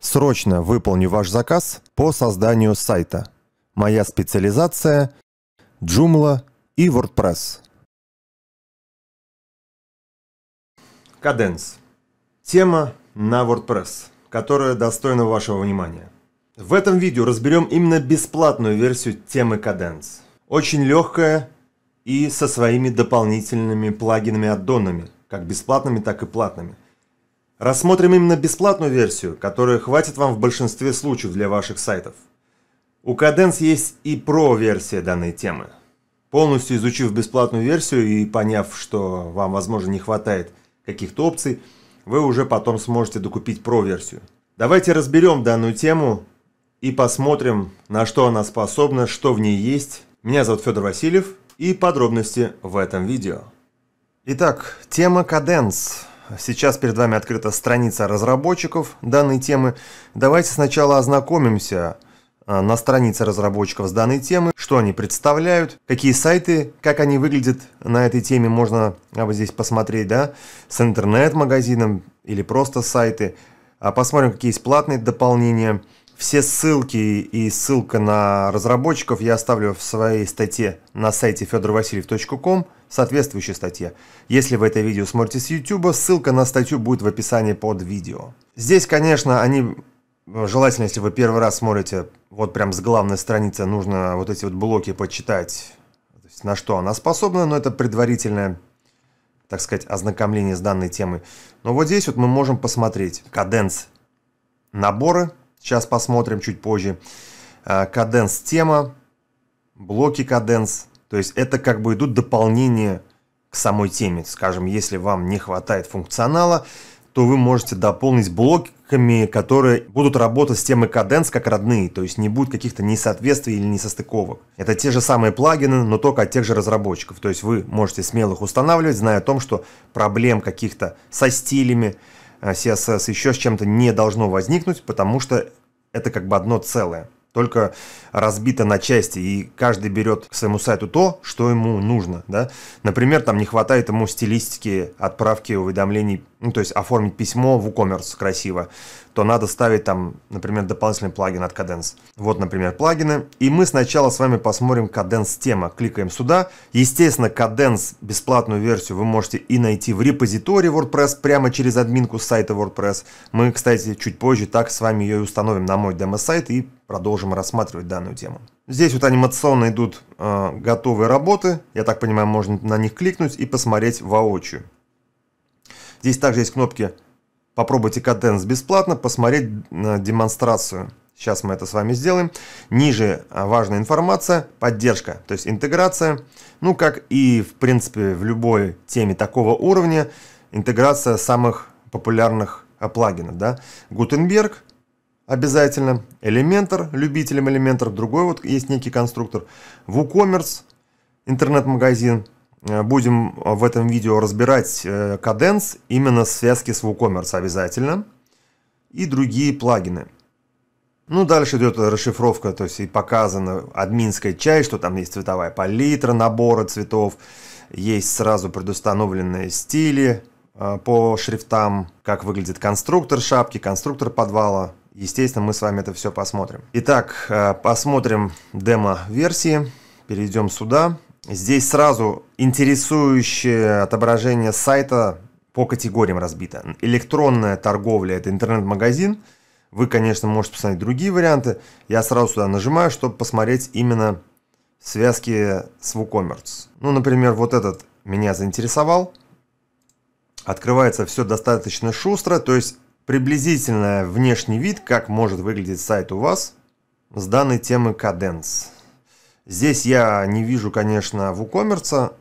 Срочно выполню ваш заказ по созданию сайта. Моя специализация – Joomla и WordPress. Каденс. Тема на WordPress, которая достойна вашего внимания. В этом видео разберем именно бесплатную версию темы Каденс. Очень легкая и со своими дополнительными плагинами-аддонами, как бесплатными, так и платными – Рассмотрим именно бесплатную версию, которая хватит вам в большинстве случаев для ваших сайтов. У Cadence есть и про-версия данной темы. Полностью изучив бесплатную версию и поняв, что вам, возможно, не хватает каких-то опций, вы уже потом сможете докупить про-версию. Давайте разберем данную тему и посмотрим, на что она способна, что в ней есть. Меня зовут Федор Васильев и подробности в этом видео. Итак, тема «Каденс» Сейчас перед вами открыта страница разработчиков данной темы. Давайте сначала ознакомимся а, на странице разработчиков с данной темы, что они представляют, какие сайты, как они выглядят на этой теме, можно а, вот здесь посмотреть, да, с интернет-магазином или просто сайты. А посмотрим, какие есть платные дополнения – все ссылки и ссылка на разработчиков я оставлю в своей статье на сайте fedorvasiliev.com, соответствующей статье. Если вы это видео смотрите с YouTube, ссылка на статью будет в описании под видео. Здесь, конечно, они Желательно, если вы первый раз смотрите, вот прям с главной страницы нужно вот эти вот блоки почитать, на что она способна, но это предварительное, так сказать, ознакомление с данной темой. Но вот здесь вот мы можем посмотреть каденс наборы, Сейчас посмотрим чуть позже. Э, каденс тема, блоки каденс. То есть это как бы идут дополнения к самой теме. Скажем, если вам не хватает функционала, то вы можете дополнить блоками, которые будут работать с темой каденс как родные, то есть не будет каких-то несоответствий или несостыковок. Это те же самые плагины, но только от тех же разработчиков, то есть вы можете смело их устанавливать, зная о том, что проблем каких-то со стилями, Э, CSS еще с чем-то не должно возникнуть, потому что это как бы одно целое, только разбито на части, и каждый берет к своему сайту то, что ему нужно. Да? Например, там не хватает ему стилистики отправки уведомлений, ну, то есть оформить письмо в WooCommerce красиво то надо ставить там, например, дополнительный плагин от Cadence. Вот, например, плагины. И мы сначала с вами посмотрим Cadence тема. Кликаем сюда. Естественно, Cadence бесплатную версию вы можете и найти в репозитории WordPress, прямо через админку сайта WordPress. Мы, кстати, чуть позже так с вами ее и установим на мой демо-сайт и продолжим рассматривать данную тему. Здесь вот анимационно идут э, готовые работы. Я так понимаю, можно на них кликнуть и посмотреть воочию. Здесь также есть кнопки попробуйте Каденс бесплатно, посмотреть демонстрацию. Сейчас мы это с вами сделаем. Ниже а, важная информация, поддержка, то есть интеграция. Ну, как и, в принципе, в любой теме такого уровня, интеграция самых популярных а, плагинов. Да? Gutenberg обязательно, Elementor, любителям Elementor, другой вот есть некий конструктор, WooCommerce, интернет-магазин, Э, будем э, в этом видео разбирать э, каденс именно связки с WooCommerce обязательно и другие плагины. Ну, дальше идет расшифровка, то есть и показана админская часть, что там есть цветовая палитра, наборы цветов, есть сразу предустановленные стили по шрифтам, как выглядит конструктор шапки, конструктор подвала. Естественно, мы с вами это все посмотрим. Итак, посмотрим демо-версии. Перейдем сюда. Здесь сразу интересующее отображение сайта по категориям разбито. Электронная торговля – это интернет-магазин. Вы, конечно, можете посмотреть другие варианты. Я сразу сюда нажимаю, чтобы посмотреть именно связки с WooCommerce. Ну, например, вот этот меня заинтересовал. Открывается все достаточно шустро, то есть приблизительно внешний вид, как может выглядеть сайт у вас с данной темы каденс. Здесь я не вижу, конечно, WooCommerce.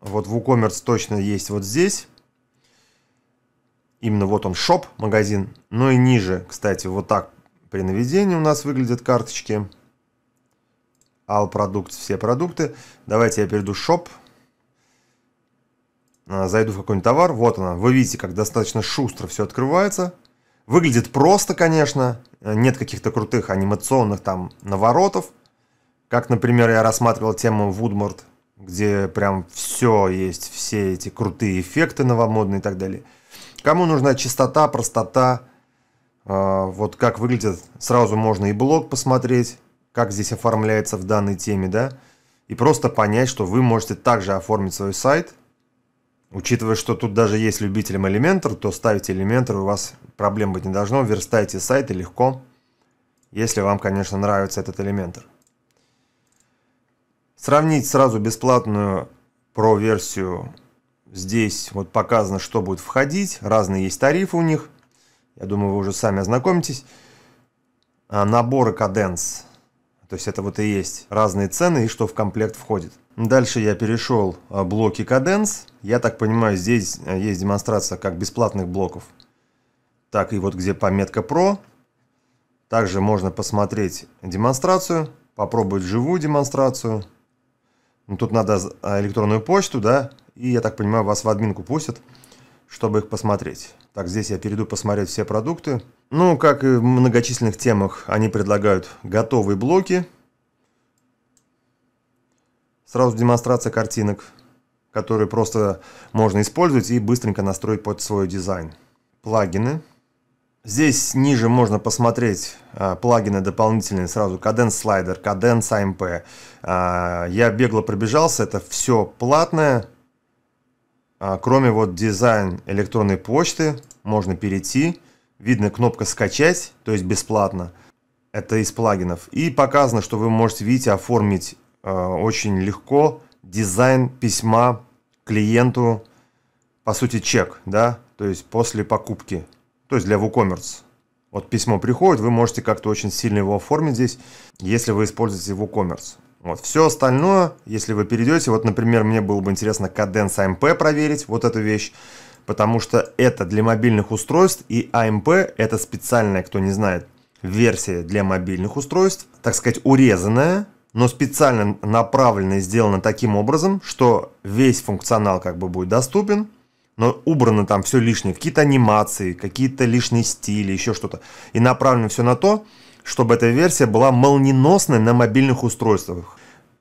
Вот WooCommerce точно есть вот здесь. Именно вот он, шоп, магазин. Ну и ниже, кстати, вот так при наведении у нас выглядят карточки. All продукт, все продукты. Давайте я перейду в шоп. А, зайду в какой-нибудь товар. Вот она. Вы видите, как достаточно шустро все открывается. Выглядит просто, конечно. Нет каких-то крутых анимационных там наворотов. Как, например, я рассматривал тему Вудморт, где прям все есть, все эти крутые эффекты новомодные и так далее. Кому нужна чистота, простота, а, вот как выглядит, сразу можно и блог посмотреть, как здесь оформляется в данной теме, да, и просто понять, что вы можете также оформить свой сайт, учитывая, что тут даже есть любителям Elementor, то ставите Elementor, у вас проблем быть не должно, верстайте сайты легко, если вам, конечно, нравится этот Elementor. Сравнить сразу бесплатную про версию здесь вот показано, что будет входить. Разные есть тарифы у них. Я думаю, вы уже сами ознакомитесь. А наборы каденс. То есть это вот и есть разные цены и что в комплект входит. Дальше я перешел а, блоки каденс. Я так понимаю, здесь а, есть демонстрация как бесплатных блоков, так и вот где пометка про. Также можно посмотреть демонстрацию, попробовать живую демонстрацию. Ну, тут надо а, электронную почту, да, и, я так понимаю, вас в админку пустят, чтобы их посмотреть. Так, здесь я перейду посмотреть все продукты. Ну, как и в многочисленных темах, они предлагают готовые блоки. Сразу демонстрация картинок, которые просто можно использовать и быстренько настроить под свой дизайн. Плагины. Здесь ниже можно посмотреть э, плагины дополнительные сразу. Cadence Slider, Cadence АМП. Э, я бегло пробежался, это все платное. Э, кроме вот дизайн электронной почты, можно перейти. Видно кнопка скачать, то есть бесплатно. Это из плагинов. И показано, что вы можете, видите, оформить очень легко дизайн письма клиенту, по сути, чек, да, то есть после покупки то есть для WooCommerce. Вот письмо приходит, вы можете как-то очень сильно его оформить здесь, если вы используете WooCommerce. Вот, все остальное, если вы перейдете, вот, например, мне было бы интересно каденс AMP а проверить, вот эту вещь, потому что это для мобильных устройств, и AMP а это специальная, кто не знает, версия для мобильных устройств, так сказать, урезанная, но специально направленная и сделана таким образом, что весь функционал как бы будет доступен, но убрано там все лишнее, какие-то анимации, какие-то лишние стили, еще что-то. И направлено все на то, чтобы эта версия была молниеносной на мобильных устройствах.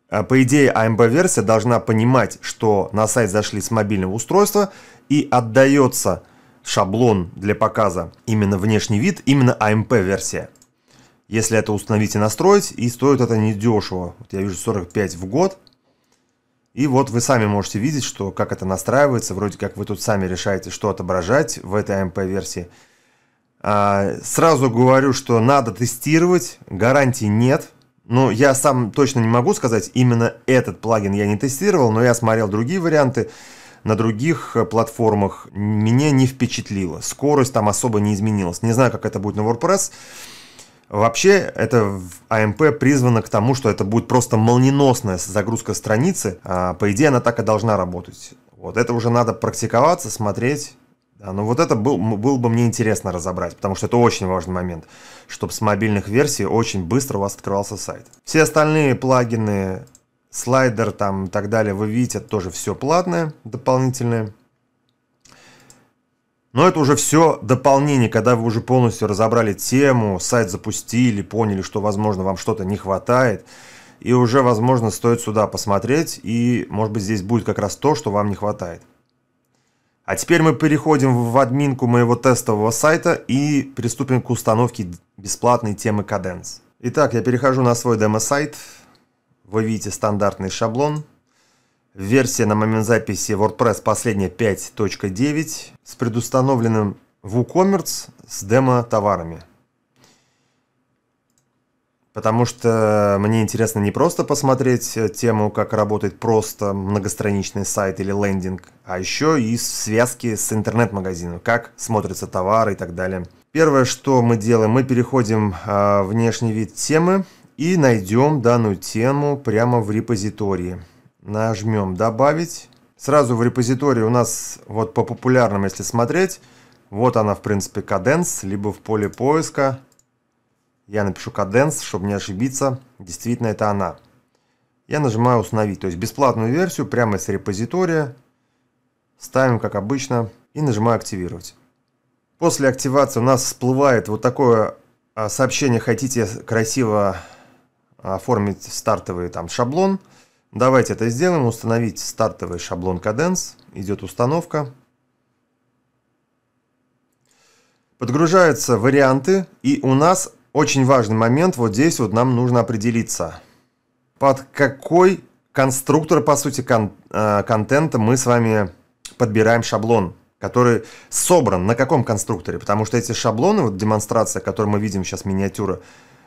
А, по идее, AMB-версия а должна понимать, что на сайт зашли с мобильного устройства и отдается шаблон для показа именно внешний вид, именно AMP-версия. А Если это установить и настроить, и стоит это недешево. Вот я вижу 45 в год – и вот вы сами можете видеть, что как это настраивается, вроде как вы тут сами решаете, что отображать в этой MP-версии. А, сразу говорю, что надо тестировать, гарантий нет. Ну, я сам точно не могу сказать, именно этот плагин я не тестировал, но я смотрел другие варианты на других э, платформах, меня не впечатлило. Скорость там особо не изменилась. Не знаю, как это будет на WordPress, Вообще, это АМП призвано к тому, что это будет просто молниеносная загрузка страницы. А, по идее, она так и должна работать. Вот это уже надо практиковаться, смотреть. Но вот это был, было бы мне интересно разобрать, потому что это очень важный момент, чтобы с мобильных версий очень быстро у вас открывался сайт. Все остальные плагины, слайдер там и так далее, вы видите, это тоже все платное, дополнительное. Но это уже все дополнение, когда вы уже полностью разобрали тему, сайт запустили, поняли, что, возможно, вам что-то не хватает. И уже, возможно, стоит сюда посмотреть, и, может быть, здесь будет как раз то, что вам не хватает. А теперь мы переходим в админку моего тестового сайта и приступим к установке бесплатной темы Cadence. Итак, я перехожу на свой демо-сайт. Вы видите стандартный шаблон. Версия на момент записи WordPress последняя 5.9 с предустановленным WooCommerce с демо-товарами. Потому что мне интересно не просто посмотреть э, тему, как работает просто многостраничный сайт или лендинг, а еще и связки с интернет-магазином, как смотрятся товары и так далее. Первое, что мы делаем, мы переходим в а, внешний вид темы и найдем данную тему прямо в репозитории. Нажмем «Добавить». Сразу в репозитории у нас вот по популярным, если смотреть, вот она, в принципе, каденс, либо в поле поиска. Я напишу каденс, чтобы не ошибиться, действительно это она. Я нажимаю «Установить», то есть бесплатную версию прямо из репозитория. Ставим, как обычно, и нажимаю «Активировать». После активации у нас всплывает вот такое а, сообщение «Хотите красиво а, оформить стартовый там шаблон?» Давайте это сделаем. Установить стартовый шаблон каденс. Идет установка. Подгружаются варианты. И у нас очень важный момент. Вот здесь вот нам нужно определиться, под какой конструктор, по сути, кон э, контента мы с вами подбираем шаблон который собран на каком конструкторе, потому что эти шаблоны, вот демонстрация, которую мы видим сейчас, миниатюра,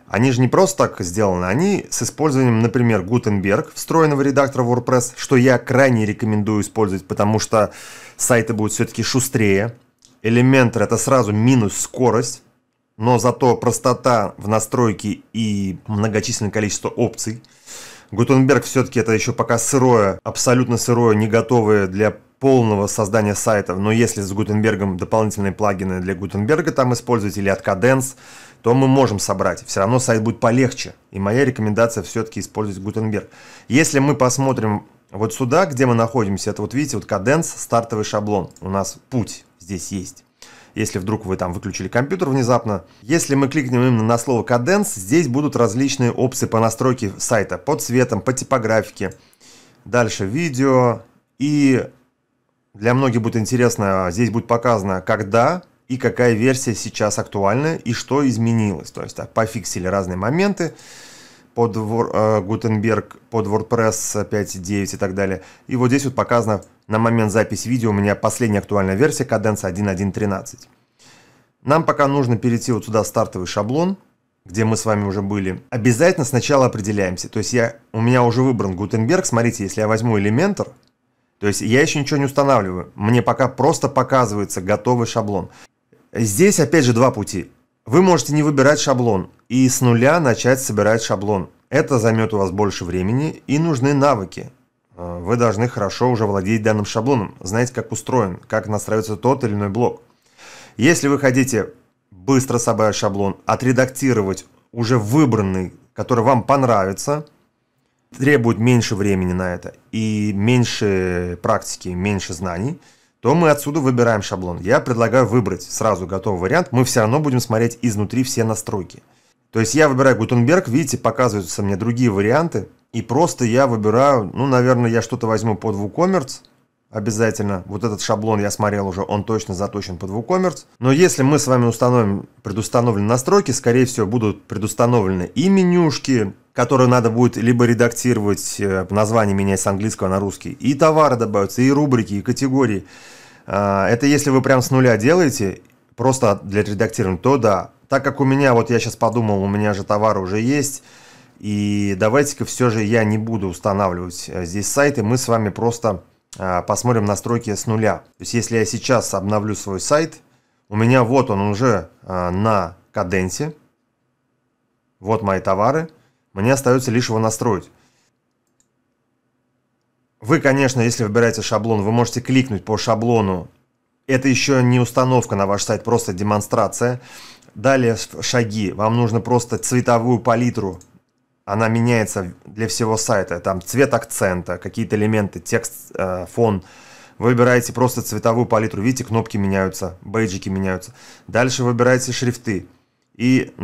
они же не просто так сделаны, они с использованием, например, Gutenberg, встроенного редактора WordPress, что я крайне рекомендую использовать, потому что сайты будут все-таки шустрее. Elementor это сразу минус скорость, но зато простота в настройке и многочисленное количество опций. Gutenberg все-таки это еще пока сырое, абсолютно сырое, не готовое для полного создания сайтов. Но если с Гутенбергом дополнительные плагины для Гутенберга там использовать или от Cadence, то мы можем собрать. Все равно сайт будет полегче. И моя рекомендация все-таки использовать Гутенберг. Если мы посмотрим вот сюда, где мы находимся, это вот видите, вот каденс, стартовый шаблон. У нас путь здесь есть. Если вдруг вы там выключили компьютер внезапно. Если мы кликнем именно на слово каденс, здесь будут различные опции по настройке сайта. По цветам, по типографике. Дальше видео. И для многих будет интересно, а здесь будет показано, когда и какая версия сейчас актуальна и что изменилось. То есть так, пофиксили разные моменты под э, Гутенберг, под WordPress 5.9 и так далее. И вот здесь вот показано на момент записи видео у меня последняя актуальная версия каденса 1.1.13. Нам пока нужно перейти вот сюда стартовый шаблон, где мы с вами уже были. Обязательно сначала определяемся. То есть я, у меня уже выбран Гутенберг. Смотрите, если я возьму Elementor, то есть я еще ничего не устанавливаю. Мне пока просто показывается готовый шаблон. Здесь опять же два пути. Вы можете не выбирать шаблон и с нуля начать собирать шаблон. Это займет у вас больше времени и нужны навыки. А, вы должны хорошо уже владеть данным шаблоном, знать, как устроен, как настраивается тот или иной блок. Если вы хотите быстро собрать шаблон, отредактировать уже выбранный, который вам понравится, требует меньше времени на это и меньше практики, меньше знаний – то мы отсюда выбираем шаблон. Я предлагаю выбрать сразу готовый вариант. Мы все равно будем смотреть изнутри все настройки. То есть я выбираю Gutenberg. видите, показываются мне другие варианты. И просто я выбираю, ну, наверное, я что-то возьму под WooCommerce обязательно. Вот этот шаблон я смотрел уже, он точно заточен под WooCommerce. Но если мы с вами установим предустановленные настройки, скорее всего будут предустановлены и менюшки, которые надо будет либо редактировать, э, название менять с английского на русский, и товары добавятся, и рубрики, и категории. А, это если вы прям с нуля делаете, просто для редактирования, то да. Так как у меня, вот я сейчас подумал, у меня же товары уже есть, и давайте-ка все же я не буду устанавливать э, здесь сайты, мы с вами просто а, посмотрим настройки с нуля. То есть если я сейчас обновлю свой сайт, у меня вот он уже а, на каденсе. Вот мои товары. Мне остается лишь его настроить. Вы, конечно, если выбираете шаблон, вы можете кликнуть по шаблону. Это еще не установка на ваш сайт, просто демонстрация. Далее шаги. Вам нужно просто цветовую палитру она меняется для всего сайта. Там цвет акцента, какие-то элементы, текст, э, фон. Вы выбираете просто цветовую палитру. Видите, кнопки меняются, бейджики меняются. Дальше выбираете шрифты. И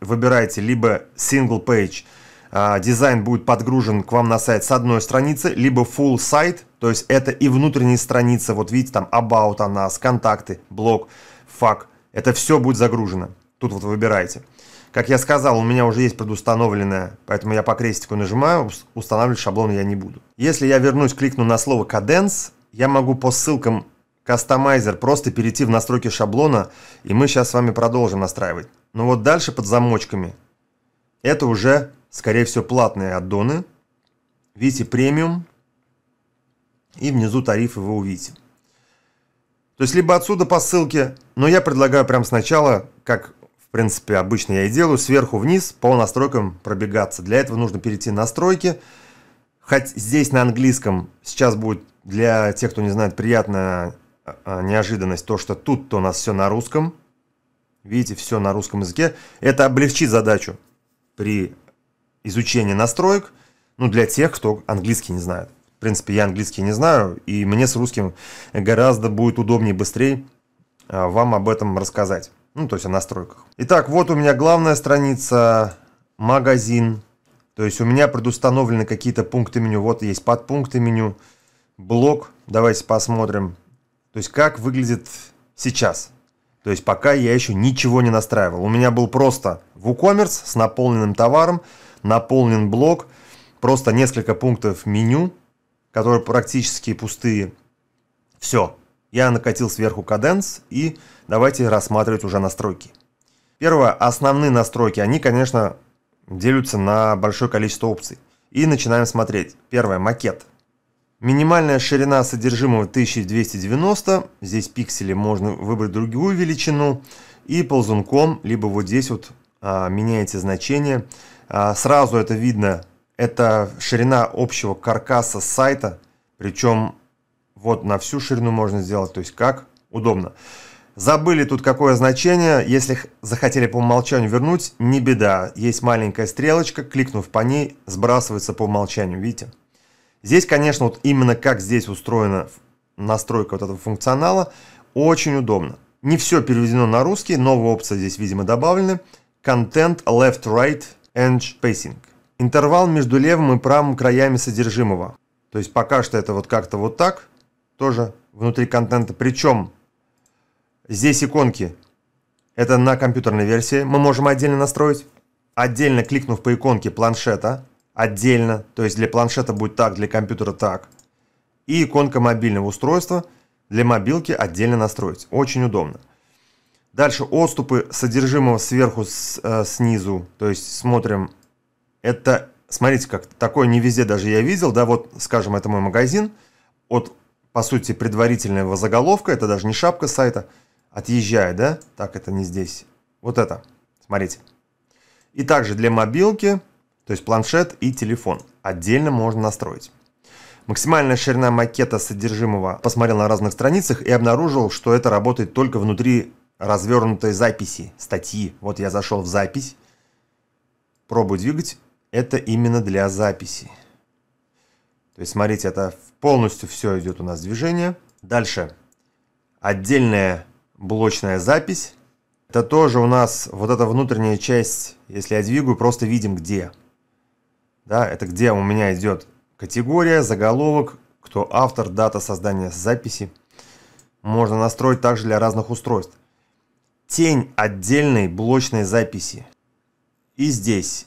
выбираете либо single page, э, дизайн будет подгружен к вам на сайт с одной страницы, либо full сайт, то есть это и внутренние страницы, вот видите, там about о нас, контакты, блог, фак, это все будет загружено. Тут вот выбираете. Как я сказал, у меня уже есть предустановленная, поэтому я по крестику нажимаю, устанавливать шаблон я не буду. Если я вернусь, кликну на слово «каденс», я могу по ссылкам «Кастомайзер» просто перейти в настройки шаблона, и мы сейчас с вами продолжим настраивать. Но ну вот дальше под замочками. Это уже, скорее всего, платные аддоны. Видите, премиум. И внизу тарифы вы увидите. То есть либо отсюда по ссылке, но я предлагаю прямо сначала, как в принципе, обычно я и делаю, сверху вниз по настройкам пробегаться. Для этого нужно перейти на настройки. Хоть здесь на английском сейчас будет для тех, кто не знает, приятная а, а, неожиданность то, что тут-то у нас все на русском. Видите, все на русском языке. Это облегчит задачу при изучении настроек, ну, для тех, кто английский не знает. В принципе, я английский не знаю, и мне с русским гораздо будет удобнее и быстрее а, вам об этом рассказать. Ну, то есть о настройках. Итак, вот у меня главная страница, магазин. То есть у меня предустановлены какие-то пункты меню. Вот есть подпункты меню, блок. Давайте посмотрим. То есть как выглядит сейчас. То есть пока я еще ничего не настраивал. У меня был просто WooCommerce с наполненным товаром, наполнен блок, просто несколько пунктов меню, которые практически пустые. Все. Я накатил сверху каденс и давайте рассматривать уже настройки. Первое, основные настройки, они, конечно, делятся на большое количество опций. И начинаем смотреть. Первое, макет. Минимальная ширина содержимого 1290, здесь пиксели можно выбрать другую величину. И ползунком, либо вот здесь вот а, меняете значение. А, сразу это видно, это ширина общего каркаса сайта, причем вот на всю ширину можно сделать, то есть как удобно. Забыли тут какое значение, если захотели по умолчанию вернуть, не беда. Есть маленькая стрелочка, кликнув по ней, сбрасывается по умолчанию, видите? Здесь, конечно, вот именно как здесь устроена настройка вот этого функционала, очень удобно. Не все переведено на русский, новые опции здесь, видимо, добавлены. Content, left, right, and spacing. Интервал между левым и правым краями содержимого. То есть пока что это вот как-то вот так, тоже внутри контента. Причем здесь иконки. Это на компьютерной версии. Мы можем отдельно настроить. Отдельно кликнув по иконке планшета. Отдельно. То есть для планшета будет так, для компьютера так. И иконка мобильного устройства для мобилки отдельно настроить. Очень удобно. Дальше отступы содержимого сверху с, э, снизу. То есть смотрим. Это, смотрите, как такое не везде даже я видел. Да, вот, скажем, это мой магазин. От по сути, предварительная заголовка, это даже не шапка сайта, Отъезжая, да? Так, это не здесь. Вот это, смотрите. И также для мобилки, то есть планшет и телефон, отдельно можно настроить. Максимальная ширина макета содержимого посмотрел на разных страницах и обнаружил, что это работает только внутри развернутой записи, статьи. Вот я зашел в запись, пробую двигать, это именно для записи. То есть, смотрите, это Полностью все идет у нас движение. Дальше. Отдельная блочная запись. Это тоже у нас вот эта внутренняя часть, если я двигаю, просто видим где. Да, это где у меня идет категория, заголовок, кто автор, дата создания записи. Можно настроить также для разных устройств. Тень отдельной блочной записи. И здесь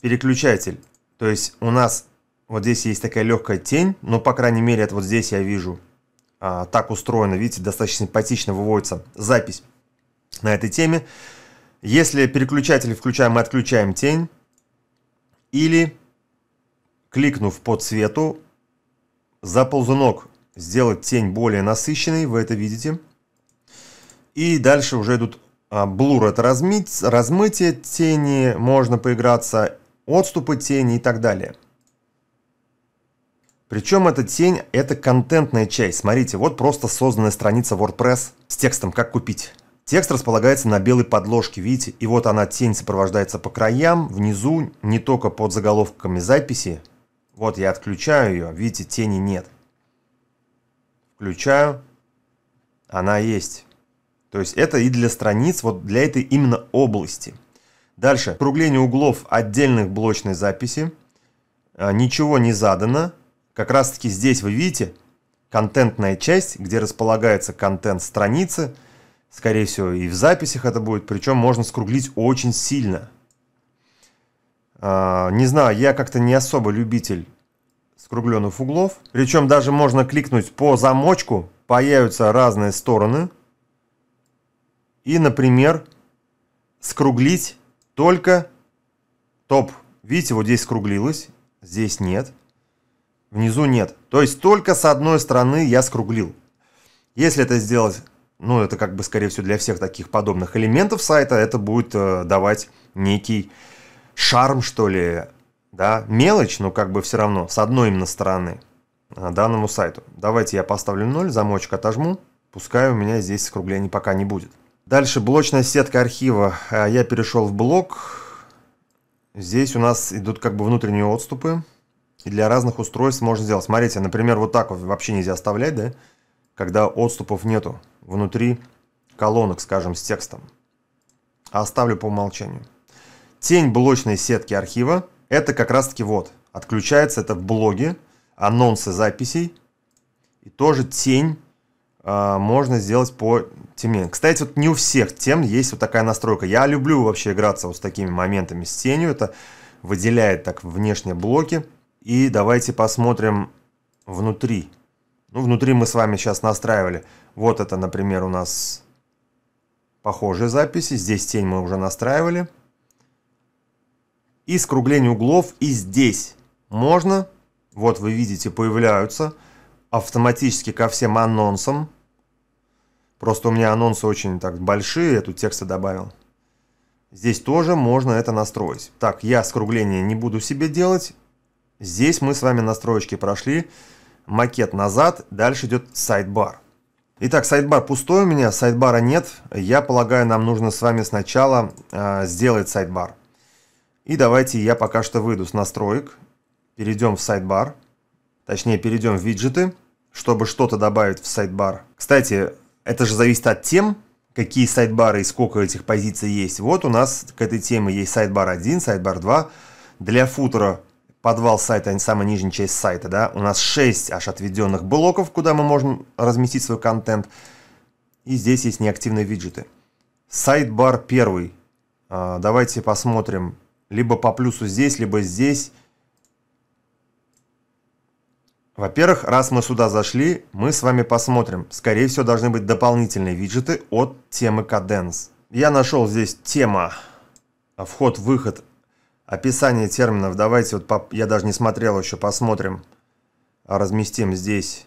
переключатель. То есть у нас вот здесь есть такая легкая тень, но, по крайней мере, это вот здесь я вижу. А, так устроено, видите, достаточно симпатично выводится запись на этой теме. Если переключатель включаем и отключаем тень, или, кликнув по цвету, за ползунок сделать тень более насыщенной, вы это видите. И дальше уже идут а, блур, это размыть, размытие тени, можно поиграться, отступы тени и так далее. Причем эта тень – это контентная часть. Смотрите, вот просто созданная страница WordPress с текстом «Как купить». Текст располагается на белой подложке, видите? И вот она, тень сопровождается по краям, внизу, не только под заголовками записи. Вот я отключаю ее, видите, тени нет. Включаю, она есть. То есть это и для страниц, вот для этой именно области. Дальше, округление углов отдельных блочной записи. А, ничего не задано, как раз таки здесь вы видите контентная часть, где располагается контент страницы. Скорее всего и в записях это будет, причем можно скруглить очень сильно. А, не знаю, я как-то не особо любитель скругленных углов. Причем даже можно кликнуть по замочку, появятся разные стороны. И, например, скруглить только топ. Видите, вот здесь скруглилось, здесь нет внизу нет. То есть только с одной стороны я скруглил. Если это сделать, ну это как бы скорее всего для всех таких подобных элементов сайта, это будет э, давать некий шарм что ли, да, мелочь, но как бы все равно с одной именно стороны э, данному сайту. Давайте я поставлю 0, замочек отожму, пускай у меня здесь скругления пока не будет. Дальше блочная сетка архива. Э, я перешел в блок. Здесь у нас идут как бы внутренние отступы для разных устройств можно сделать. Смотрите, например, вот так вообще нельзя оставлять, да? Когда отступов нету внутри колонок, скажем, с текстом. А оставлю по умолчанию. Тень блочной сетки архива – это как раз-таки вот. Отключается это в блоге, анонсы записей. И тоже тень э, можно сделать по теме. Кстати, вот не у всех тем есть вот такая настройка. Я люблю вообще играться вот с такими моментами с тенью. Это выделяет так внешние блоки. И давайте посмотрим внутри. Ну, внутри мы с вами сейчас настраивали. Вот это, например, у нас похожие записи. Здесь тень мы уже настраивали. И скругление углов. И здесь можно, вот вы видите, появляются автоматически ко всем анонсам. Просто у меня анонсы очень так большие, я тут текста добавил. Здесь тоже можно это настроить. Так, я скругление не буду себе делать. Здесь мы с вами настроечки прошли, макет назад, дальше идет сайдбар. Итак, сайдбар пустой у меня, сайдбара нет. Я полагаю, нам нужно с вами сначала э, сделать сайдбар. И давайте я пока что выйду с настроек, перейдем в сайдбар, точнее перейдем в виджеты, чтобы что-то добавить в сайдбар. Кстати, это же зависит от тем, какие сайдбары и сколько этих позиций есть. Вот у нас к этой теме есть сайдбар 1, сайдбар 2. Для футера подвал сайта, а не самая нижняя часть сайта, да, у нас 6 аж отведенных блоков, куда мы можем разместить свой контент. И здесь есть неактивные виджеты. Сайт-бар первый. А, давайте посмотрим. Либо по плюсу здесь, либо здесь. Во-первых, раз мы сюда зашли, мы с вами посмотрим. Скорее всего, должны быть дополнительные виджеты от темы каденс. Я нашел здесь тема вход-выход Описание терминов давайте, вот по, я даже не смотрел еще, посмотрим. А разместим здесь.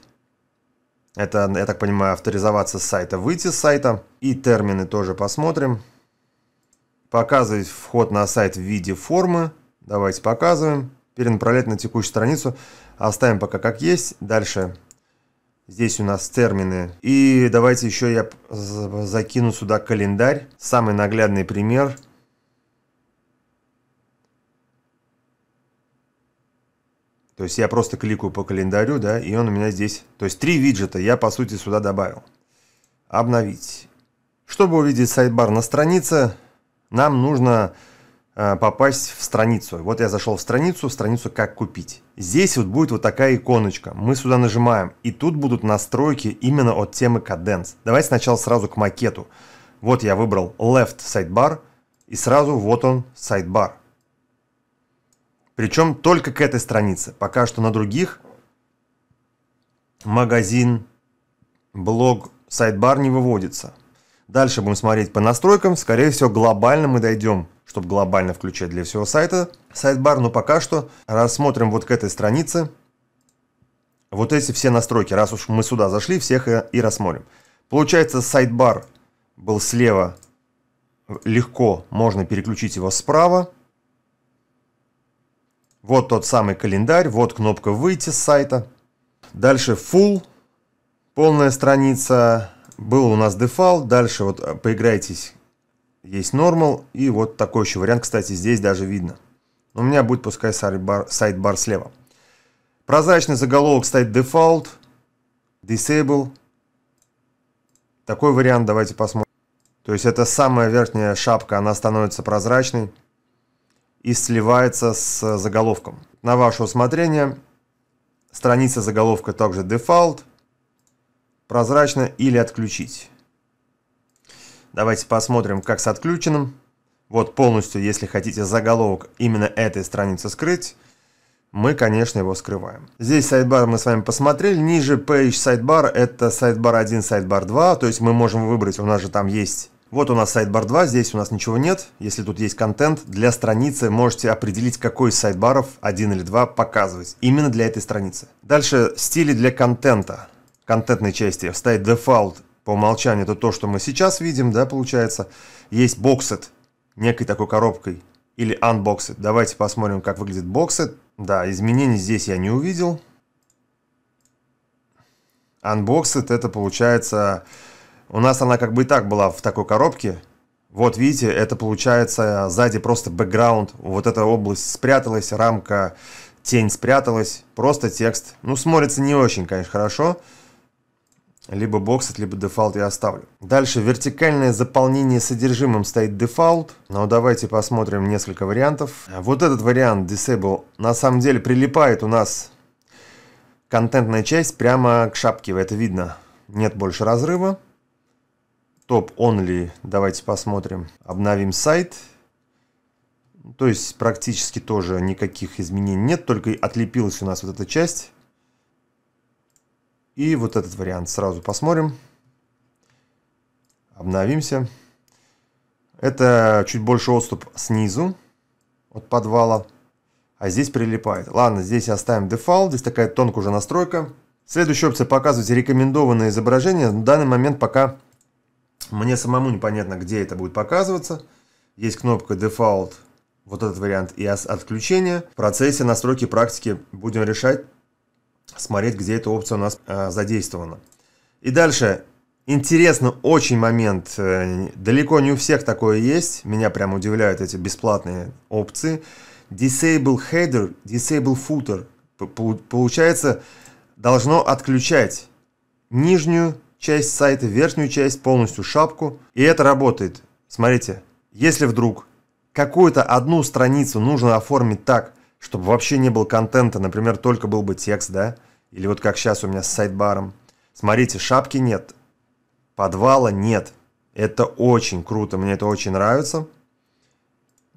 Это, я так понимаю, авторизоваться с сайта, выйти с сайта. И термины тоже посмотрим. Показывать вход на сайт в виде формы. Давайте показываем. Перенаправлять на текущую страницу. Оставим пока как есть. Дальше Здесь у нас термины. И давайте еще я закину сюда календарь. Самый наглядный пример – То есть я просто кликаю по календарю, да, и он у меня здесь. То есть три виджета я, по сути, сюда добавил. Обновить. Чтобы увидеть сайдбар на странице, нам нужно э, попасть в страницу. Вот я зашел в страницу, в страницу «Как купить». Здесь вот будет вот такая иконочка. Мы сюда нажимаем, и тут будут настройки именно от темы «Каденс». Давайте сначала сразу к макету. Вот я выбрал «Left и сразу вот он сайдбар. Причем только к этой странице. Пока что на других магазин, блог, сайт-бар не выводится. Дальше будем смотреть по настройкам. Скорее всего, глобально мы дойдем, чтобы глобально включать для всего сайта сайт-бар. Но пока что рассмотрим вот к этой странице вот эти все настройки. Раз уж мы сюда зашли, всех и рассмотрим. Получается, сайт-бар был слева. Легко можно переключить его справа. Вот тот самый календарь, вот кнопка «Выйти с сайта». Дальше «Full», полная страница. Был у нас дефолт, дальше вот э, «Поиграйтесь», есть «Normal». И вот такой еще вариант, кстати, здесь даже видно. У меня будет пускай сайт-бар слева. Прозрачный заголовок стоит дефолт, «Disable». Такой вариант давайте посмотрим. То есть это самая верхняя шапка, она становится прозрачной и сливается с заголовком. На ваше усмотрение. Страница заголовка также дефолт. Прозрачно или отключить. Давайте посмотрим, как с отключенным. Вот полностью, если хотите заголовок именно этой страницы скрыть, мы, конечно, его скрываем. Здесь сайдбар мы с вами посмотрели. Ниже Page Sidebar это Sidebar 1, Sidebar 2. То есть мы можем выбрать, у нас же там есть вот у нас сайдбар 2, здесь у нас ничего нет. Если тут есть контент, для страницы можете определить, какой из сайдбаров, один или два, показывать. Именно для этой страницы. Дальше стили для контента. Контентной части вставить дефолт по умолчанию, это то, что мы сейчас видим, да, получается. Есть боксет, некой такой коробкой, или unboxed. Давайте посмотрим, как выглядит боксет. Да, изменений здесь я не увидел. Unboxed это получается у нас она как бы и так была в такой коробке. Вот видите, это получается сзади просто бэкграунд. Вот эта область спряталась, рамка, тень спряталась, просто текст. Ну, смотрится не очень, конечно, хорошо. Либо боксет, либо дефолт я оставлю. Дальше вертикальное заполнение содержимым стоит дефолт. Но давайте посмотрим несколько вариантов. Вот этот вариант disable на самом деле прилипает у нас контентная часть прямо к шапке. Это видно. Нет больше разрыва топ-онли. Давайте посмотрим. Обновим сайт. То есть практически тоже никаких изменений нет, только отлепилась у нас вот эта часть. И вот этот вариант сразу посмотрим. Обновимся. Это чуть больше отступ снизу от подвала, а здесь прилипает. Ладно, здесь оставим дефолт, здесь такая тонкая уже настройка. Следующая опция показывать рекомендованное изображение. В данный момент пока мне самому непонятно, где это будет показываться. Есть кнопка Default, вот этот вариант и отключение. В процессе настройки практики будем решать, смотреть, где эта опция у нас э, задействована. И дальше. Интересный очень момент. Э, далеко не у всех такое есть. Меня прям удивляют эти бесплатные опции. Disable header, disable footer. Получается, должно отключать нижнюю часть сайта, верхнюю часть, полностью шапку. И это работает. Смотрите, если вдруг какую-то одну страницу нужно оформить так, чтобы вообще не было контента, например, только был бы текст, да, или вот как сейчас у меня с сайт-баром. Смотрите, шапки нет, подвала нет. Это очень круто, мне это очень нравится.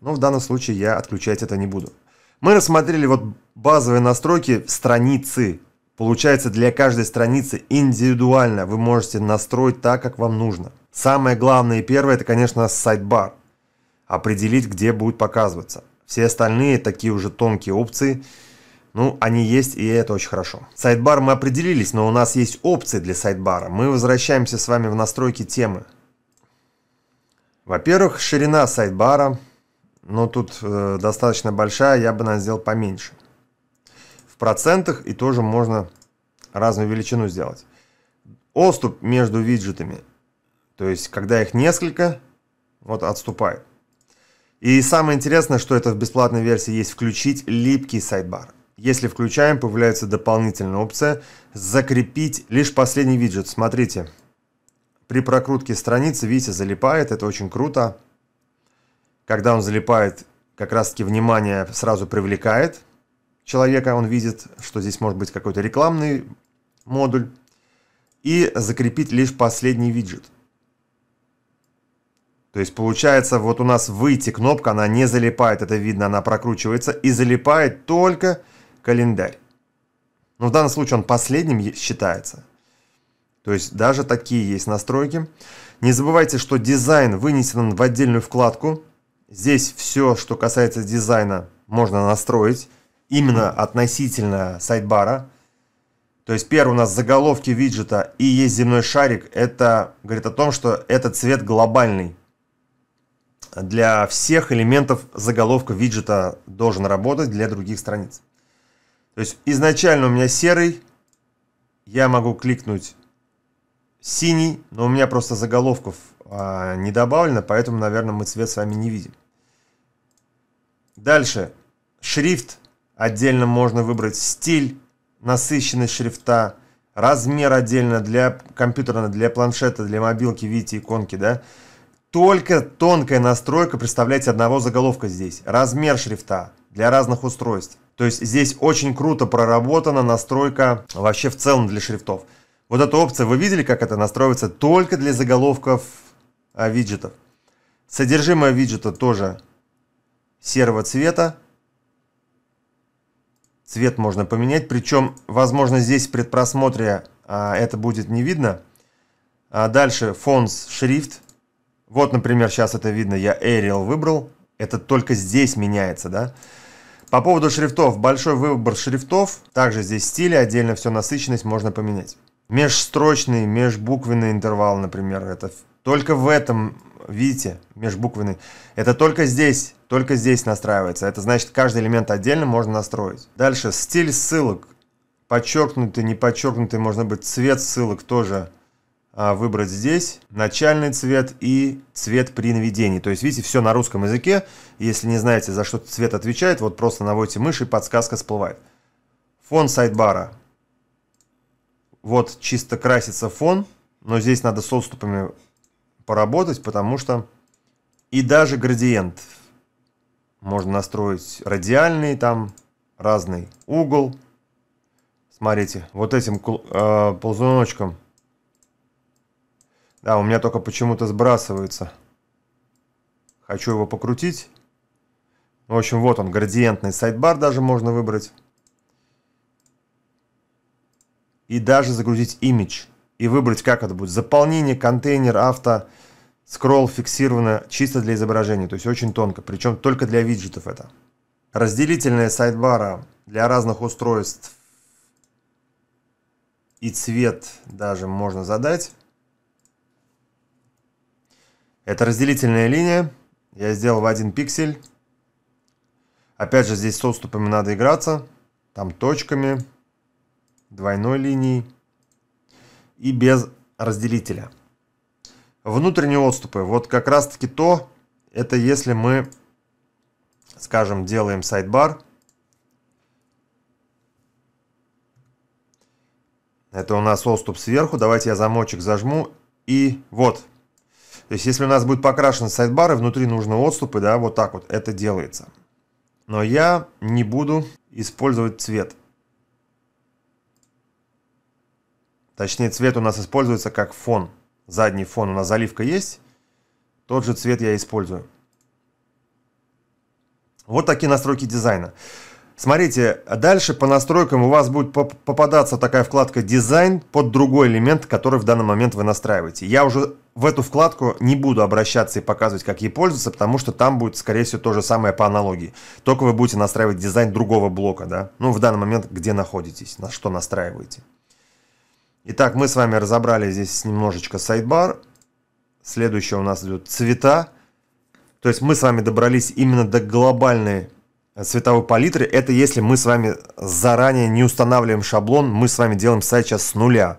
Но в данном случае я отключать это не буду. Мы рассмотрели вот базовые настройки страницы, Получается, для каждой страницы индивидуально вы можете настроить так, как вам нужно. Самое главное и первое, это, конечно, сайт-бар. Определить, где будет показываться. Все остальные, такие уже тонкие опции, ну, они есть, и это очень хорошо. Сайдбар мы определились, но у нас есть опции для сайдбара. Мы возвращаемся с вами в настройки темы. Во-первых, ширина сайдбара, но тут э, достаточно большая, я бы, наверное, сделал поменьше процентах и тоже можно разную величину сделать. Отступ между виджетами, то есть когда их несколько, вот отступает. И самое интересное, что это в бесплатной версии есть включить липкий сайдбар. Если включаем, появляется дополнительная опция «Закрепить лишь последний виджет». Смотрите, при прокрутке страницы, видите, залипает, это очень круто. Когда он залипает, как раз таки внимание сразу привлекает – человека, он видит, что здесь может быть какой-то рекламный модуль, и закрепить лишь последний виджет. То есть получается, вот у нас выйти кнопка, она не залипает, это видно, она прокручивается, и залипает только календарь. Но в данном случае он последним считается. То есть даже такие есть настройки. Не забывайте, что дизайн вынесен в отдельную вкладку. Здесь все, что касается дизайна, можно настроить именно относительно сайдбара. То есть первый у нас заголовки виджета и есть земной шарик. Это говорит о том, что этот цвет глобальный. Для всех элементов заголовка виджета должен работать для других страниц. То есть изначально у меня серый, я могу кликнуть синий, но у меня просто заголовков а, не добавлено, поэтому, наверное, мы цвет с вами не видим. Дальше. Шрифт Отдельно можно выбрать стиль, насыщенность шрифта, размер отдельно для компьютера, для планшета, для мобилки, видите иконки, да? Только тонкая настройка, представляете, одного заголовка здесь. Размер шрифта для разных устройств. То есть здесь очень круто проработана настройка вообще в целом для шрифтов. Вот эта опция, вы видели, как это настроится только для заголовков а, виджетов. Содержимое виджета тоже серого цвета цвет можно поменять. Причем, возможно, здесь при просмотре а, это будет не видно. А дальше фонс, шрифт. Вот, например, сейчас это видно, я Arial выбрал. Это только здесь меняется, да? По поводу шрифтов. Большой выбор шрифтов. Также здесь стили, отдельно все насыщенность можно поменять. Межстрочный, межбуквенный интервал, например, это только в этом видите, межбуквенный, это только здесь, только здесь настраивается. Это значит, каждый элемент отдельно можно настроить. Дальше, стиль ссылок. Подчеркнутый, не подчеркнутый, можно быть, цвет ссылок тоже а, выбрать здесь начальный цвет и цвет при наведении. То есть, видите, все на русском языке. Если не знаете, за что цвет отвечает, вот просто наводите мышь и подсказка всплывает. Фон сайдбара. Вот чисто красится фон, но здесь надо с отступами поработать, потому что и даже градиент можно настроить радиальный, там разный угол. Смотрите, вот этим э, ползуночком. Да, у меня только почему-то сбрасывается. Хочу его покрутить. Ну, в общем, вот он, градиентный сайдбар даже можно выбрать. И даже загрузить имидж и выбрать, как это будет. Заполнение, контейнер, авто, скролл фиксировано чисто для изображения, то есть очень тонко, причем только для виджетов это. Разделительная сайдбара для разных устройств и цвет даже можно задать. Это разделительная линия. Я сделал в один пиксель. Опять же, здесь с отступами надо играться. Там точками, двойной линией и без разделителя. Внутренние отступы. Вот как раз таки то, это если мы, скажем, делаем сайдбар. Это у нас отступ сверху. Давайте я замочек зажму. И вот. То есть, если у нас будет покрашен сайдбар, и внутри нужны отступы, да, вот так вот это делается. Но я не буду использовать цвет. Точнее, цвет у нас используется как фон. Задний фон у нас заливка есть. Тот же цвет я использую. Вот такие настройки дизайна. Смотрите, дальше по настройкам у вас будет попадаться такая вкладка «Дизайн» под другой элемент, который в данный момент вы настраиваете. Я уже в эту вкладку не буду обращаться и показывать, как ей пользоваться, потому что там будет, скорее всего, то же самое по аналогии. Только вы будете настраивать дизайн другого блока, да? Ну, в данный момент, где находитесь, на что настраиваете. Итак, мы с вами разобрали здесь немножечко сайдбар. Следующее у нас идет цвета. То есть мы с вами добрались именно до глобальной цветовой э, палитры. Это если мы с вами заранее не устанавливаем шаблон, мы с вами делаем сайт сейчас с нуля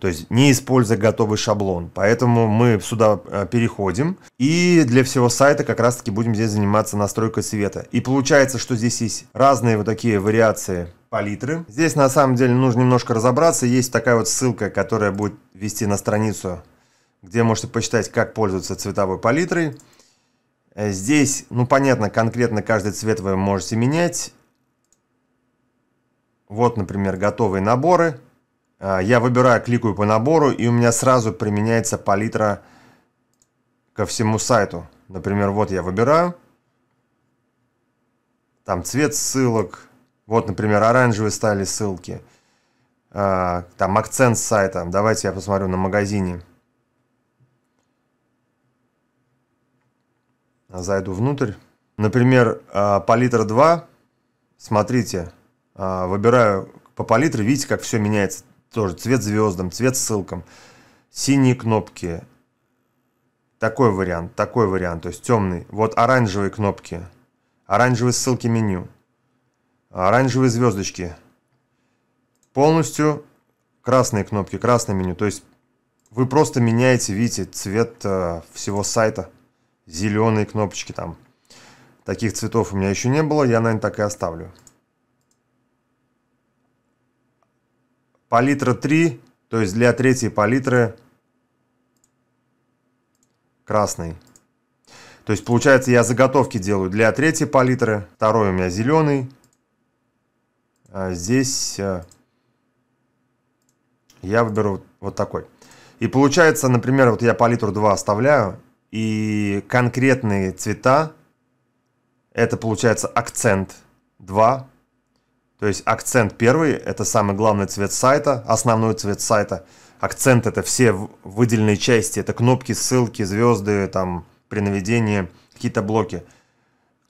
то есть не используя готовый шаблон. Поэтому мы сюда э, переходим, и для всего сайта как раз-таки будем здесь заниматься настройкой света. И получается, что здесь есть разные вот такие вариации палитры. Здесь на самом деле нужно немножко разобраться. Есть такая вот ссылка, которая будет вести на страницу, где можете почитать, как пользоваться цветовой палитрой. Э, здесь, ну понятно, конкретно каждый цвет вы можете менять. Вот, например, готовые наборы. А, я выбираю, кликаю по набору, и у меня сразу применяется палитра ко всему сайту. Например, вот я выбираю. Там цвет ссылок. Вот, например, оранжевые стали ссылки. А, там акцент сайта. Давайте я посмотрю на магазине. Зайду внутрь. Например, а, палитра 2. Смотрите, выбираю по палитре, видите, как все меняется тоже цвет звездам, цвет ссылкам, синие кнопки, такой вариант, такой вариант, то есть темный, вот оранжевые кнопки, оранжевые ссылки меню, оранжевые звездочки, полностью красные кнопки, красное меню, то есть вы просто меняете, видите, цвет э, всего сайта, зеленые кнопочки там, таких цветов у меня еще не было, я, наверное, так и оставлю. Палитра 3, то есть для третьей палитры красный. То есть получается я заготовки делаю для третьей палитры, второй у меня зеленый. А здесь э, я выберу вот такой. И получается, например, вот я палитру 2 оставляю, и конкретные цвета, это получается акцент 2, то есть акцент первый – это самый главный цвет сайта, основной цвет сайта. Акцент – это все выделенные части, это кнопки, ссылки, звезды, там, при наведении, какие-то блоки.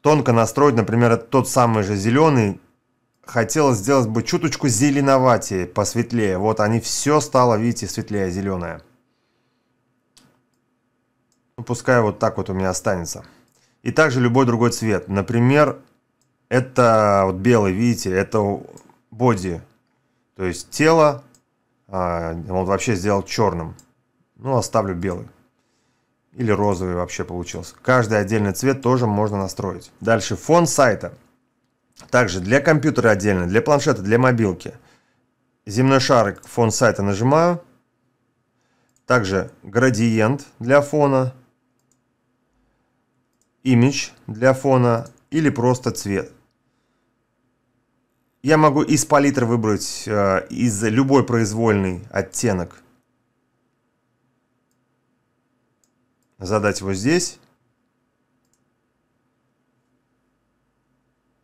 Тонко настроить, например, тот самый же зеленый, хотелось сделать бы чуточку зеленоватее, посветлее. Вот они все стало, видите, светлее зеленое. Ну, пускай вот так вот у меня останется. И также любой другой цвет. Например, это вот белый, видите, это боди. То есть тело а, он вообще сделал черным. Ну, оставлю белый. Или розовый вообще получился. Каждый отдельный цвет тоже можно настроить. Дальше фон сайта. Также для компьютера отдельно, для планшета, для мобилки. Земной шарик фон сайта нажимаю. Также градиент для фона. Image для фона или просто цвет. Я могу из палитры выбрать э, из любой произвольный оттенок. Задать его здесь.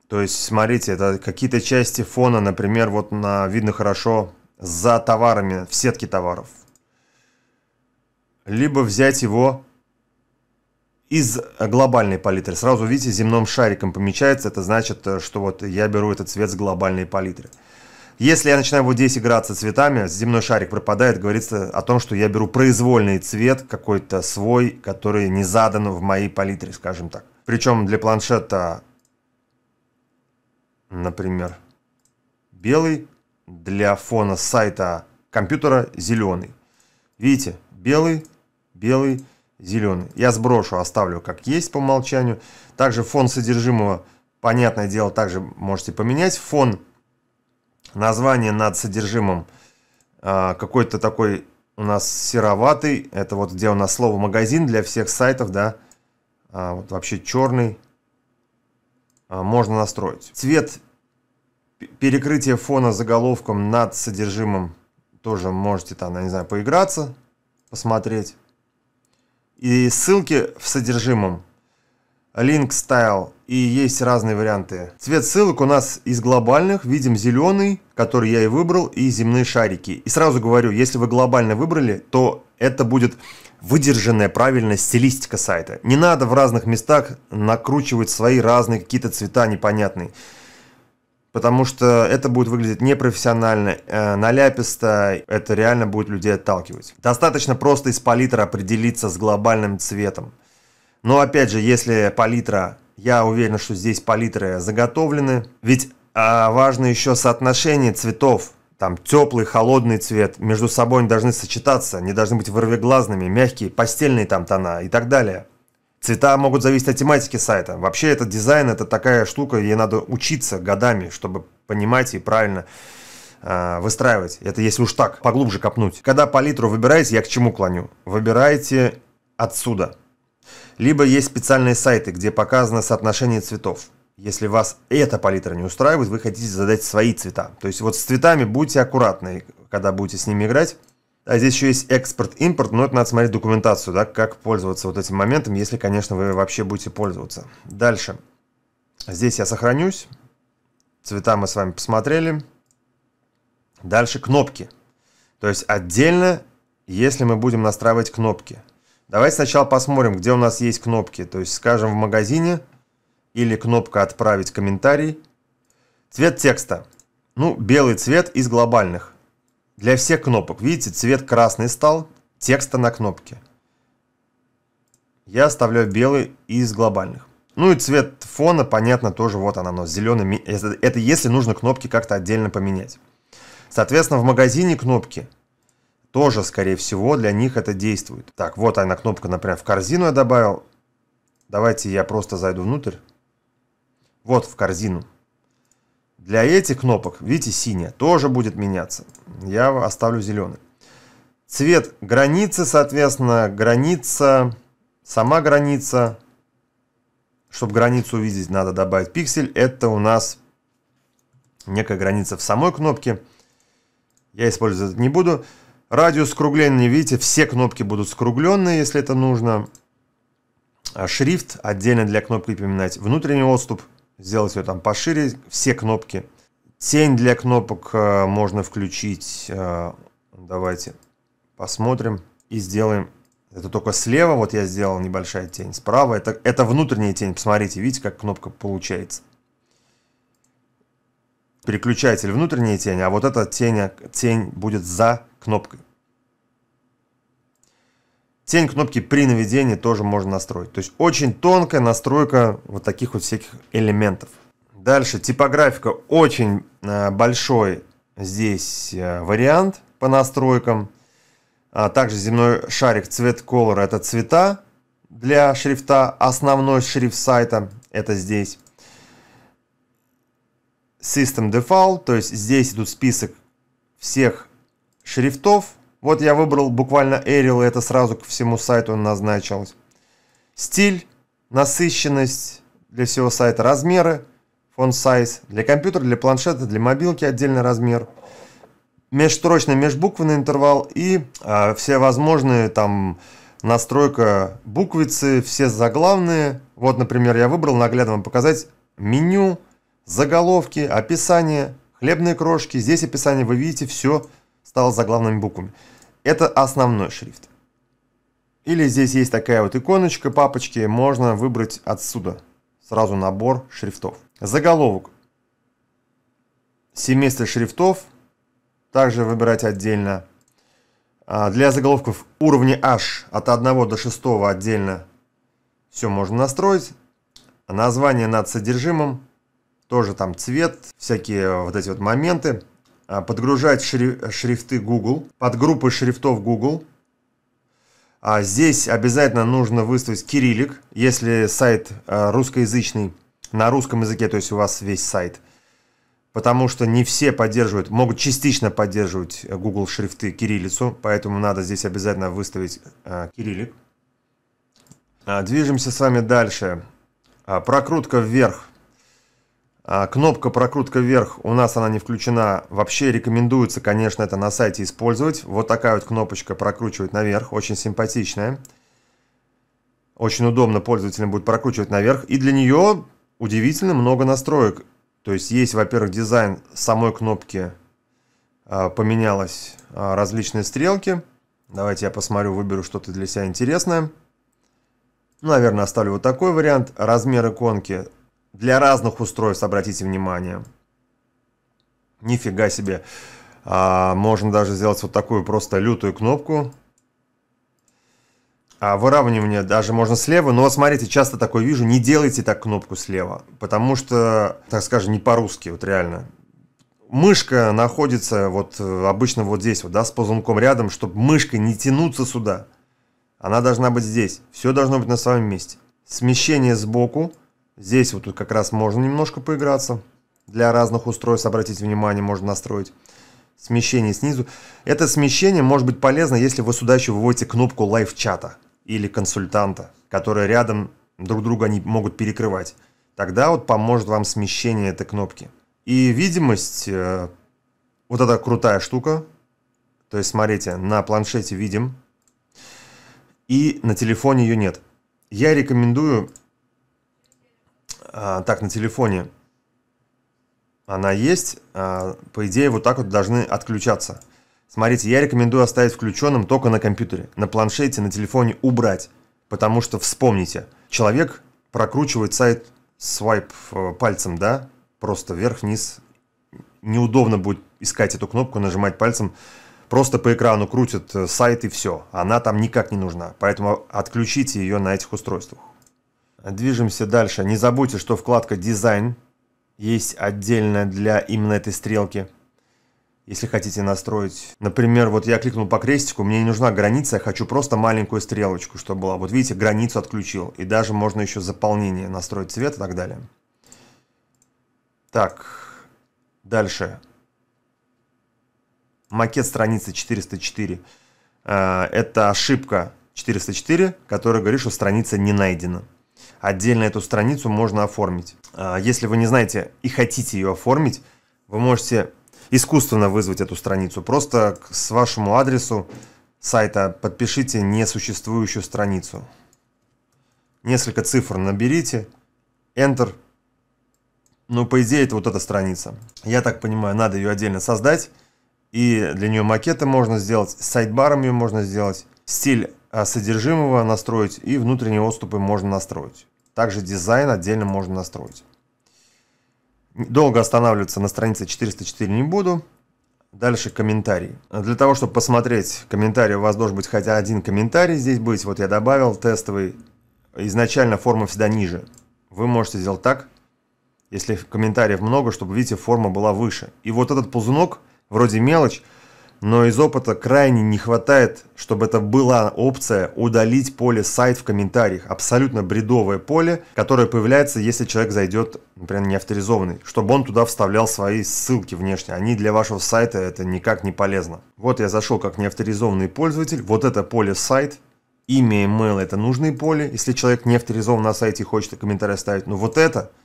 То есть, смотрите, это какие-то части фона, например, вот на видно хорошо за товарами, в сетке товаров. Либо взять его из глобальной палитры. Сразу, видите, земным шариком помечается. Это значит, э, что вот я беру этот цвет с глобальной палитры. Если я начинаю вот здесь играться цветами, земной шарик пропадает, говорится о том, что я беру произвольный цвет, какой-то свой, который не задан в моей палитре, скажем так. Причем для планшета, например, белый, для фона сайта компьютера зеленый. Видите, белый, белый, зеленый. Я сброшу, оставлю как есть по умолчанию. Также фон содержимого, понятное дело, также можете поменять. Фон, название над содержимым а, какой-то такой у нас сероватый. Это вот где у нас слово магазин для всех сайтов, да. А, вот вообще черный. А, можно настроить. Цвет перекрытия фона заголовком над содержимым тоже можете там, я не знаю, поиграться, посмотреть и ссылки в содержимом. Link Style и есть разные варианты. Цвет ссылок у нас из глобальных, видим зеленый, который я и выбрал, и земные шарики. И сразу говорю, если вы глобально выбрали, то это будет выдержанная правильная стилистика сайта. Не надо в разных местах накручивать свои разные какие-то цвета непонятные потому что это будет выглядеть непрофессионально, э, наляписто, это реально будет людей отталкивать. Достаточно просто из палитры определиться с глобальным цветом. Но опять же, если палитра, я уверен, что здесь палитры заготовлены, ведь э, важно еще соотношение цветов, там теплый, холодный цвет, между собой они должны сочетаться, они должны быть вырвиглазными, мягкие, постельные там тона и так далее. Цвета могут зависеть от тематики сайта. Вообще этот дизайн это такая штука, ей надо учиться годами, чтобы понимать и правильно э, выстраивать. Это если уж так, поглубже копнуть. Когда палитру выбираете, я к чему клоню? Выбирайте отсюда. Либо есть специальные сайты, где показано соотношение цветов. Если вас эта палитра не устраивает, вы хотите задать свои цвета. То есть вот с цветами будьте аккуратны, когда будете с ними играть. А здесь еще есть экспорт-импорт, но это надо смотреть документацию, да, как пользоваться вот этим моментом, если, конечно, вы вообще будете пользоваться. Дальше. Здесь я сохранюсь. Цвета мы с вами посмотрели. Дальше кнопки. То есть отдельно, если мы будем настраивать кнопки. Давайте сначала посмотрим, где у нас есть кнопки. То есть, скажем, в магазине или кнопка «Отправить комментарий». Цвет текста. Ну, белый цвет из глобальных для всех кнопок. Видите, цвет красный стал текста на кнопке. Я оставляю белый из глобальных. Ну и цвет фона, понятно, тоже вот оно, но зеленый. Это, это если нужно кнопки как-то отдельно поменять. Соответственно, в магазине кнопки тоже, скорее всего, для них это действует. Так, вот она кнопка, например, в корзину я добавил. Давайте я просто зайду внутрь. Вот в корзину. Для этих кнопок, видите, синяя тоже будет меняться. Я оставлю зеленый. Цвет границы, соответственно, граница, сама граница. Чтобы границу увидеть, надо добавить пиксель. Это у нас некая граница в самой кнопке. Я использовать это не буду. Радиус скругления, видите, все кнопки будут скругленные, если это нужно. А шрифт отдельно для кнопки поменять. Внутренний отступ – сделать ее там пошире, все кнопки. Тень для кнопок э, можно включить, э, давайте посмотрим и сделаем. Это только слева, вот я сделал небольшая тень, справа это, это внутренняя тень, посмотрите, видите, как кнопка получается. Переключатель внутренняя тень, а вот эта тень, тень будет за кнопкой. Тень кнопки при наведении тоже можно настроить. То есть очень тонкая настройка вот таких вот всяких элементов. Дальше типографика очень э, большой здесь э, вариант по настройкам. А также земной шарик цвет color это цвета для шрифта. Основной шрифт сайта это здесь. System Default, то есть здесь идут список всех шрифтов, вот я выбрал буквально Эрил и это сразу к всему сайту назначилось. Стиль, насыщенность для всего сайта, размеры, фон size для компьютера, для планшета, для мобилки отдельный размер, межстрочный, межбуквенный интервал и э, все возможные там настройка буквицы, все заглавные. Вот, например, я выбрал наглядно вам показать меню, заголовки, описание, хлебные крошки. Здесь описание вы видите все стало заглавными буквами. Это основной шрифт. Или здесь есть такая вот иконочка папочки, можно выбрать отсюда сразу набор шрифтов. Заголовок. Семестр шрифтов. Также выбирать отдельно. А, для заголовков уровня H от 1 до 6 отдельно все можно настроить. Название над содержимым. Тоже там цвет, всякие вот эти вот моменты. А, подгружать шрифты Google, подгруппы шрифтов Google. А здесь обязательно нужно выставить кириллик, если сайт а, русскоязычный, на русском языке, то есть у вас весь сайт. Потому что не все поддерживают, могут частично поддерживать э, Google шрифты кириллицу, поэтому надо здесь обязательно выставить а, кириллик. Движемся с вами дальше. Прокрутка вверх – а, кнопка прокрутка вверх, у нас она не включена. Вообще рекомендуется, конечно, это на сайте использовать. Вот такая вот кнопочка прокручивать наверх, очень симпатичная. Очень удобно пользователям будет прокручивать наверх. И для нее удивительно много настроек. То есть есть, во-первых, дизайн самой кнопки, а, поменялось а, различные стрелки. Давайте я посмотрю, выберу что-то для себя интересное. Наверное, оставлю вот такой вариант. Размер иконки для разных устройств, обратите внимание. Нифига себе. А, можно даже сделать вот такую просто лютую кнопку. А выравнивание даже можно слева, но вот смотрите, часто такое вижу, не делайте так кнопку слева, потому что, так скажем, не по-русски, вот реально. Мышка находится вот обычно вот здесь, вот, да, с ползунком рядом, чтобы мышкой не тянуться сюда. Она должна быть здесь, все должно быть на своем месте. Смещение сбоку – Здесь вот тут как раз можно немножко поиграться. Для разных устройств, обратите внимание, можно настроить смещение снизу. Это смещение может быть полезно, если вы сюда еще выводите кнопку лайв-чата или консультанта, которые рядом друг друга они могут перекрывать. Тогда вот поможет вам смещение этой кнопки. И видимость, э, вот эта крутая штука. То есть, смотрите, на планшете видим, и на телефоне ее нет. Я рекомендую а, так, на телефоне она есть. А, по идее, вот так вот должны отключаться. Смотрите, я рекомендую оставить включенным только на компьютере. На планшете, на телефоне убрать. Потому что, вспомните, человек прокручивает сайт свайп э, пальцем, да? Просто вверх-вниз. Неудобно будет искать эту кнопку, нажимать пальцем. Просто по экрану крутит э, сайт и все. Она там никак не нужна. Поэтому отключите ее на этих устройствах. Движемся дальше. Не забудьте, что вкладка «Дизайн» есть отдельная для именно этой стрелки. Если хотите настроить. Например, вот я кликнул по крестику, мне не нужна граница, я хочу просто маленькую стрелочку, чтобы была. Вот видите, границу отключил. И даже можно еще заполнение настроить цвет и так далее. Так, дальше. Макет страницы 404. Э, это ошибка 404, которая говорит, что страница не найдена отдельно эту страницу можно оформить. А, если вы не знаете и хотите ее оформить, вы можете искусственно вызвать эту страницу. Просто с вашему адресу сайта подпишите несуществующую страницу. Несколько цифр наберите, Enter. Ну, по идее, это вот эта страница. Я так понимаю, надо ее отдельно создать. И для нее макеты можно сделать, с сайтбаром ее можно сделать. Стиль а, содержимого настроить и внутренние отступы можно настроить. Также дизайн отдельно можно настроить. Долго останавливаться на странице 404 не буду. Дальше комментарии Для того, чтобы посмотреть комментарий, у вас должен быть хотя один комментарий здесь быть. Вот я добавил тестовый. Изначально форма всегда ниже. Вы можете сделать так, если комментариев много, чтобы, видите, форма была выше. И вот этот ползунок, вроде мелочь, но из опыта крайне не хватает, чтобы это была опция удалить поле сайт в комментариях. Абсолютно бредовое поле, которое появляется, если человек зайдет, например, неавторизованный, чтобы он туда вставлял свои ссылки внешне. Они для вашего сайта это никак не полезно. Вот я зашел как неавторизованный пользователь, вот это поле сайт, имя, email это нужные поле, если человек не авторизован на сайте и хочет комментарий оставить. Но ну вот это –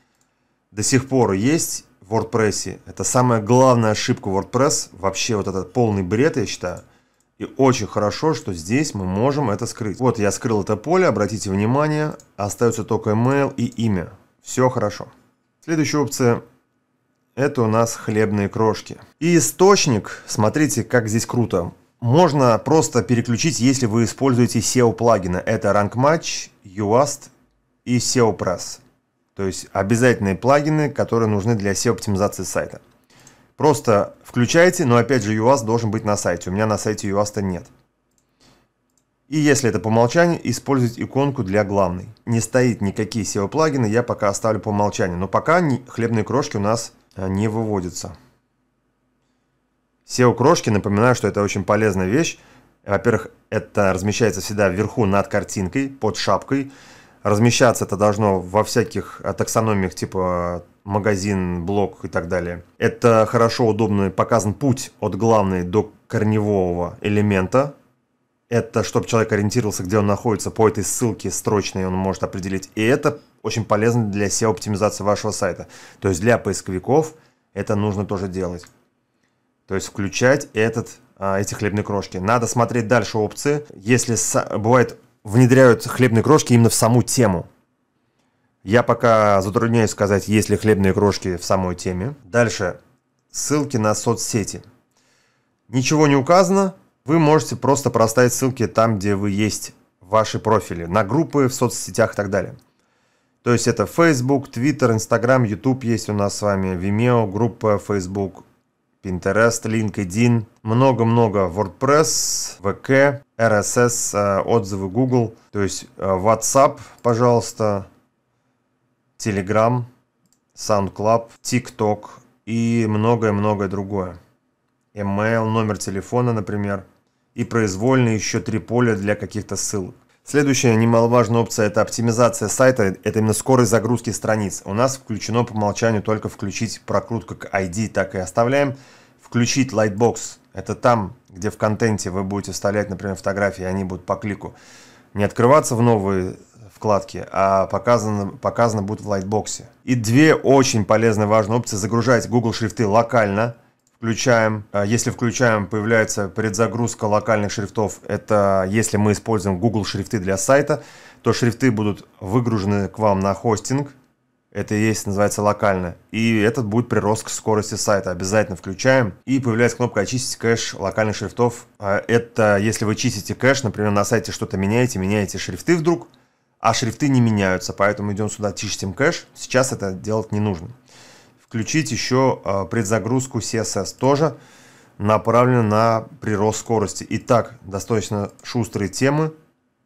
до сих пор есть в WordPress. Это самая главная ошибка WordPress. Вообще вот этот полный бред, я считаю. И очень хорошо, что здесь мы можем это скрыть. Вот я скрыл это поле, обратите внимание, остается только email и имя. Все хорошо. Следующая опция – это у нас хлебные крошки. И источник, смотрите, как здесь круто. Можно просто переключить, если вы используете SEO-плагины. Это Rank Match, UAST и SEO Press. То есть обязательные плагины, которые нужны для SEO-оптимизации сайта. Просто включайте, но опять же UAS должен быть на сайте. У меня на сайте UAS-то нет. И если это по умолчанию, использовать иконку для главной. Не стоит никакие SEO-плагины, я пока оставлю по умолчанию. Но пока не, хлебные крошки у нас э, не выводятся. SEO-крошки, напоминаю, что это очень полезная вещь. Во-первых, это размещается всегда вверху над картинкой, под шапкой размещаться это должно во всяких э, таксономиях типа магазин, блок и так далее. Это хорошо, удобно показан путь от главной до корневого элемента. Это чтобы человек ориентировался, где он находится, по этой ссылке строчной он может определить. И это очень полезно для SEO-оптимизации вашего сайта. То есть для поисковиков это нужно тоже делать. То есть включать этот, а, эти хлебные крошки. Надо смотреть дальше опции. Если бывает внедряют хлебные крошки именно в саму тему. Я пока затрудняюсь сказать, есть ли хлебные крошки в самой теме. Дальше. Ссылки на соцсети. Ничего не указано. Вы можете просто проставить ссылки там, где вы есть, ваши профили, на группы в соцсетях и так далее. То есть это Facebook, Twitter, Instagram, YouTube есть у нас с вами, Vimeo, группа Facebook, Pinterest, LinkedIn, много-много WordPress, VK, RSS, э, отзывы Google, то есть э, WhatsApp, пожалуйста, Telegram, SoundCloud, TikTok и многое-многое другое. Email, номер телефона, например, и произвольно еще три поля для каких-то ссылок. Следующая немаловажная опция – это оптимизация сайта, это именно скорость загрузки страниц. У нас включено по умолчанию только включить прокрутку к ID, так и оставляем. Включить Lightbox – это там, где в контенте вы будете вставлять, например, фотографии, они будут по клику не открываться в новые вкладки, а показано, показано будет в Lightbox. И две очень полезные важные опции – загружать Google шрифты локально включаем, а, если включаем, появляется предзагрузка локальных шрифтов. Это если мы используем Google шрифты для сайта, то шрифты будут выгружены к вам на хостинг. Это и есть, называется локально. И этот будет прирост к скорости сайта. Обязательно включаем. И появляется кнопка «Очистить кэш локальных шрифтов». А, это если вы чистите кэш, например, на сайте что-то меняете, меняете шрифты вдруг, а шрифты не меняются, поэтому идем сюда, чистим кэш. Сейчас это делать не нужно включить еще а, предзагрузку CSS, тоже направлено на прирост скорости. Итак, достаточно шустрые темы,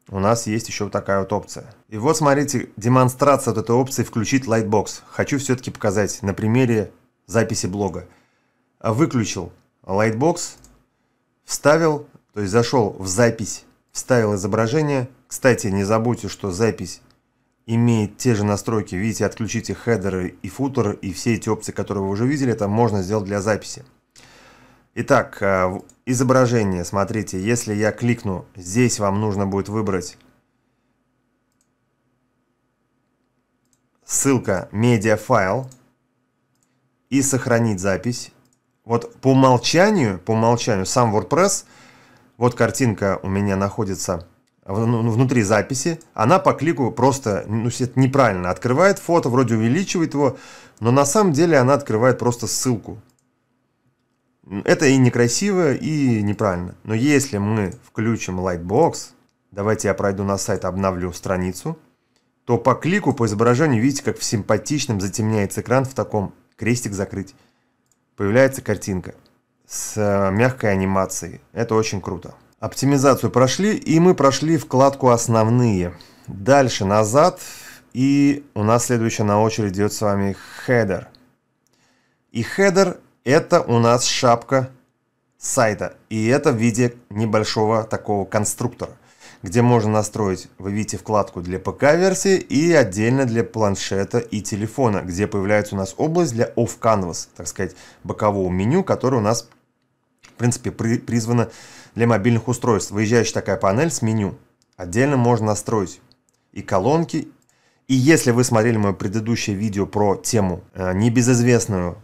у нас есть еще такая вот опция. И вот смотрите, демонстрация вот этой опции «Включить Lightbox». Хочу все-таки показать на примере записи блога. Выключил Lightbox, вставил, то есть зашел в запись, вставил изображение. Кстати, не забудьте, что запись имеет те же настройки. Видите, отключите хедеры и футер и все эти опции, которые вы уже видели, это можно сделать для записи. Итак, э, изображение, смотрите, если я кликну, здесь вам нужно будет выбрать ссылка «Медиафайл» и сохранить запись. Вот по умолчанию, по умолчанию сам WordPress, вот картинка у меня находится а ну, ну, внутри записи, она по клику просто, ну, это неправильно, открывает фото, вроде увеличивает его, но на самом деле она открывает просто ссылку. Это и некрасиво, и неправильно. Но если мы включим Lightbox, давайте я пройду на сайт, обновлю страницу, то по клику, по изображению, видите, как в симпатичном затемняется экран в таком крестик закрыть. Появляется картинка с э, мягкой анимацией. Это очень круто. Оптимизацию прошли, и мы прошли вкладку «Основные». Дальше назад, и у нас следующая на очередь идет с вами header. И header это у нас шапка сайта, и это в виде небольшого такого конструктора, где можно настроить, вы видите, вкладку для ПК-версии и отдельно для планшета и телефона, где появляется у нас область для off-canvas, так сказать, бокового меню, которое у нас, в принципе, при, призвано для мобильных устройств, выезжающая такая панель с меню. Отдельно можно настроить и колонки. И если вы смотрели мое предыдущее видео про тему, э, небезызвестную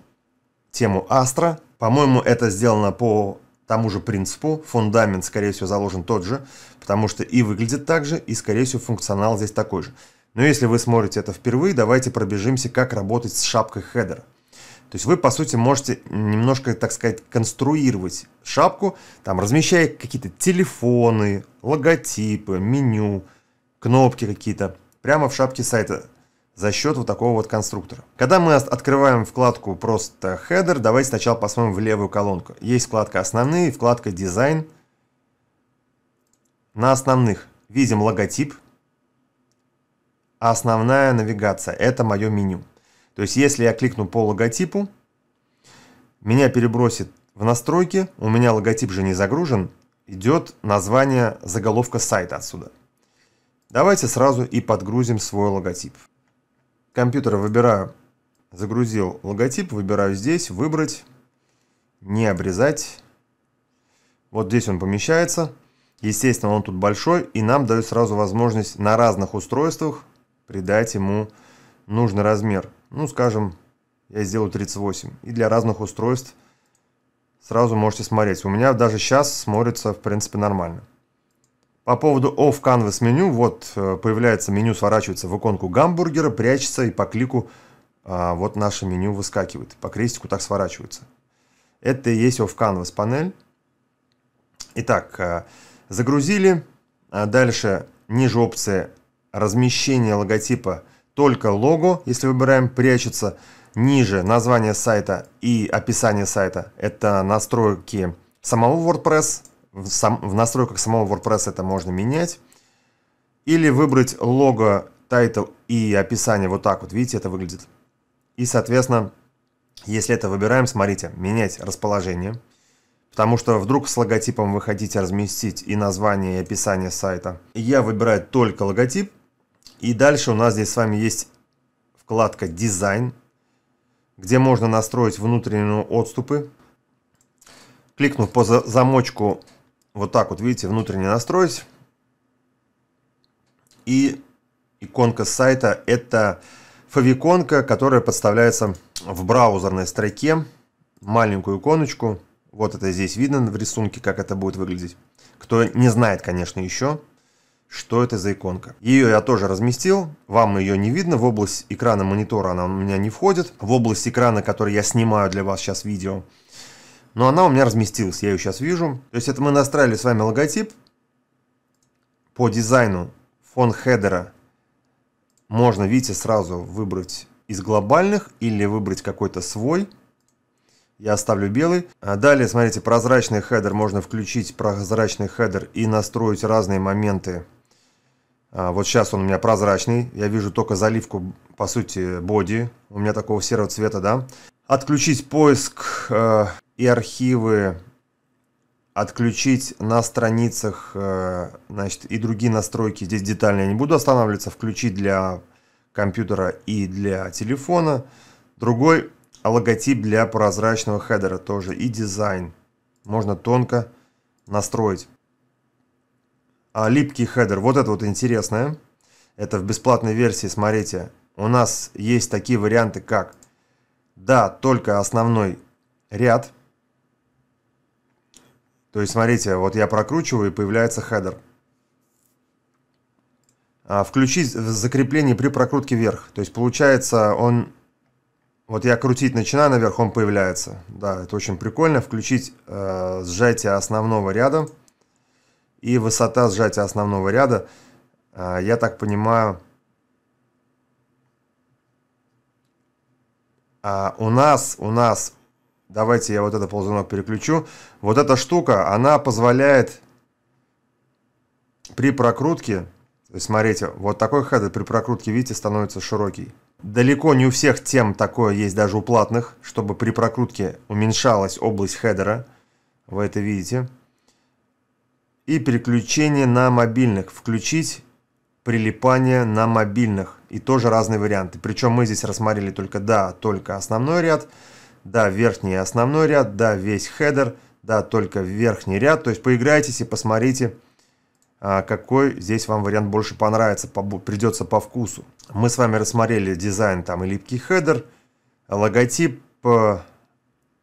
тему Астра, по-моему, это сделано по тому же принципу, фундамент, скорее всего, заложен тот же, потому что и выглядит так же, и, скорее всего, функционал здесь такой же. Но если вы смотрите это впервые, давайте пробежимся, как работать с шапкой хедера. То есть вы, по сути, можете немножко, так сказать, конструировать шапку, там, размещая какие-то телефоны, логотипы, меню, кнопки какие-то, прямо в шапке сайта за счет вот такого вот конструктора. Когда мы открываем вкладку просто header, давайте сначала посмотрим в левую колонку. Есть вкладка «Основные», вкладка «Дизайн». На основных видим логотип, а основная навигация – это мое меню. То есть, если я кликну по логотипу, меня перебросит в настройки, у меня логотип же не загружен, идет название заголовка сайта отсюда. Давайте сразу и подгрузим свой логотип. Компьютер выбираю, загрузил логотип, выбираю здесь, выбрать, не обрезать. Вот здесь он помещается. Естественно, он тут большой, и нам дают сразу возможность на разных устройствах придать ему нужный размер ну скажем, я сделаю 38. И для разных устройств сразу можете смотреть. У меня даже сейчас смотрится, в принципе, нормально. По поводу Off Canvas меню, вот э, появляется меню, сворачивается в иконку гамбургера, прячется и по клику а, вот наше меню выскакивает. По крестику так сворачивается. Это и есть Off Canvas панель. Итак, э, загрузили. Э, дальше ниже опции размещение логотипа только лого, если выбираем прячется, ниже название сайта и описание сайта. Это настройки самого WordPress. В, сам, в настройках самого WordPress это можно менять. Или выбрать лого, тайтл и описание вот так вот. Видите, это выглядит. И, соответственно, если это выбираем, смотрите, менять расположение. Потому что вдруг с логотипом вы хотите разместить и название, и описание сайта. Я выбираю только логотип, и дальше у нас здесь с вами есть вкладка «Дизайн», где можно настроить внутренние отступы. Кликнув по замочку, вот так вот, видите, внутренне настроить. И иконка сайта – это фавиконка, которая подставляется в браузерной строке, маленькую иконочку. Вот это здесь видно в рисунке, как это будет выглядеть. Кто не знает, конечно, еще – что это за иконка. Ее я тоже разместил, вам ее не видно, в область экрана монитора она у меня не входит, в область экрана, который я снимаю для вас сейчас видео, но она у меня разместилась, я ее сейчас вижу. То есть это мы настраивали с вами логотип по дизайну фон хедера. Можно, видите, сразу выбрать из глобальных или выбрать какой-то свой. Я оставлю белый. А далее, смотрите, прозрачный хедер. Можно включить прозрачный хедер и настроить разные моменты а, вот сейчас он у меня прозрачный, я вижу только заливку, по сути, боди, у меня такого серого цвета, да. Отключить поиск э, и архивы, отключить на страницах, э, значит, и другие настройки, здесь детально я не буду останавливаться, включить для компьютера и для телефона. Другой логотип для прозрачного хедера тоже и дизайн, можно тонко настроить. А, липкий хедер, вот это вот интересное. Это в бесплатной версии, смотрите. У нас есть такие варианты, как да, только основной ряд. То есть, смотрите, вот я прокручиваю и появляется хедер. А, включить закрепление при прокрутке вверх. То есть, получается, он... Вот я крутить начинаю наверх, он появляется. Да, это очень прикольно. Включить э, сжатие основного ряда. И высота сжатия основного ряда, э, я так понимаю, а, у нас, у нас, давайте я вот это ползунок переключу, вот эта штука, она позволяет при прокрутке, то есть смотрите, вот такой хедер при прокрутке, видите, становится широкий. Далеко не у всех тем такое есть даже у платных, чтобы при прокрутке уменьшалась область хедера. Вы это видите и переключение на мобильных. Включить прилипание на мобильных. И тоже разные варианты. Причем мы здесь рассмотрели только да, только основной ряд, да, верхний основной ряд, да, весь хедер, да, только верхний ряд. То есть поиграйтесь и посмотрите, а, какой здесь вам вариант больше понравится, придется по вкусу. Мы с вами рассмотрели дизайн там и липкий хедер, логотип. Э.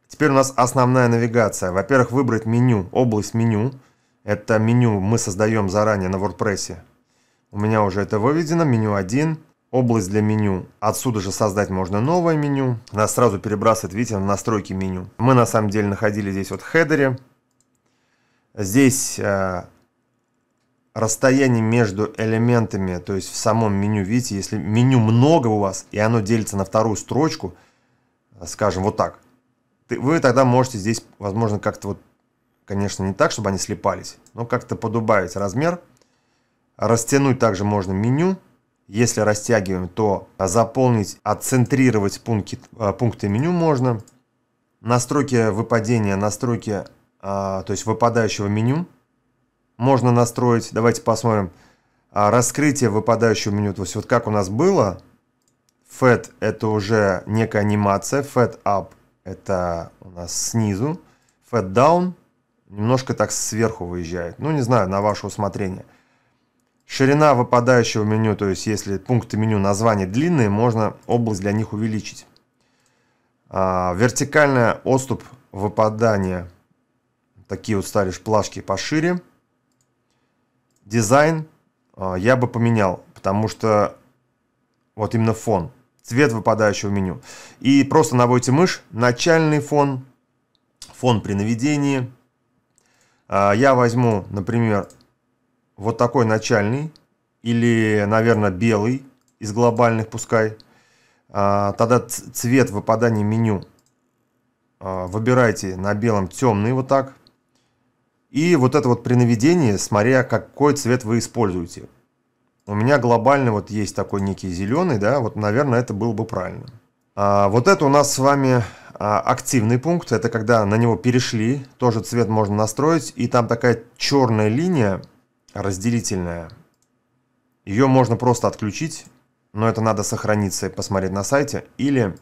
Теперь у нас основная навигация. Во-первых, выбрать меню, область меню – это меню мы создаем заранее на WordPress. У меня уже это выведено, меню 1, область для меню. Отсюда же создать можно новое меню. Нас сразу перебрасывает, видите, на настройки меню. Мы на самом деле находили здесь вот хедере. Здесь э, расстояние между элементами, то есть в самом меню, видите, если меню много у вас, и оно делится на вторую строчку, э, скажем, вот так, вы тогда можете здесь, возможно, как-то вот Конечно, не так, чтобы они слепались, но как-то подубавить размер. Растянуть также можно меню. Если растягиваем, то заполнить, отцентрировать пункты, э, пункты меню можно. Настройки выпадения, настройки, а, то есть выпадающего меню можно настроить. Давайте посмотрим а, раскрытие выпадающего меню. То есть вот как у нас было. Fat это уже некая анимация. Fat up это у нас снизу. Fat down – немножко так сверху выезжает. Ну, не знаю, на ваше усмотрение. Ширина выпадающего меню, то есть если пункты меню названия длинные, можно область для них увеличить. А, вертикальный отступ выпадания. Такие вот стали плашки пошире. Дизайн а, я бы поменял, потому что вот именно фон, цвет выпадающего меню. И просто наводите мышь, начальный фон, фон при наведении – а, я возьму, например, вот такой начальный или, наверное, белый из глобальных пускай. А, тогда цвет выпадания меню а, выбирайте на белом темный вот так. И вот это вот при наведении, смотря какой цвет вы используете. У меня глобально вот есть такой некий зеленый, да, вот, наверное, это было бы правильно. А вот это у нас с вами а, активный пункт – это когда на него перешли, тоже цвет можно настроить, и там такая черная линия разделительная. Ее можно просто отключить, но это надо сохраниться и посмотреть на сайте. Или,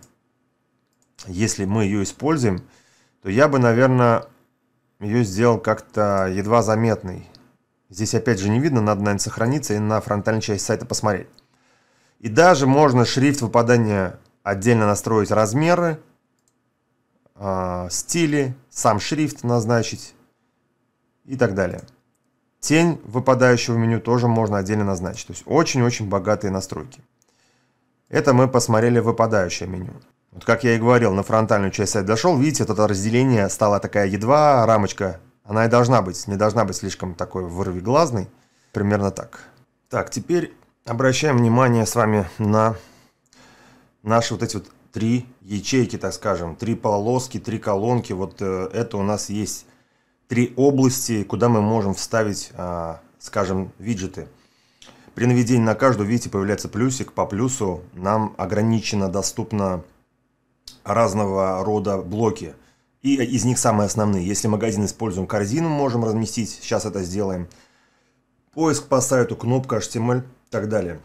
если мы ее используем, то я бы, наверное, ее сделал как-то едва заметной. Здесь опять же не видно, надо, наверное, сохраниться и на фронтальной части сайта посмотреть. И даже можно шрифт выпадания отдельно настроить размеры, а, стили, сам шрифт назначить и так далее. Тень выпадающего в меню тоже можно отдельно назначить. То есть очень-очень богатые настройки. Это мы посмотрели выпадающее меню. Вот как я и говорил, на фронтальную часть сайта дошел, видите, это разделение стало такая едва рамочка. Она и должна быть, не должна быть слишком такой вырвиглазной. Примерно так. Так, теперь обращаем внимание с вами на наши вот эти вот три ячейки, так скажем, три полоски, три колонки. Вот э, это у нас есть три области, куда мы можем вставить, а, скажем, виджеты. При наведении на каждую, видите, появляется плюсик. По плюсу нам ограничено доступно разного рода блоки. И из них самые основные. Если магазин используем корзину, можем разместить. Сейчас это сделаем. Поиск по сайту, кнопка HTML и так далее.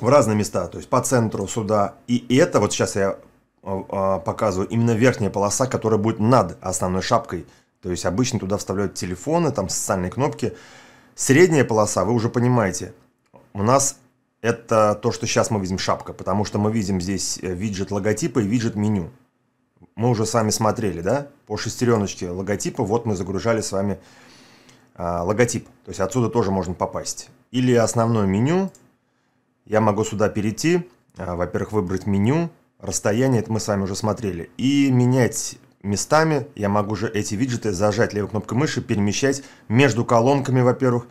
В разные места, то есть по центру сюда. И это, вот сейчас я а, а, показываю именно верхняя полоса, которая будет над основной шапкой. То есть обычно туда вставляют телефоны, там социальные кнопки. Средняя полоса, вы уже понимаете, у нас это то, что сейчас мы видим шапка, потому что мы видим здесь э, виджет логотипа и виджет меню. Мы уже с вами смотрели, да, по шестереночке логотипа, вот мы загружали с вами э, логотип. То есть отсюда тоже можно попасть. Или основное меню, я могу сюда перейти, э, во-первых, выбрать меню, расстояние, это мы с вами уже смотрели. И менять местами я могу же эти виджеты зажать левой кнопкой мыши, перемещать между колонками, во-первых.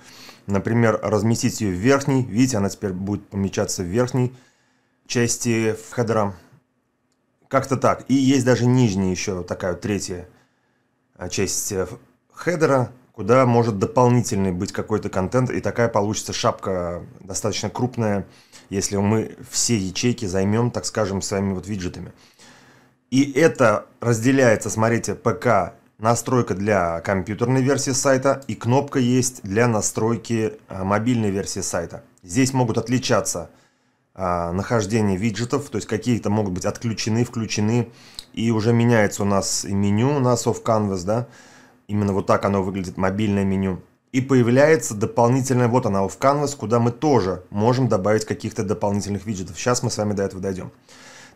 Например, разместить ее в верхней. Видите, она теперь будет помечаться в верхней части хедера. Как-то так. И есть даже нижняя еще такая вот третья а, часть э, хедера, куда может дополнительный быть какой-то контент. И такая получится шапка э, достаточно крупная, если мы все ячейки займем, так скажем, своими вот виджетами. И это разделяется, смотрите, ПК настройка для компьютерной версии сайта и кнопка есть для настройки а, мобильной версии сайта. Здесь могут отличаться а, нахождение виджетов, то есть какие-то могут быть отключены, включены. И уже меняется у нас и меню у нас of Canvas, да, именно вот так оно выглядит, мобильное меню. И появляется дополнительная, вот она, в Canvas, куда мы тоже можем добавить каких-то дополнительных виджетов. Сейчас мы с вами до этого дойдем.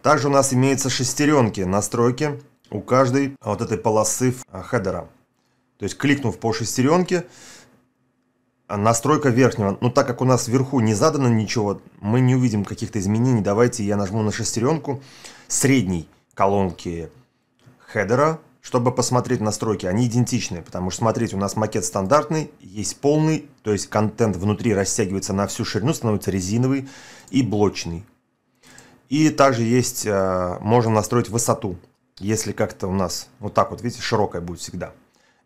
Также у нас имеются шестеренки настройки у каждой вот этой полосы а, хедера. То есть кликнув по шестеренке, а, настройка верхнего. Но так как у нас вверху не задано ничего, мы не увидим каких-то изменений. Давайте я нажму на шестеренку средней колонки хедера чтобы посмотреть настройки, они идентичны, потому что, смотрите, у нас макет стандартный, есть полный, то есть контент внутри растягивается на всю ширину, становится резиновый и блочный. И также есть, э, можно настроить высоту, если как-то у нас вот так вот, видите, широкая будет всегда.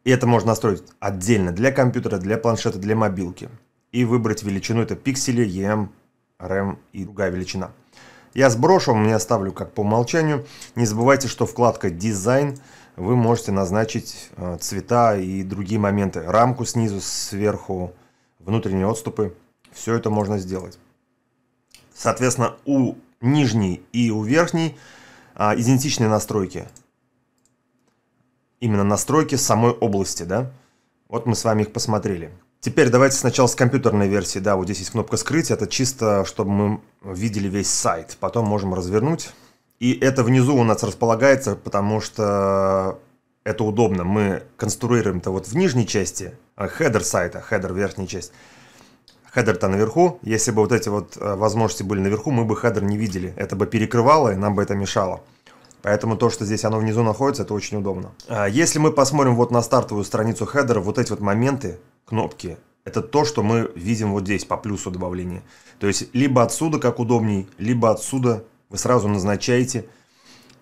И это можно настроить отдельно для компьютера, для планшета, для мобилки. И выбрать величину, это пиксели, EM, RAM и другая величина. Я сброшу, мне оставлю как по умолчанию. Не забывайте, что вкладка «Дизайн» вы можете назначить э, цвета и другие моменты. Рамку снизу, сверху, внутренние отступы. Все это можно сделать. Соответственно, у нижней и у верхней а, идентичные настройки. Именно настройки самой области, да? Вот мы с вами их посмотрели. Теперь давайте сначала с компьютерной версии. Да, вот здесь есть кнопка «Скрыть». Это чисто, чтобы мы видели весь сайт. Потом можем развернуть. И это внизу у нас располагается, потому что это удобно. Мы конструируем это вот в нижней части, а хедер сайта, хедер верхней части. Хедер-то наверху. Если бы вот эти вот э, возможности были наверху, мы бы хедер не видели. Это бы перекрывало, и нам бы это мешало. Поэтому то, что здесь оно внизу находится, это очень удобно. А если мы посмотрим вот на стартовую страницу хедера, вот эти вот моменты, кнопки, это то, что мы видим вот здесь по плюсу добавления. То есть либо отсюда как удобней, либо отсюда вы сразу назначаете.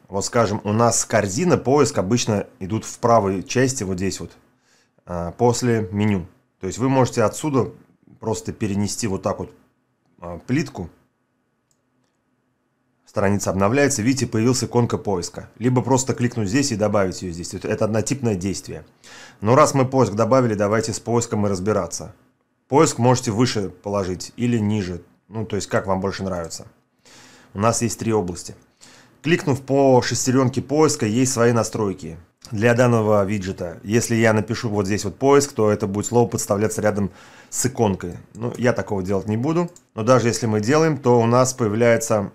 Вот скажем, у нас корзина, поиск обычно идут в правой части, вот здесь вот, а, после меню. То есть вы можете отсюда просто перенести вот так вот а, плитку. Страница обновляется, видите, появилась иконка поиска. Либо просто кликнуть здесь и добавить ее здесь. Это однотипное действие. Но раз мы поиск добавили, давайте с поиском и разбираться. Поиск можете выше положить или ниже. Ну, то есть, как вам больше нравится у нас есть три области. Кликнув по шестеренке поиска, есть свои настройки для данного виджета. Если я напишу вот здесь вот поиск, то это будет слово подставляться рядом с иконкой. Ну, я такого делать не буду. Но даже если мы делаем, то у нас появляется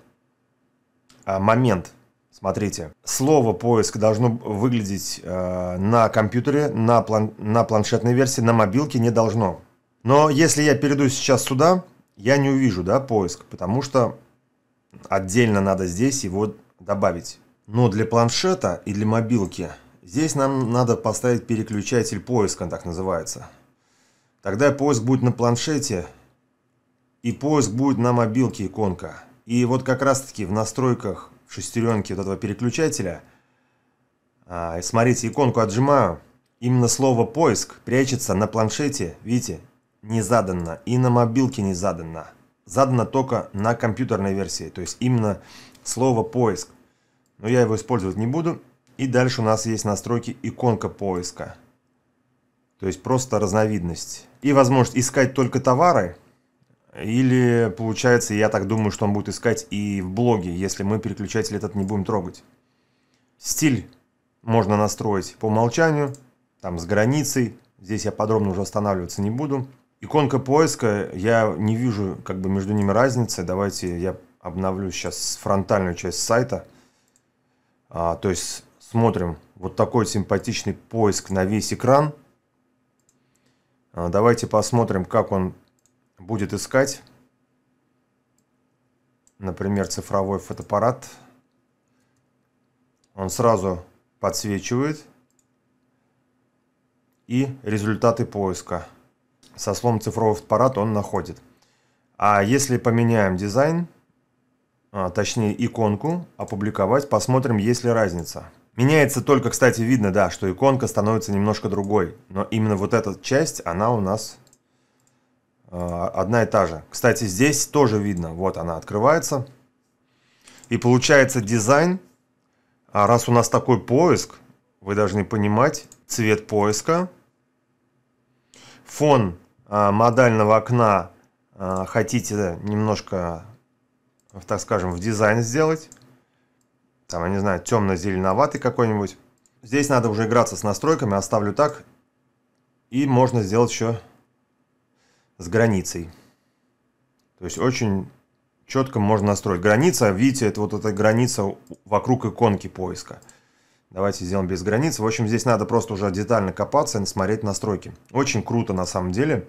а, момент. Смотрите, слово поиск должно выглядеть э, на компьютере, на, план, на планшетной версии, на мобилке не должно. Но если я перейду сейчас сюда, я не увижу да, поиск, потому что отдельно надо здесь его добавить. Но для планшета и для мобилки здесь нам надо поставить переключатель поиска, так называется. Тогда поиск будет на планшете и поиск будет на мобилке иконка. И вот как раз таки в настройках шестеренки вот этого переключателя, а, смотрите, иконку отжимаю, именно слово «поиск» прячется на планшете, видите, не заданно и на мобилке не заданно задано только на компьютерной версии, то есть именно слово «поиск». Но я его использовать не буду. И дальше у нас есть настройки иконка поиска. То есть просто разновидность. И возможность искать только товары. Или, получается, я так думаю, что он будет искать и в блоге, если мы переключатель этот не будем трогать. Стиль можно настроить по умолчанию, там с границей. Здесь я подробно уже останавливаться не буду. Иконка поиска, я не вижу как бы между ними разницы. Давайте я обновлю сейчас фронтальную часть сайта. А, то есть смотрим вот такой симпатичный поиск на весь экран. А, давайте посмотрим, как он будет искать. Например, цифровой фотоаппарат. Он сразу подсвечивает. И результаты поиска со слом цифрового аппарата он находит. А если поменяем дизайн, а, точнее иконку, опубликовать, посмотрим, есть ли разница. Меняется только, кстати, видно, да, что иконка становится немножко другой. Но именно вот эта часть, она у нас а, одна и та же. Кстати, здесь тоже видно, вот она открывается. И получается дизайн, а раз у нас такой поиск, вы должны понимать цвет поиска, фон а, модального окна а, хотите немножко, ну, так скажем, в дизайн сделать, там, я не знаю, темно-зеленоватый какой-нибудь, здесь надо уже играться с настройками, оставлю так, и можно сделать еще с границей. То есть очень четко можно настроить. Граница, видите, это вот эта граница вокруг иконки поиска. Давайте сделаем без границ. В общем, здесь надо просто уже детально копаться и смотреть настройки. Очень круто на самом деле.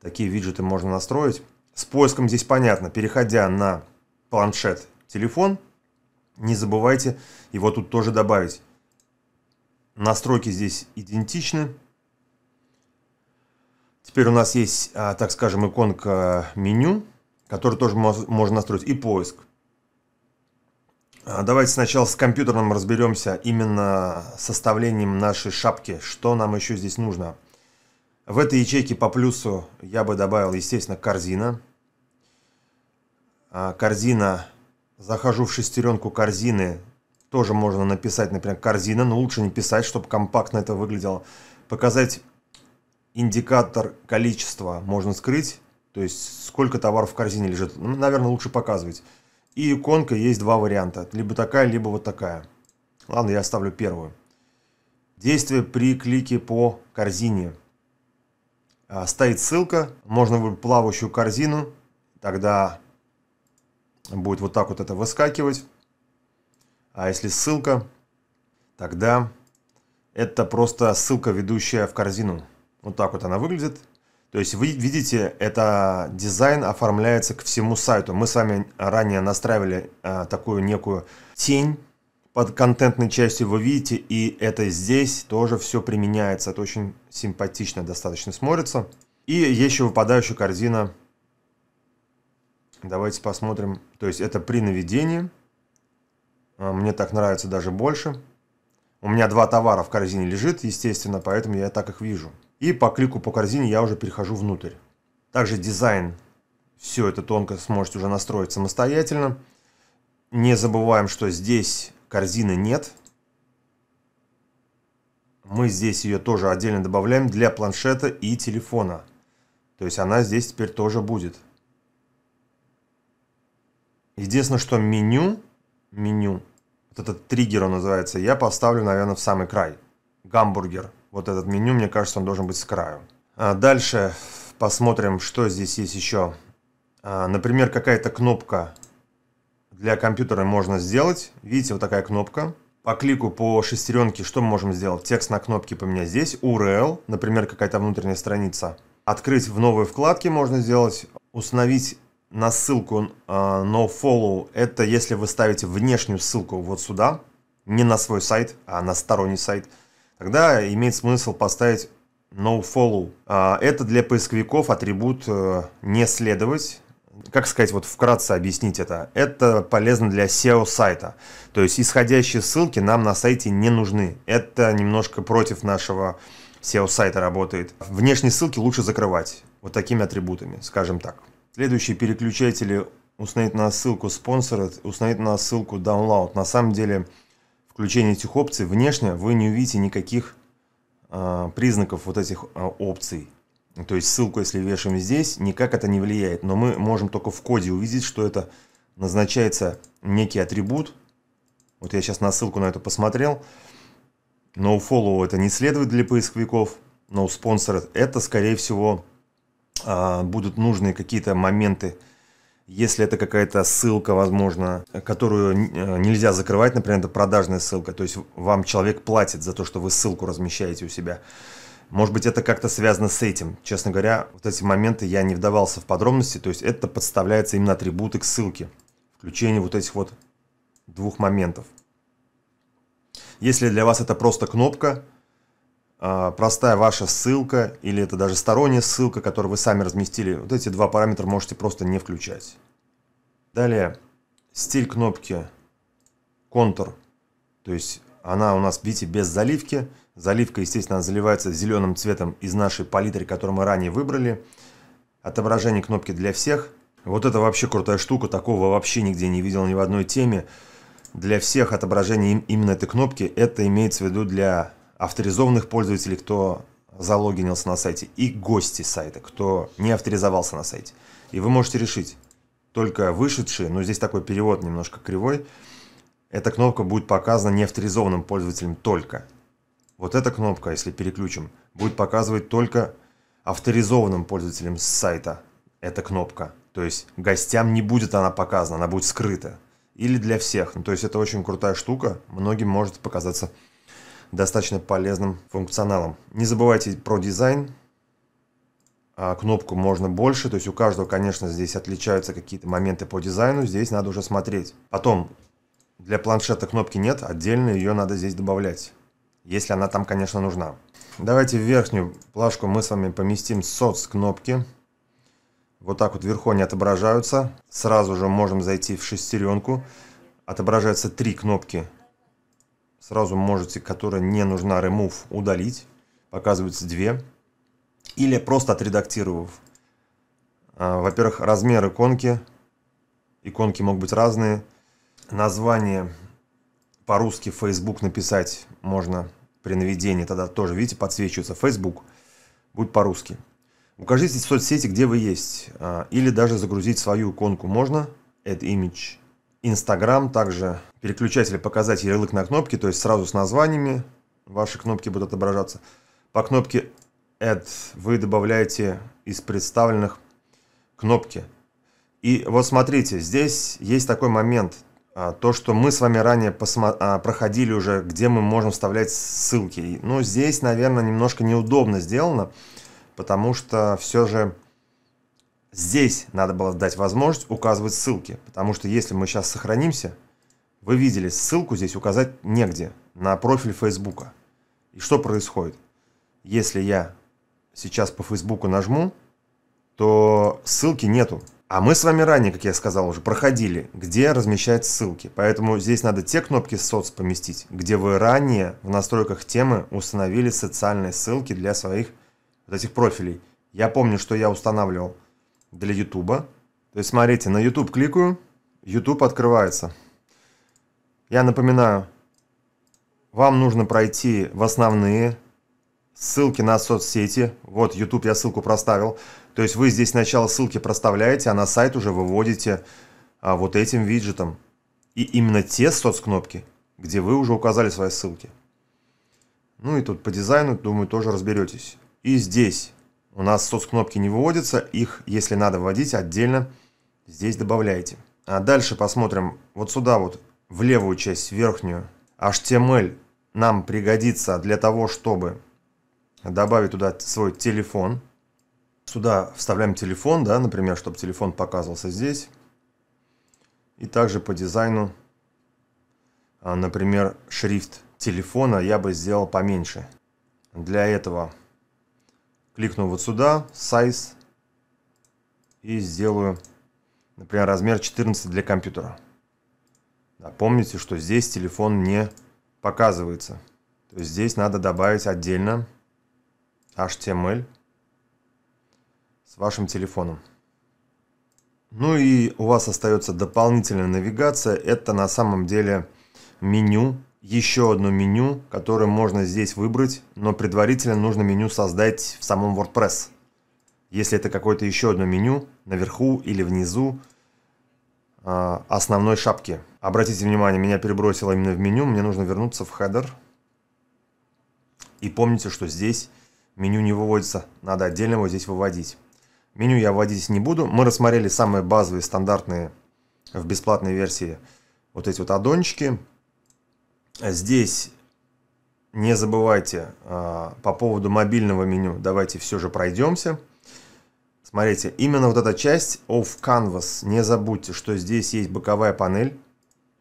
Такие виджеты можно настроить. С поиском здесь понятно. Переходя на планшет, телефон, не забывайте его тут тоже добавить. Настройки здесь идентичны. Теперь у нас есть, а, так скажем, иконка а, меню, которую тоже можно настроить, и поиск. А, давайте сначала с компьютером разберемся именно составлением нашей шапки. Что нам еще здесь нужно? В этой ячейке по плюсу я бы добавил, естественно, корзина. А, корзина. Захожу в шестеренку корзины. Тоже можно написать, например, корзина, но лучше не писать, чтобы компактно это выглядело. Показать индикатор количества можно скрыть. То есть сколько товаров в корзине лежит. наверное, лучше показывать. И иконка есть два варианта. Либо такая, либо вот такая. Ладно, я оставлю первую. Действие при клике по корзине. А, стоит ссылка, можно выбрать плавающую корзину, тогда будет вот так вот это выскакивать. А если ссылка, тогда это просто ссылка, ведущая в корзину. Вот так вот она выглядит. То есть вы видите, это дизайн оформляется к всему сайту. Мы с вами ранее настраивали э, такую некую тень под контентной частью, вы видите, и это здесь тоже все применяется. Это очень симпатично достаточно смотрится. И еще выпадающая корзина. Давайте посмотрим. То есть это при наведении. Э, мне так нравится даже больше. У меня два товара в корзине лежит, естественно, поэтому я так их вижу. И по клику по корзине я уже перехожу внутрь. Также дизайн. Все это тонко сможете уже настроить самостоятельно. Не забываем, что здесь корзины нет. Мы здесь ее тоже отдельно добавляем для планшета и телефона. То есть она здесь теперь тоже будет. Единственное, что меню, меню, вот этот триггер он называется, я поставлю, наверное, в самый край. Гамбургер. Вот этот меню, мне кажется, он должен быть с краю. А дальше посмотрим, что здесь есть еще. А, например, какая-то кнопка для компьютера можно сделать. Видите, вот такая кнопка. По клику по шестеренке что мы можем сделать? Текст на кнопке поменять здесь. URL, например, какая-то внутренняя страница. Открыть в новой вкладке можно сделать. Установить на ссылку uh, э, nofollow, это если вы ставите внешнюю ссылку вот сюда, не на свой сайт, а на сторонний сайт – тогда имеет смысл поставить no follow. А, это для поисковиков атрибут э, не следовать. Как сказать, вот вкратце объяснить это. Это полезно для SEO сайта. То есть исходящие ссылки нам на сайте не нужны. Это немножко против нашего SEO сайта работает. Внешние ссылки лучше закрывать вот такими атрибутами, скажем так. Следующие переключатели установить на ссылку спонсора, установить на ссылку download. На самом деле Включение этих опций внешне вы не увидите никаких э, признаков вот этих э, опций. То есть ссылку, если вешаем здесь, никак это не влияет. Но мы можем только в коде увидеть, что это назначается некий атрибут. Вот я сейчас на ссылку на это посмотрел. follow это не следует для поисковиков. но NoSponsor это, скорее всего, а, будут нужны какие-то моменты, если это какая-то ссылка, возможно, которую э, нельзя закрывать, например, это продажная ссылка, то есть вам человек платит за то, что вы ссылку размещаете у себя. Может быть, это как-то связано с этим. Честно говоря, вот эти моменты я не вдавался в подробности, то есть это подставляется именно атрибуты к ссылке. Включение вот этих вот двух моментов. Если для вас это просто кнопка, а, простая ваша ссылка или это даже сторонняя ссылка, которую вы сами разместили, вот эти два параметра можете просто не включать. Далее, стиль кнопки контур, то есть она у нас, видите, без заливки. Заливка, естественно, заливается зеленым цветом из нашей палитры, которую мы ранее выбрали. Отображение кнопки для всех. Вот это вообще крутая штука, такого вообще нигде не видел ни в одной теме. Для всех отображение именно этой кнопки, это имеется в виду для авторизованных пользователей, кто залогинился на сайте, и гости сайта, кто не авторизовался на сайте. И вы можете решить, только вышедшие, но здесь такой перевод немножко кривой, эта кнопка будет показана не авторизованным пользователям только. Вот эта кнопка, если переключим, будет показывать только авторизованным пользователям с сайта эта кнопка. То есть гостям не будет она показана, она будет скрыта. Или для всех. Ну, то есть это очень крутая штука, многим может показаться достаточно полезным функционалом. Не забывайте про дизайн. А, кнопку можно больше, то есть у каждого, конечно, здесь отличаются какие-то моменты по дизайну, здесь надо уже смотреть. Потом, для планшета кнопки нет, отдельно ее надо здесь добавлять, если она там, конечно, нужна. Давайте в верхнюю плашку мы с вами поместим соц кнопки. Вот так вот вверху они отображаются. Сразу же можем зайти в шестеренку. Отображаются три кнопки Сразу можете, которая не нужна remove, удалить. Показываются две. Или просто отредактировав. А, во-первых, размер иконки. Иконки могут быть разные. Название по-русски Facebook написать можно при наведении. Тогда тоже, видите, подсвечивается Facebook. Будет по-русски. Укажите в соцсети, где вы есть. А, или даже загрузить свою иконку можно. Add image Инстаграм, также переключатель показать ярлык на кнопки, то есть сразу с названиями ваши кнопки будут отображаться. По кнопке Add вы добавляете из представленных кнопки. И вот смотрите, здесь есть такой момент, а, то, что мы с вами ранее а, проходили уже, где мы можем вставлять ссылки. Но ну, здесь, наверное, немножко неудобно сделано, потому что все же Здесь надо было дать возможность указывать ссылки, потому что если мы сейчас сохранимся, вы видели, ссылку здесь указать негде, на профиль Фейсбука. И что происходит? Если я сейчас по Фейсбуку нажму, то ссылки нету. А мы с вами ранее, как я сказал уже, проходили, где размещать ссылки. Поэтому здесь надо те кнопки соц поместить, где вы ранее в настройках темы установили социальные ссылки для своих вот этих профилей. Я помню, что я устанавливал для YouTube. То есть смотрите, на YouTube кликаю, YouTube открывается. Я напоминаю, вам нужно пройти в основные ссылки на соцсети. Вот YouTube я ссылку проставил. То есть вы здесь сначала ссылки проставляете, а на сайт уже выводите а, вот этим виджетом. И именно те соцкнопки, где вы уже указали свои ссылки. Ну и тут по дизайну, думаю, тоже разберетесь. И здесь у нас соцкнопки не выводятся, их, если надо вводить, отдельно здесь добавляете. А дальше посмотрим вот сюда вот, в левую часть, верхнюю. HTML нам пригодится для того, чтобы добавить туда свой телефон. Сюда вставляем телефон, да, например, чтобы телефон показывался здесь. И также по дизайну, а, например, шрифт телефона я бы сделал поменьше. Для этого кликну вот сюда, size, и сделаю, например, размер 14 для компьютера. Да, помните, что здесь телефон не показывается. То есть здесь надо добавить отдельно HTML с вашим телефоном. Ну и у вас остается дополнительная навигация. Это на самом деле меню еще одно меню, которое можно здесь выбрать, но предварительно нужно меню создать в самом WordPress. Если это какое-то еще одно меню, наверху или внизу э, основной шапки. Обратите внимание, меня перебросило именно в меню, мне нужно вернуться в хедер. И помните, что здесь меню не выводится, надо отдельно его здесь выводить. Меню я вводить не буду, мы рассмотрели самые базовые, стандартные в бесплатной версии вот эти вот аддончики – здесь не забывайте э, по поводу мобильного меню. Давайте все же пройдемся. Смотрите, именно вот эта часть of Canvas. Не забудьте, что здесь есть боковая панель.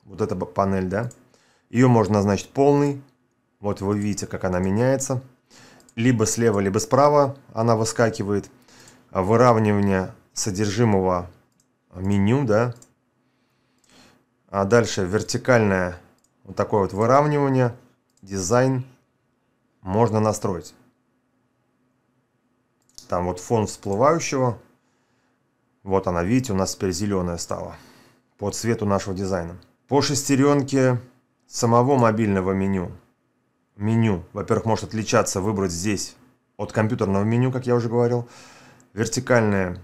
Вот эта панель, да. Ее можно назначить полный. Вот вы видите, как она меняется. Либо слева, либо справа она выскакивает. Выравнивание содержимого меню, да. А дальше вертикальная вот такое вот выравнивание, дизайн можно настроить. Там вот фон всплывающего. Вот она, видите, у нас теперь зеленая стала. По цвету нашего дизайна. По шестеренке самого мобильного меню. Меню, во-первых, может отличаться, выбрать здесь от компьютерного меню, как я уже говорил. Вертикальный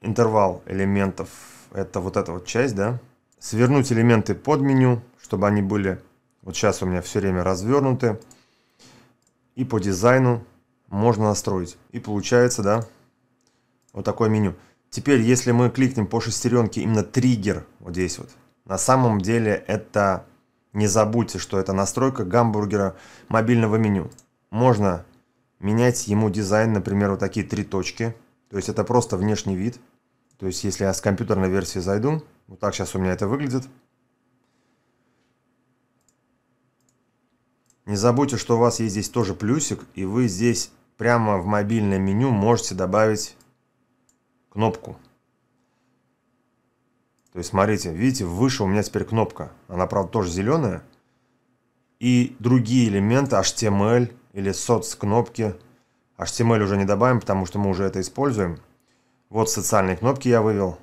интервал элементов, это вот эта вот часть, да. Свернуть элементы под меню, чтобы они были вот сейчас у меня все время развернуты. И по дизайну можно настроить. И получается, да, вот такое меню. Теперь, если мы кликнем по шестеренке именно триггер, вот здесь вот, на самом деле это, не забудьте, что это настройка гамбургера мобильного меню. Можно менять ему дизайн, например, вот такие три точки. То есть это просто внешний вид. То есть если я с компьютерной версии зайду, вот так сейчас у меня это выглядит. Не забудьте, что у вас есть здесь тоже плюсик, и вы здесь прямо в мобильное меню можете добавить кнопку. То есть, смотрите, видите, выше у меня теперь кнопка. Она, правда, тоже зеленая. И другие элементы HTML или соц-кнопки. HTML уже не добавим, потому что мы уже это используем. Вот социальные кнопки я вывел.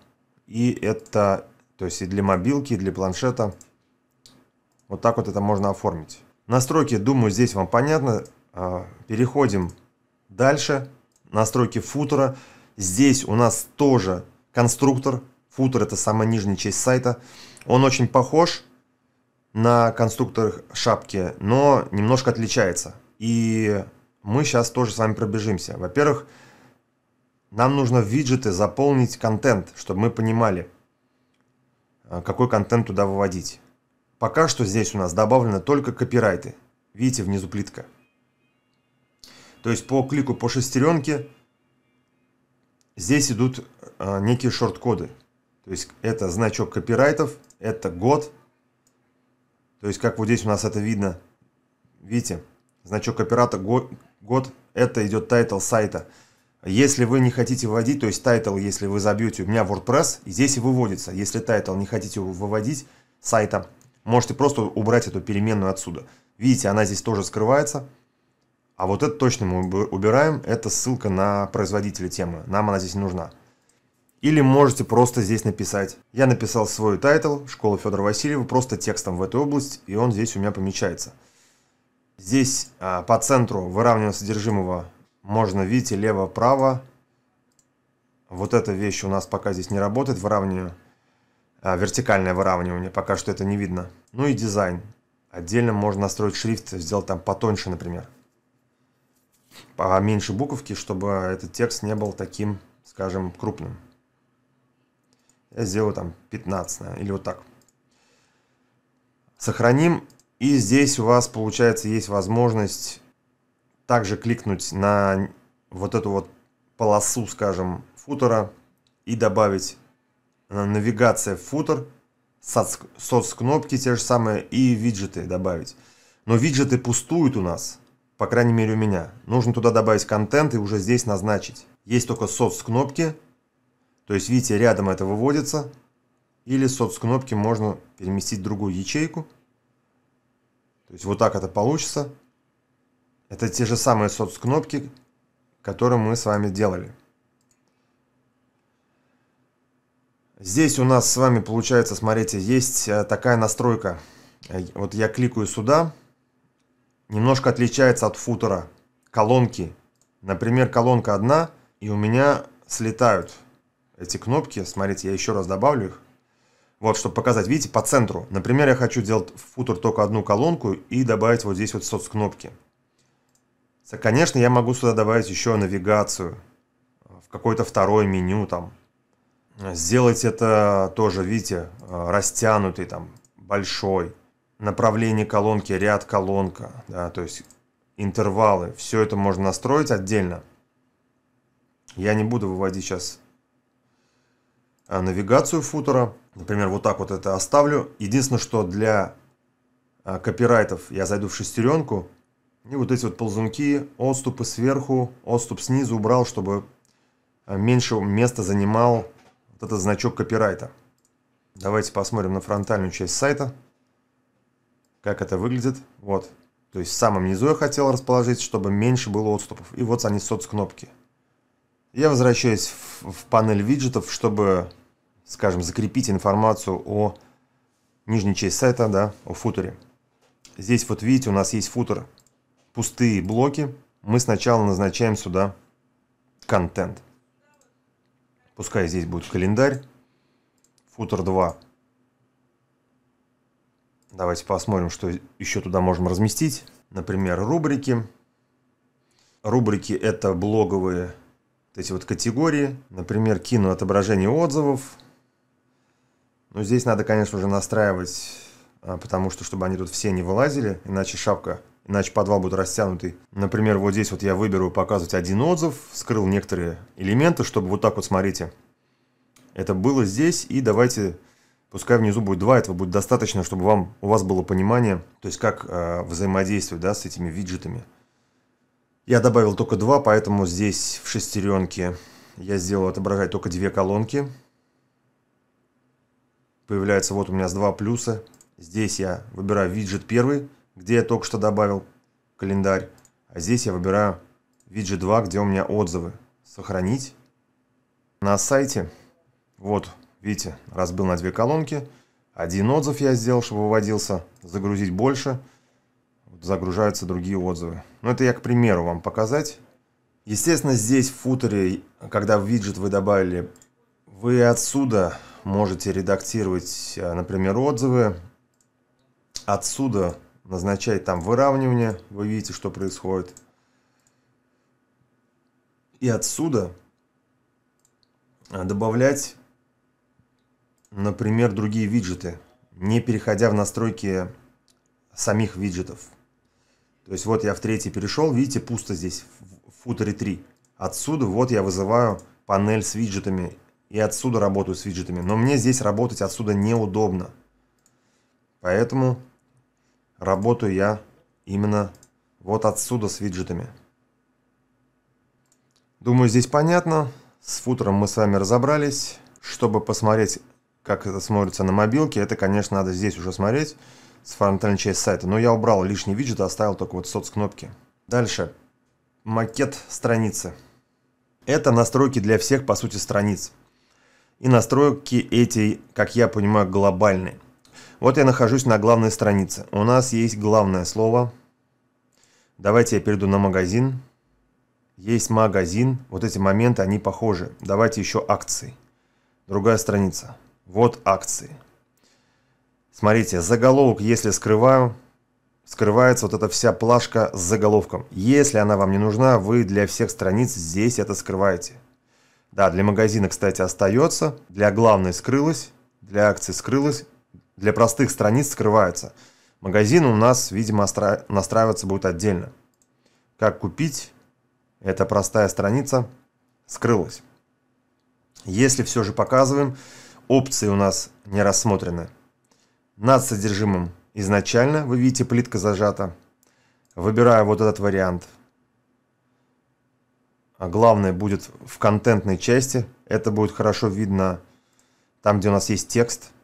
И это, то есть и для мобилки, и для планшета. Вот так вот это можно оформить. Настройки, думаю, здесь вам понятно. А, переходим дальше. Настройки футера. Здесь у нас тоже конструктор. Футер это самая нижняя часть сайта. Он очень похож на конструктор шапки, но немножко отличается. И мы сейчас тоже с вами пробежимся. Во-первых, нам нужно в виджеты заполнить контент, чтобы мы понимали, а, какой контент туда выводить. Пока что здесь у нас добавлено только копирайты. Видите, внизу плитка. То есть по клику по шестеренке здесь идут э, некие шорт-коды. То есть это значок копирайтов, это год. То есть как вот здесь у нас это видно. Видите, значок копирата год, год это идет тайтл сайта. Если вы не хотите вводить, то есть тайтл, если вы забьете, у меня WordPress, здесь и выводится. Если тайтл не хотите выводить сайта, Можете просто убрать эту переменную отсюда. Видите, она здесь тоже скрывается. А вот это точно мы убираем. Это ссылка на производителя темы. Нам она здесь не нужна. Или можете просто здесь написать. Я написал свой тайтл «Школа Федора Васильева» просто текстом в эту область, и он здесь у меня помечается. Здесь а, по центру выравнивания содержимого можно, видите, лево-право. Вот эта вещь у нас пока здесь не работает, выравнивание а, вертикальное выравнивание, пока что это не видно. Ну и дизайн. Отдельно можно настроить шрифт, сделать там потоньше, например. Поменьше буковки, чтобы этот текст не был таким, скажем, крупным. Я сделаю там 15, наверное, или вот так. Сохраним. И здесь у вас, получается, есть возможность также кликнуть на вот эту вот полосу, скажем, футера и добавить Э, навигация в футер, соц-кнопки те же самые и виджеты добавить. Но виджеты пустуют у нас, по крайней мере у меня. Нужно туда добавить контент и уже здесь назначить. Есть только соц-кнопки, то есть, видите, рядом это выводится. Или соц-кнопки можно переместить в другую ячейку. То есть вот так это получится. Это те же самые соц-кнопки, которые мы с вами делали. Здесь у нас с вами получается, смотрите, есть э, такая настройка. Э, вот я кликаю сюда. Немножко отличается от футера. Колонки. Например, колонка одна, и у меня слетают эти кнопки. Смотрите, я еще раз добавлю их. Вот, чтобы показать, видите, по центру. Например, я хочу делать в футер только одну колонку и добавить вот здесь вот соцкнопки. Конечно, я могу сюда добавить еще навигацию э, в какое-то второе меню там сделать это тоже, видите, э, растянутый там, большой, направление колонки, ряд колонка, да, то есть интервалы, все это можно настроить отдельно. Я не буду выводить сейчас э, навигацию футера, например, вот так вот это оставлю. Единственное, что для э, копирайтов я зайду в шестеренку, и вот эти вот ползунки, отступы сверху, отступ снизу убрал, чтобы меньше места занимал вот это значок копирайта. Давайте посмотрим на фронтальную часть сайта. Как это выглядит. Вот. То есть в самом низу я хотел расположить, чтобы меньше было отступов. И вот они соцкнопки. Я возвращаюсь в, в панель виджетов, чтобы, скажем, закрепить информацию о нижней части сайта, да, о футере. Здесь вот видите, у нас есть футер. Пустые блоки. Мы сначала назначаем сюда контент. Пускай здесь будет календарь. Футер 2. Давайте посмотрим, что еще туда можем разместить. Например, рубрики. Рубрики это блоговые вот эти вот категории. Например, кину отображение отзывов. Но здесь надо, конечно же, настраивать, а, потому что, чтобы они тут все не вылазили, иначе шапка иначе подвал будет растянутый. Например, вот здесь вот я выберу показывать один отзыв, скрыл некоторые элементы, чтобы вот так вот, смотрите, это было здесь, и давайте, пускай внизу будет два, этого будет достаточно, чтобы вам, у вас было понимание, то есть как э, взаимодействовать, да, с этими виджетами. Я добавил только два, поэтому здесь в шестеренке я сделал отображать только две колонки. Появляется вот у меня с два плюса. Здесь я выбираю виджет первый, где я только что добавил календарь. А здесь я выбираю виджет 2, где у меня отзывы. Сохранить. На сайте, вот, видите, разбил на две колонки. Один отзыв я сделал, чтобы выводился. Загрузить больше. Загружаются другие отзывы. Но ну, это я, к примеру, вам показать. Естественно, здесь в футере, когда в виджет вы добавили, вы отсюда можете редактировать, э, например, отзывы. Отсюда назначать там выравнивание, вы видите, что происходит. И отсюда а, добавлять, например, другие виджеты, не переходя в настройки самих виджетов. То есть вот я в третий перешел, видите, пусто здесь, в футере 3. Отсюда вот я вызываю панель с виджетами и отсюда работаю с виджетами. Но мне здесь работать отсюда неудобно. Поэтому Работаю я именно вот отсюда с виджетами. Думаю, здесь понятно. С футером мы с вами разобрались. Чтобы посмотреть, как это смотрится на мобилке, это, конечно, надо здесь уже смотреть, с фронтальной части сайта. Но я убрал лишний виджет, оставил только вот соц. кнопки. Дальше. Макет страницы. Это настройки для всех, по сути, страниц. И настройки эти, как я понимаю, глобальные. Вот я нахожусь на главной странице. У нас есть главное слово. Давайте я перейду на магазин. Есть магазин. Вот эти моменты, они похожи. Давайте еще акции. Другая страница. Вот акции. Смотрите, заголовок, если скрываю, скрывается вот эта вся плашка с заголовком. Если она вам не нужна, вы для всех страниц здесь это скрываете. Да, для магазина, кстати, остается, для главной скрылась. для акции скрылась для простых страниц скрывается Магазин у нас, видимо, настраиваться будет отдельно. Как купить? Эта простая страница скрылась. Если все же показываем, опции у нас не рассмотрены. Над содержимым изначально, вы видите, плитка зажата. Выбираю вот этот вариант. А главное будет в контентной части. Это будет хорошо видно там, где у нас есть текст –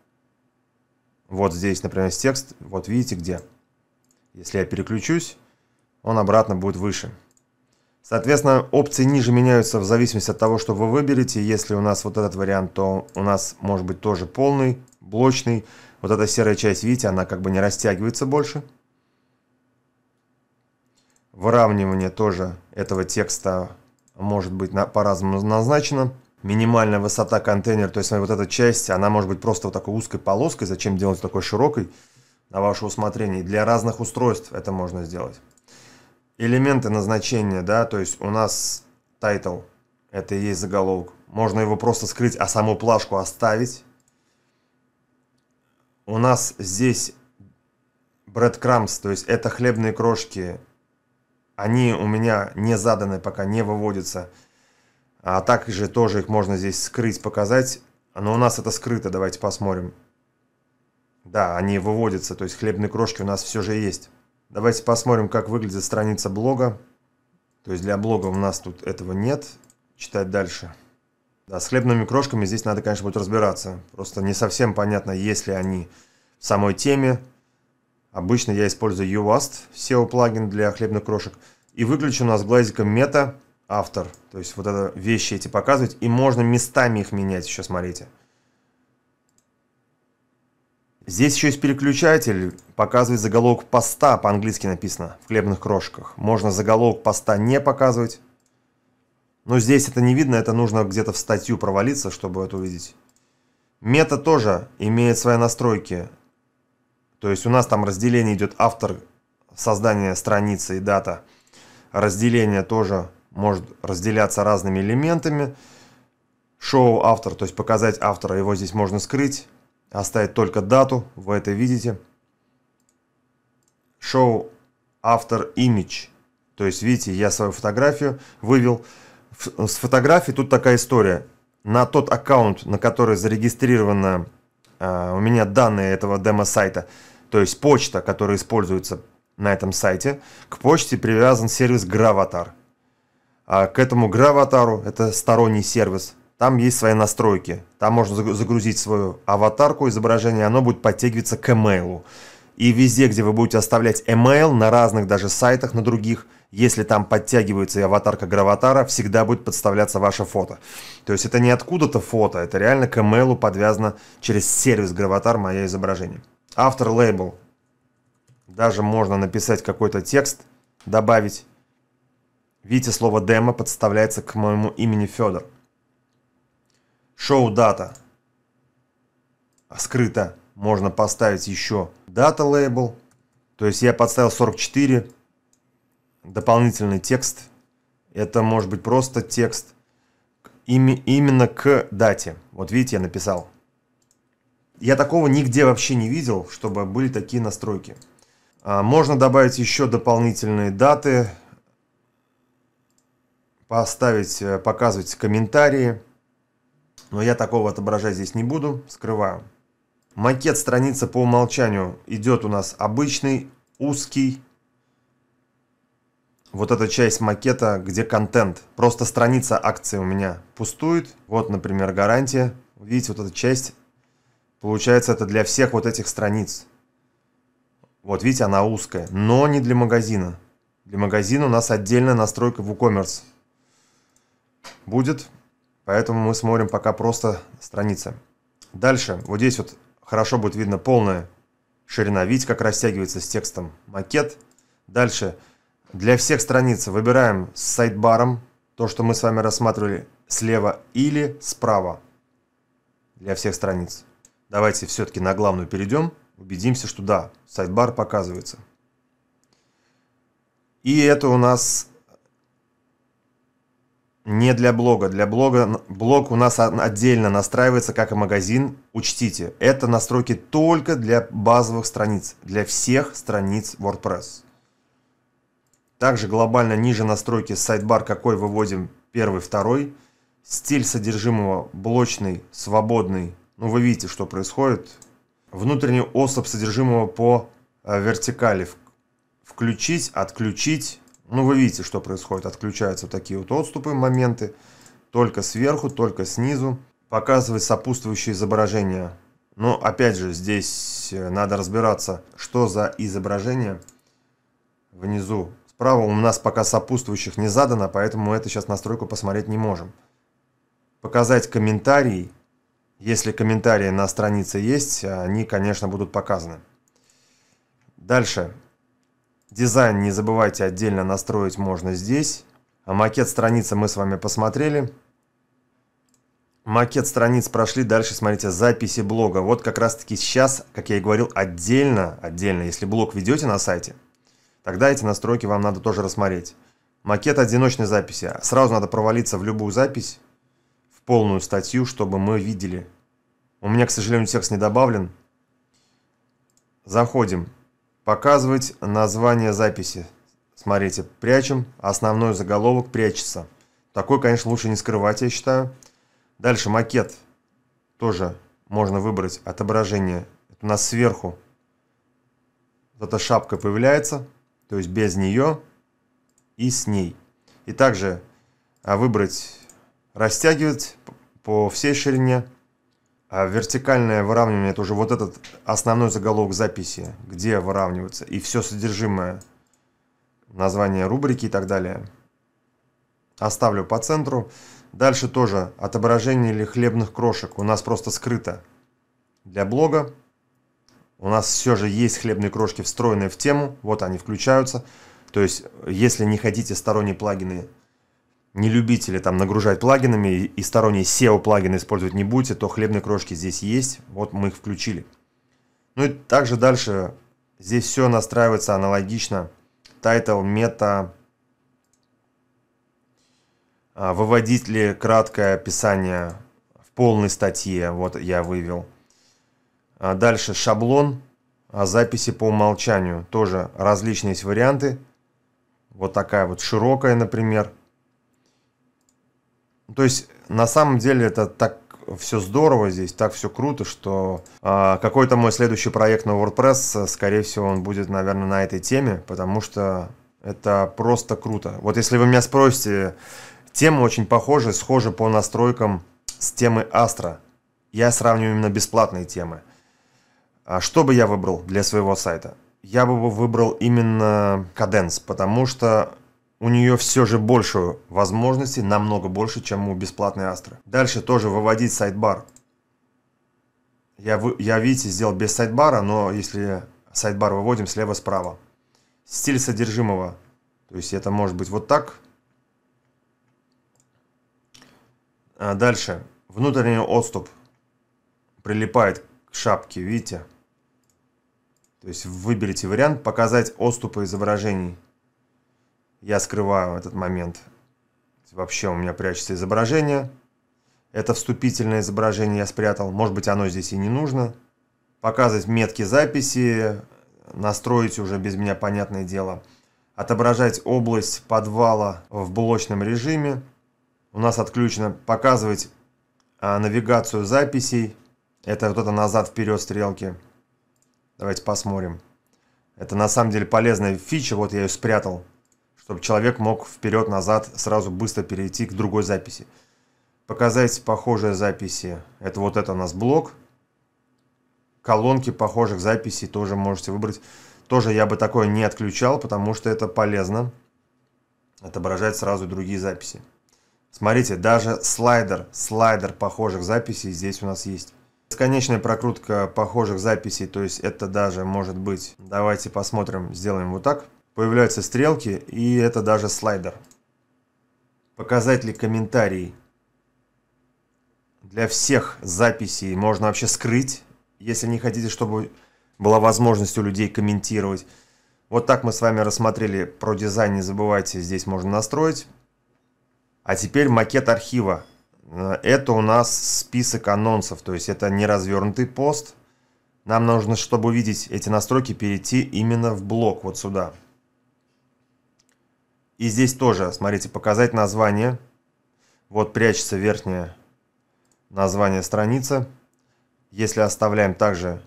вот здесь, например, есть текст, вот видите где. Если я переключусь, он обратно будет выше. Соответственно, опции ниже меняются в зависимости от того, что вы выберете. Если у нас вот этот вариант, то у нас может быть тоже полный, блочный. Вот эта серая часть, видите, она как бы не растягивается больше. Выравнивание тоже этого текста может быть на по-разному назначено минимальная высота контейнера, то есть вот эта часть, она может быть просто вот такой узкой полоской, зачем делать такой широкой, на ваше усмотрение. для разных устройств это можно сделать. Элементы назначения, да, то есть у нас тайтл, это и есть заголовок. Можно его просто скрыть, а саму плашку оставить. У нас здесь breadcrumbs, то есть это хлебные крошки. Они у меня не заданы, пока не выводятся. А так же тоже их можно здесь скрыть, показать. Но у нас это скрыто, давайте посмотрим. Да, они выводятся, то есть хлебные крошки у нас все же есть. Давайте посмотрим, как выглядит страница блога. То есть для блога у нас тут этого нет. Читать дальше. Да, с хлебными крошками здесь надо, конечно, будет разбираться. Просто не совсем понятно, есть ли они в самой теме. Обычно я использую UAST, SEO-плагин для хлебных крошек. И выключу у нас глазиком мета автор. То есть вот это вещи эти показывать. И можно местами их менять еще, смотрите. Здесь еще есть переключатель, показывает заголовок поста, по-английски написано, в хлебных крошках. Можно заголовок поста не показывать. Но здесь это не видно, это нужно где-то в статью провалиться, чтобы это увидеть. Мета тоже имеет свои настройки. То есть у нас там разделение идет автор создание страницы и дата. Разделение тоже может разделяться разными элементами. Шоу автор, то есть показать автора, его здесь можно скрыть, оставить только дату, вы это видите. Шоу автор image, то есть видите, я свою фотографию вывел. С фотографией тут такая история. На тот аккаунт, на который зарегистрировано а, у меня данные этого демо-сайта, то есть почта, которая используется на этом сайте, к почте привязан сервис Gravatar – а к этому Граватару, это сторонний сервис, там есть свои настройки. Там можно загрузить свою аватарку, изображение, оно будет подтягиваться к эмейлу. И везде, где вы будете оставлять email, на разных даже сайтах, на других, если там подтягивается и аватарка Граватара, всегда будет подставляться ваше фото. То есть это не откуда-то фото, это реально к email подвязано через сервис Граватар мое изображение. Автор лейбл. Даже можно написать какой-то текст, добавить Видите, слово «демо» подставляется к моему имени Федор. Шоу-дата. А скрыто. Можно поставить еще дата лейбл. То есть я подставил 44. Дополнительный текст. Это может быть просто текст. Ими, именно к дате. Вот видите, я написал. Я такого нигде вообще не видел, чтобы были такие настройки. А, можно добавить еще дополнительные даты, поставить, э, показывать комментарии. Но я такого отображать здесь не буду, скрываю. Макет страницы по умолчанию идет у нас обычный, узкий. Вот эта часть макета, где контент. Просто страница акции у меня пустует. Вот, например, гарантия. Видите, вот эта часть, получается, это для всех вот этих страниц. Вот, видите, она узкая, но не для магазина. Для магазина у нас отдельная настройка в WooCommerce будет, поэтому мы смотрим пока просто страницы. Дальше, вот здесь вот хорошо будет видно полная ширина, видите, как растягивается с текстом макет. Дальше, для всех страниц выбираем с сайдбаром, то, что мы с вами рассматривали слева или справа для всех страниц. Давайте все-таки на главную перейдем, убедимся, что да, сайдбар показывается. И это у нас не для блога. Для блога блог у нас отдельно настраивается как и магазин. Учтите, это настройки только для базовых страниц, для всех страниц WordPress. Также глобально ниже настройки сайт-бар, какой выводим первый, второй. Стиль содержимого блочный, свободный. Ну, вы видите, что происходит. Внутренний особ содержимого по э, вертикали. Включить, отключить ну, вы видите, что происходит. Отключаются такие вот отступы, моменты. Только сверху, только снизу. Показывать сопутствующие изображения. Но, опять же, здесь э, надо разбираться, что за изображение внизу. Справа у нас пока сопутствующих не задано, поэтому мы это сейчас настройку посмотреть не можем. Показать комментарии, Если комментарии на странице есть, они, конечно, будут показаны. Дальше. Дизайн не забывайте отдельно настроить можно здесь. А макет страницы мы с вами посмотрели. Макет страниц прошли, дальше смотрите записи блога. Вот как раз таки сейчас, как я и говорил, отдельно, отдельно, если блог ведете на сайте, тогда эти настройки вам надо тоже рассмотреть. Макет одиночной записи. Сразу надо провалиться в любую запись, в полную статью, чтобы мы видели. У меня, к сожалению, текст не добавлен. Заходим. Показывать название записи. Смотрите, прячем, основной заголовок прячется. Такой, конечно, лучше не скрывать, я считаю. Дальше макет. Тоже можно выбрать отображение. Это у нас сверху эта шапка появляется, то есть без нее и с ней. И также а, выбрать растягивать по всей ширине а вертикальное выравнивание – это уже вот этот основной заголовок записи, где выравнивается, и все содержимое, название рубрики и так далее. Оставлю по центру. Дальше тоже отображение или хлебных крошек у нас просто скрыто. Для блога у нас все же есть хлебные крошки, встроенные в тему, вот они включаются. То есть, если не хотите сторонние плагины не любители там нагружать плагинами и сторонние SEO-плагины использовать не будете, то хлебные крошки здесь есть, вот мы их включили. Ну и также дальше здесь все настраивается аналогично. Title, мета, выводить ли краткое описание в полной статье, вот я вывел. А, дальше шаблон записи по умолчанию, тоже различные есть варианты. Вот такая вот широкая, например. То есть, на самом деле, это так все здорово здесь, так все круто, что э, какой-то мой следующий проект на WordPress, э, скорее всего, он будет, наверное, на этой теме, потому что это просто круто. Вот если вы меня спросите, тема очень похожа, схожа по настройкам с темы Astra. Я сравниваю именно бесплатные темы. А что бы я выбрал для своего сайта? Я бы выбрал именно каденс, потому что у нее все же больше возможностей, намного больше, чем у бесплатной Астры. Дальше тоже выводить сайдбар. Я, я, видите, сделал без сайдбара, но если сайдбар выводим слева-справа. Стиль содержимого. То есть это может быть вот так. А дальше. Внутренний отступ прилипает к шапке, видите? То есть выберите вариант «Показать отступы изображений» я скрываю этот момент. Вообще у меня прячется изображение. Это вступительное изображение я спрятал. Может быть, оно здесь и не нужно. Показывать метки записи, настроить уже без меня понятное дело. Отображать область подвала в блочном режиме. У нас отключено показывать а, навигацию записей. Это вот это назад-вперед стрелки. Давайте посмотрим. Это на самом деле полезная фича, вот я ее спрятал чтобы человек мог вперед-назад сразу быстро перейти к другой записи. Показать похожие записи. Это вот это у нас блок. Колонки похожих записей тоже можете выбрать. Тоже я бы такое не отключал, потому что это полезно. Отображать сразу другие записи. Смотрите, даже слайдер, слайдер похожих записей здесь у нас есть. Бесконечная прокрутка похожих записей, то есть это даже может быть... Давайте посмотрим, сделаем вот так. Появляются стрелки, и это даже слайдер. Показатели комментарий. Для всех записей можно вообще скрыть, если не хотите, чтобы была возможность у людей комментировать. Вот так мы с вами рассмотрели про дизайн, не забывайте, здесь можно настроить. А теперь макет архива. Это у нас список анонсов, то есть это не развернутый пост. Нам нужно, чтобы увидеть эти настройки, перейти именно в блок, вот сюда. И здесь тоже, смотрите, показать название. Вот прячется верхнее название страницы. Если оставляем также,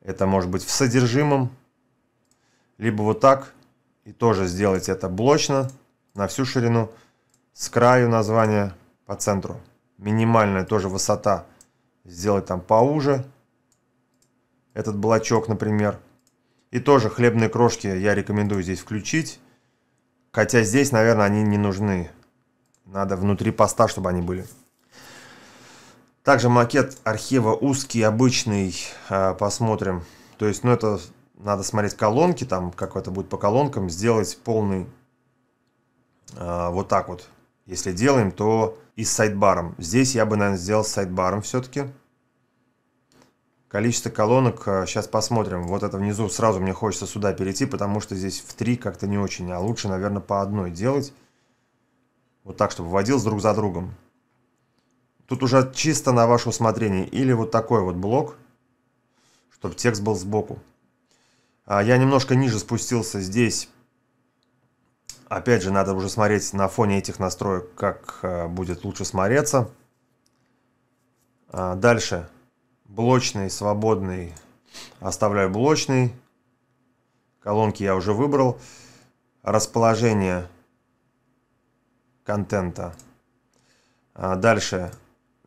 это может быть в содержимом. Либо вот так. И тоже сделать это блочно, на всю ширину, с краю названия по центру. Минимальная тоже высота сделать там поуже. Этот блочок, например. И тоже хлебные крошки я рекомендую здесь включить. Хотя здесь, наверное, они не нужны. Надо внутри поста, чтобы они были. Также макет архива узкий, обычный. Э, посмотрим. То есть, ну это надо смотреть колонки, там как это будет по колонкам. Сделать полный э, вот так вот. Если делаем, то и с сайдбаром. Здесь я бы, наверное, сделал с сайдбаром все-таки. Количество колонок, сейчас э, посмотрим. Вот это внизу, сразу мне хочется сюда перейти, потому что здесь в три как-то не очень, а лучше, наверное, по одной делать. Вот так, чтобы вводилось друг за другом. Тут уже чисто на ваше усмотрение. Или вот такой вот блок, чтобы текст был сбоку. А, я немножко ниже спустился здесь. Опять же, надо уже смотреть на фоне этих настроек, как э, будет лучше смотреться. А, дальше. Блочный, свободный. Оставляю блочный. Колонки я уже выбрал. Расположение контента. А, дальше.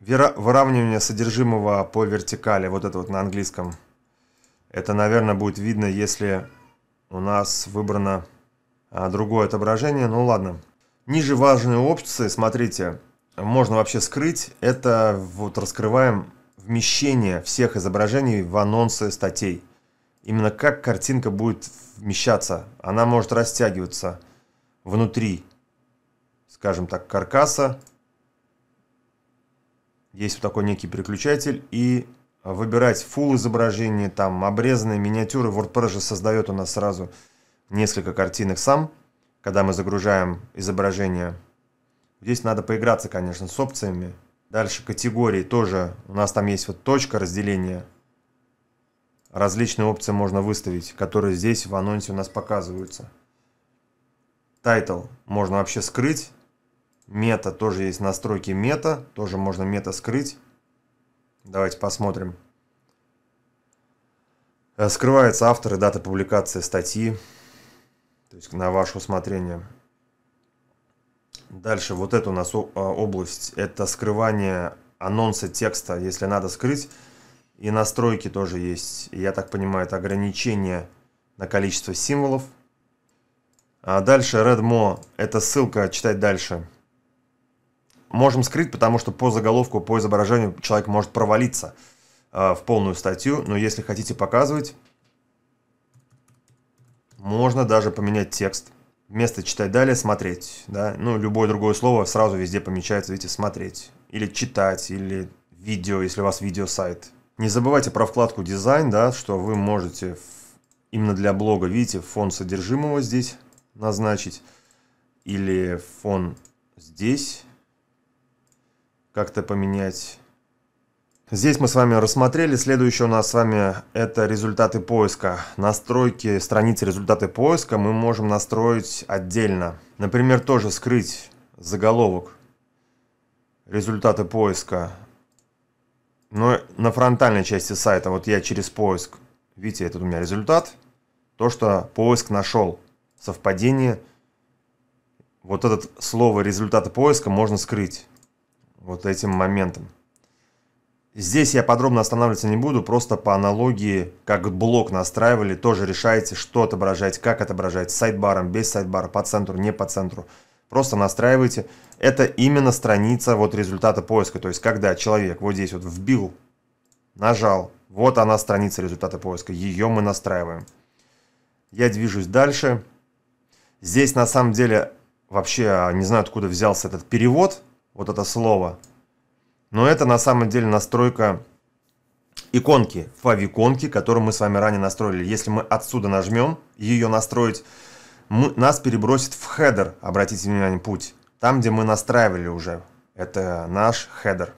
Выравнивание содержимого по вертикали. Вот это вот на английском. Это, наверное, будет видно, если у нас выбрано а, другое отображение. Ну ладно. Ниже важные опции, смотрите, можно вообще скрыть. Это вот раскрываем вмещение всех изображений в анонсы статей. Именно как картинка будет вмещаться. Она может растягиваться внутри, скажем так, каркаса. Есть вот такой некий переключатель. И выбирать full изображение, там обрезанные миниатюры. WordPress же создает у нас сразу несколько картинок сам, когда мы загружаем изображение. Здесь надо поиграться, конечно, с опциями. Дальше категории тоже. У нас там есть вот точка разделения. Различные опции можно выставить, которые здесь в анонсе у нас показываются. Тайтл можно вообще скрыть. Мета тоже есть настройки мета. Тоже можно мета скрыть. Давайте посмотрим. Э, скрываются авторы, дата публикации статьи. То есть на ваше усмотрение. Дальше вот это у нас а, область, это скрывание анонса текста, если надо скрыть. И настройки тоже есть, я так понимаю, это ограничение на количество символов. А дальше Redmo, это ссылка читать дальше. Можем скрыть, потому что по заголовку, по изображению человек может провалиться э, в полную статью, но если хотите показывать, можно даже поменять текст вместо читать далее, смотреть, да, ну, любое другое слово сразу везде помечается, видите, смотреть. Или читать, или видео, если у вас видео сайт. Не забывайте про вкладку дизайн, да, что вы можете именно для блога, видите, фон содержимого здесь назначить, или фон здесь как-то поменять. Здесь мы с вами рассмотрели. Следующее у нас с вами это результаты поиска. Настройки страницы результаты поиска мы можем настроить отдельно. Например, тоже скрыть заголовок результаты поиска. Но на фронтальной части сайта, вот я через поиск, видите, этот у меня результат. То, что поиск нашел. Совпадение. Вот это слово результаты поиска можно скрыть вот этим моментом. Здесь я подробно останавливаться не буду, просто по аналогии, как блок настраивали, тоже решаете, что отображать, как отображать, с сайдбаром, без сайдбара, по центру, не по центру. Просто настраивайте. Это именно страница вот результата поиска. То есть, когда человек вот здесь вот вбил, нажал, вот она страница результата поиска. Ее мы настраиваем. Я движусь дальше. Здесь на самом деле вообще а, не знаю, откуда взялся этот перевод, вот это слово – но это на самом деле настройка иконки, favicon, которую мы с вами ранее настроили. Если мы отсюда нажмем ее настроить, мы, нас перебросит в хедер, обратите внимание, путь. Там, где мы настраивали уже. Это наш хедер,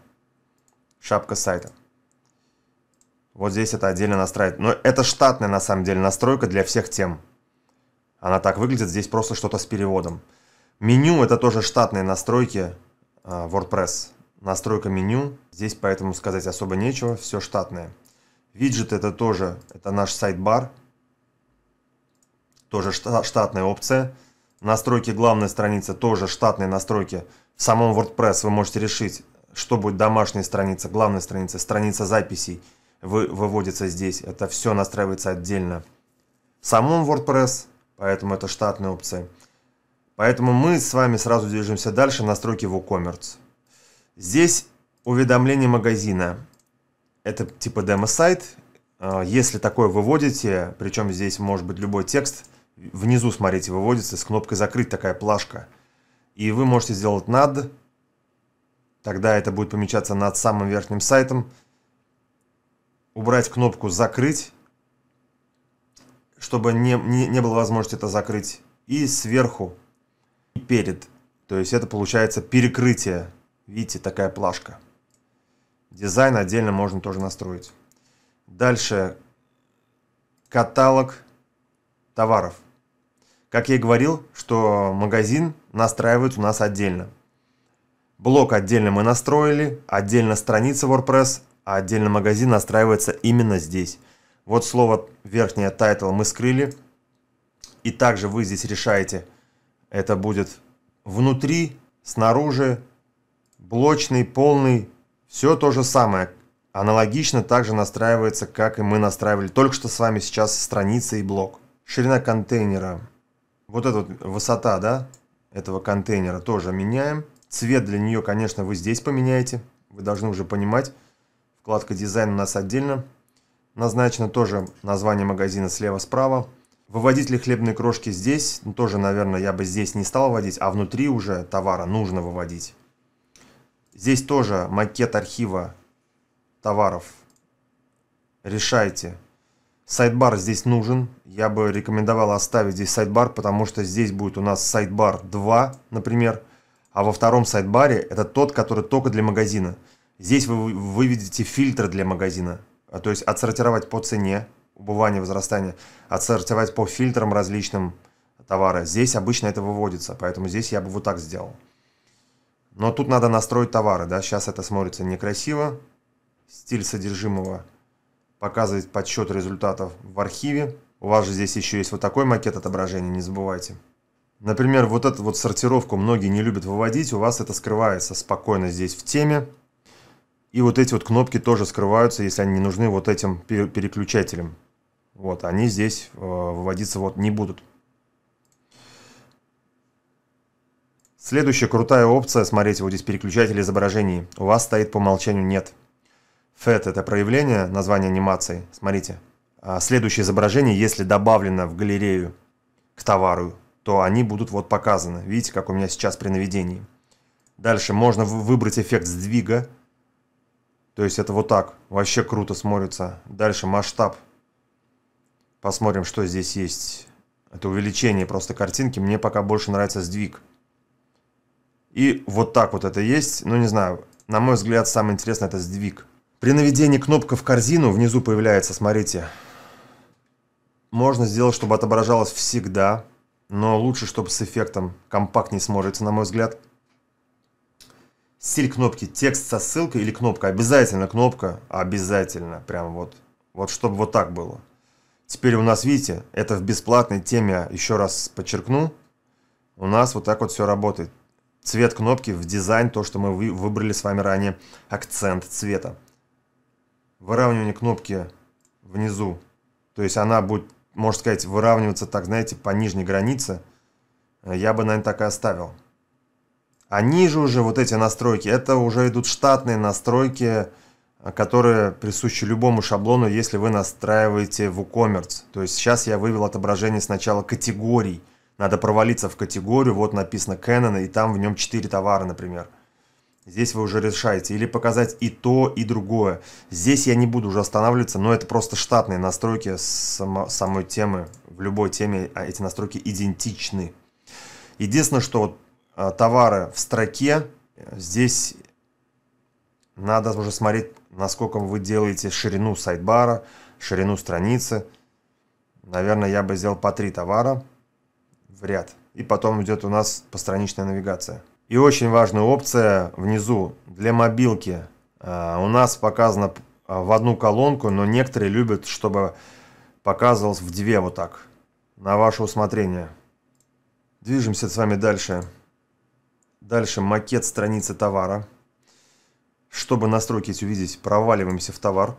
шапка сайта. Вот здесь это отдельно настраивать. Но это штатная на самом деле настройка для всех тем. Она так выглядит, здесь просто что-то с переводом. Меню это тоже штатные настройки а, WordPress. Настройка меню. Здесь поэтому сказать особо нечего, все штатное. Виджет это тоже, это наш сайт-бар. Тоже штатная опция. Настройки главной страницы тоже штатные настройки. В самом WordPress вы можете решить, что будет домашняя страница, главная страница, страница записей вы, выводится здесь. Это все настраивается отдельно. В самом WordPress, поэтому это штатная опция. Поэтому мы с вами сразу движемся дальше, настройки WooCommerce. Здесь уведомление магазина. Это типа демо-сайт. А, если такое выводите, причем здесь может быть любой текст, внизу, смотрите, выводится с кнопкой «Закрыть» такая плашка. И вы можете сделать «над», тогда это будет помечаться над самым верхним сайтом. Убрать кнопку «Закрыть», чтобы не, не, не было возможности это закрыть. И сверху, и перед. То есть это получается перекрытие Видите, такая плашка. Дизайн отдельно можно тоже настроить. Дальше каталог товаров. Как я и говорил, что магазин настраивают у нас отдельно. Блок отдельно мы настроили, отдельно страница WordPress, а отдельно магазин настраивается именно здесь. Вот слово верхнее title мы скрыли. И также вы здесь решаете, это будет внутри, снаружи, блочный, полный, все то же самое. Аналогично также настраивается, как и мы настраивали только что с вами сейчас страница и блок. Ширина контейнера. Вот эта вот высота, да, этого контейнера тоже меняем. Цвет для нее, конечно, вы здесь поменяете. Вы должны уже понимать. Вкладка дизайн у нас отдельно. Назначено тоже название магазина слева-справа. Выводить ли хлебные крошки здесь? тоже, наверное, я бы здесь не стал вводить, а внутри уже товара нужно выводить. Здесь тоже макет архива товаров. Решайте. Сайдбар здесь нужен. Я бы рекомендовал оставить здесь сайдбар, потому что здесь будет у нас сайдбар 2, например. А во втором сайдбаре это тот, который только для магазина. Здесь вы выведете фильтр для магазина. А, то есть отсортировать по цене, убывания, возрастания, Отсортировать по фильтрам различным товара. Здесь обычно это выводится, поэтому здесь я бы вот так сделал. Но тут надо настроить товары, да, сейчас это смотрится некрасиво. Стиль содержимого показывает подсчет результатов в архиве. У вас же здесь еще есть вот такой макет отображения, не забывайте. Например, вот эту вот сортировку многие не любят выводить, у вас это скрывается спокойно здесь в теме. И вот эти вот кнопки тоже скрываются, если они не нужны вот этим переключателем. Вот, они здесь э, выводиться вот не будут. Следующая крутая опция, смотрите, вот здесь переключатель изображений. У вас стоит по умолчанию «нет». FAT – это проявление, название анимации. Смотрите. А следующее изображение, если добавлено в галерею к товару, то они будут вот показаны. Видите, как у меня сейчас при наведении. Дальше можно выбрать эффект сдвига. То есть это вот так. Вообще круто смотрится. Дальше масштаб. Посмотрим, что здесь есть. Это увеличение просто картинки. Мне пока больше нравится сдвиг. И вот так вот это есть. Ну, не знаю, на мой взгляд, самое интересное это сдвиг. При наведении кнопка в корзину внизу появляется, смотрите. Можно сделать, чтобы отображалось всегда, но лучше, чтобы с эффектом. Компактнее смотрится, на мой взгляд. Стиль кнопки. Текст со ссылкой или кнопка. Обязательно кнопка. Обязательно. Прям вот. Вот чтобы вот так было. Теперь у нас, видите, это в бесплатной теме, еще раз подчеркну, у нас вот так вот все работает цвет кнопки в дизайн, то, что мы выбрали с вами ранее, акцент цвета. Выравнивание кнопки внизу, то есть она будет, можно сказать, выравниваться, так знаете, по нижней границе, я бы, наверное, так и оставил. А ниже уже вот эти настройки, это уже идут штатные настройки, которые присущи любому шаблону, если вы настраиваете WooCommerce. То есть сейчас я вывел отображение сначала категорий, надо провалиться в категорию, вот написано Canon, и там в нем 4 товара, например. Здесь вы уже решаете. Или показать и то, и другое. Здесь я не буду уже останавливаться, но это просто штатные настройки само, самой темы. В любой теме а, эти настройки идентичны. Единственное, что вот, а, товары в строке, здесь надо уже смотреть, насколько вы делаете ширину сайдбара, ширину страницы. Наверное, я бы сделал по три товара в ряд. И потом идет у нас постраничная навигация. И очень важная опция внизу для мобилки. А, у нас показано а, в одну колонку, но некоторые любят, чтобы показывалось в две вот так. На ваше усмотрение. Движемся с вами дальше. Дальше макет страницы товара. Чтобы настройки эти увидеть, проваливаемся в товар.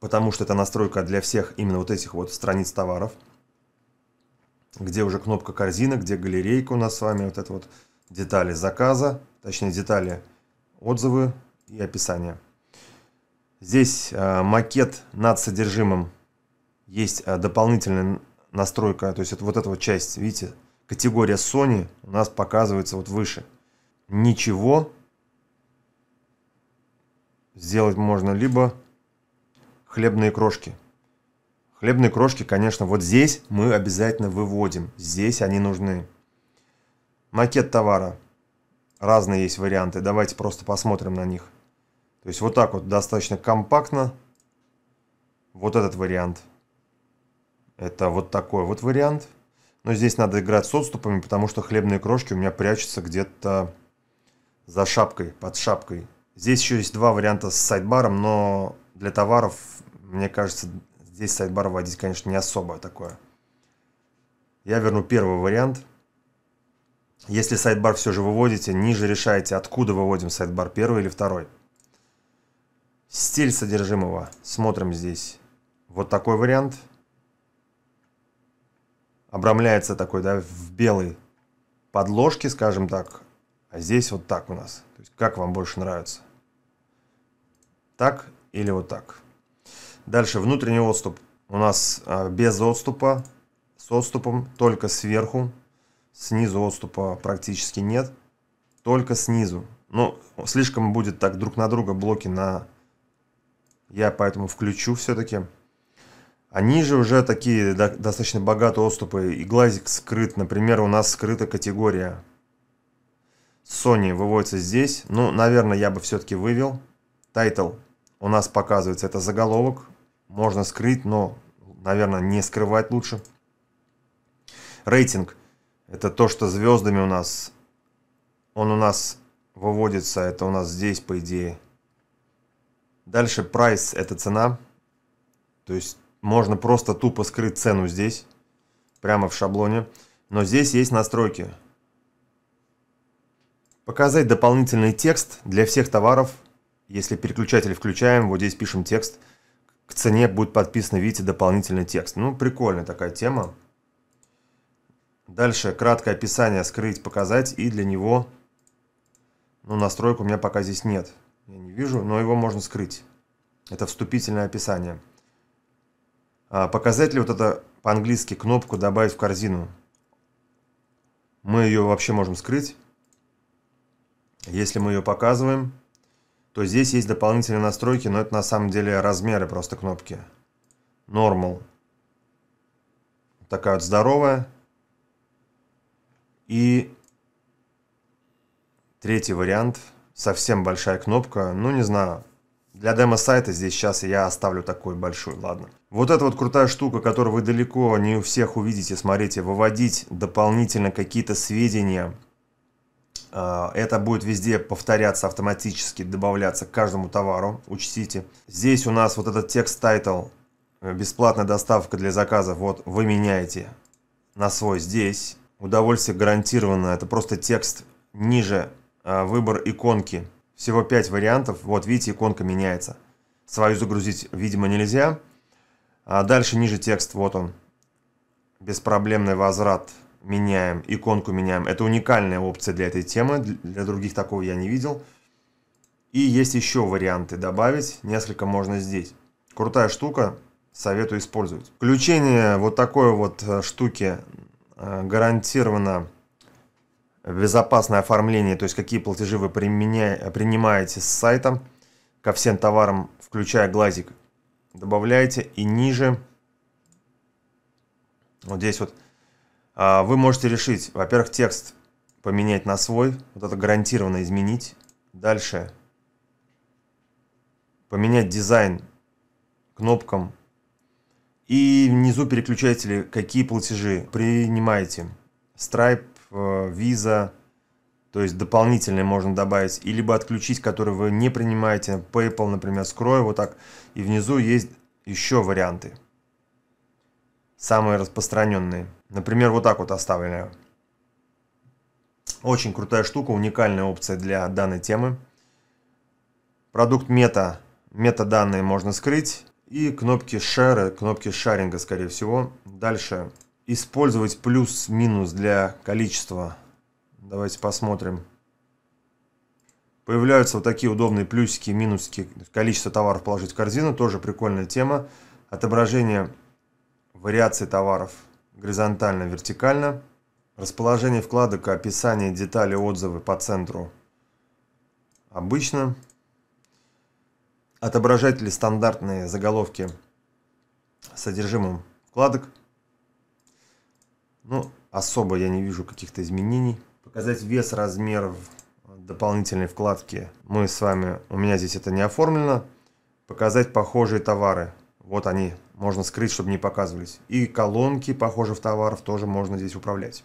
Потому что это настройка для всех именно вот этих вот страниц товаров где уже кнопка корзина, где галерейка у нас с вами, вот это вот детали заказа, точнее детали отзывы и описание. Здесь э, макет над содержимым есть э, дополнительная настройка, то есть это вот эта вот часть, видите, категория Sony у нас показывается вот выше. Ничего сделать можно либо хлебные крошки – Хлебные крошки, конечно, вот здесь мы обязательно выводим. Здесь они нужны. Макет товара. Разные есть варианты. Давайте просто посмотрим на них. То есть вот так вот достаточно компактно. Вот этот вариант. Это вот такой вот вариант. Но здесь надо играть с отступами, потому что хлебные крошки у меня прячутся где-то за шапкой, под шапкой. Здесь еще есть два варианта с сайдбаром, но для товаров, мне кажется, Здесь сайдбар здесь, конечно, не особо такое. Я верну первый вариант. Если сайдбар все же выводите, ниже решаете, откуда выводим сайдбар, первый или второй. Стиль содержимого. Смотрим здесь. Вот такой вариант. Обрамляется такой, да, в белой подложке, скажем так. А здесь вот так у нас. То есть как вам больше нравится? Так или вот так? Дальше внутренний отступ у нас а, без отступа, с отступом, только сверху. Снизу отступа практически нет, только снизу. Но ну, слишком будет так друг на друга блоки на... Я поэтому включу все-таки. А ниже уже такие достаточно богатые отступы, и глазик скрыт. Например, у нас скрыта категория Sony выводится здесь. Ну, наверное, я бы все-таки вывел. Тайтл у нас показывается, это заголовок можно скрыть, но, наверное, не скрывать лучше. Рейтинг – это то, что звездами у нас, он у нас выводится, это у нас здесь, по идее. Дальше прайс – это цена, то есть можно просто тупо скрыть цену здесь, прямо в шаблоне. Но здесь есть настройки. Показать дополнительный текст для всех товаров. Если переключатель включаем, вот здесь пишем текст – к цене будет подписан, видите, дополнительный текст. Ну, прикольная такая тема. Дальше краткое описание скрыть, показать. И для него, ну, настройку у меня пока здесь нет. Я не вижу, но его можно скрыть. Это вступительное описание. А, показать ли вот это по-английски кнопку «Добавить в корзину»? Мы ее вообще можем скрыть. Если мы ее показываем, то здесь есть дополнительные настройки, но это на самом деле размеры просто кнопки. Normal. Такая вот здоровая. И третий вариант. Совсем большая кнопка. Ну, не знаю. Для демо-сайта здесь сейчас я оставлю такую большую, ладно. Вот эта вот крутая штука, которую вы далеко не у всех увидите, смотрите, выводить дополнительно какие-то сведения Э, это будет везде повторяться автоматически, добавляться к каждому товару, учтите. Здесь у нас вот этот текст title, э, бесплатная доставка для заказов, вот вы меняете на свой здесь. Удовольствие гарантировано, это просто текст ниже, э, выбор иконки. Всего 5 вариантов, вот видите, иконка меняется. Свою загрузить, видимо, нельзя. А дальше ниже текст, вот он. Беспроблемный возврат меняем, иконку меняем. Это уникальная опция для этой темы, для других такого я не видел. И есть еще варианты добавить, несколько можно здесь. Крутая штука, советую использовать. Включение вот такой вот э, штуки э, гарантированно безопасное оформление, то есть какие платежи вы применя... принимаете с сайта ко всем товарам, включая глазик, добавляете и ниже, вот здесь вот а, вы можете решить, во-первых, текст поменять на свой, вот это гарантированно изменить. Дальше поменять дизайн кнопкам. И внизу переключатели, какие платежи принимаете. Stripe, э, Visa, то есть дополнительные можно добавить, и либо отключить, которые вы не принимаете, PayPal, например, скрою вот так, и внизу есть еще варианты самые распространенные. Например, вот так вот оставлю. Очень крутая штука, уникальная опция для данной темы. Продукт мета. Мета-данные можно скрыть. И кнопки шера, кнопки шаринга, скорее всего. Дальше. Использовать плюс-минус для количества. Давайте посмотрим. Появляются вот такие удобные плюсики, минусики. Количество товаров положить в корзину. Тоже прикольная тема. Отображение вариации товаров горизонтально-вертикально, расположение вкладок, описание, детали, отзывы по центру обычно, отображать ли стандартные заголовки содержимым вкладок. Ну, особо я не вижу каких-то изменений. Показать вес, размеров дополнительной вкладки. Мы с вами, у меня здесь это не оформлено. Показать похожие товары. Вот они, можно скрыть, чтобы не показывались. И колонки похожих товаров тоже можно здесь управлять.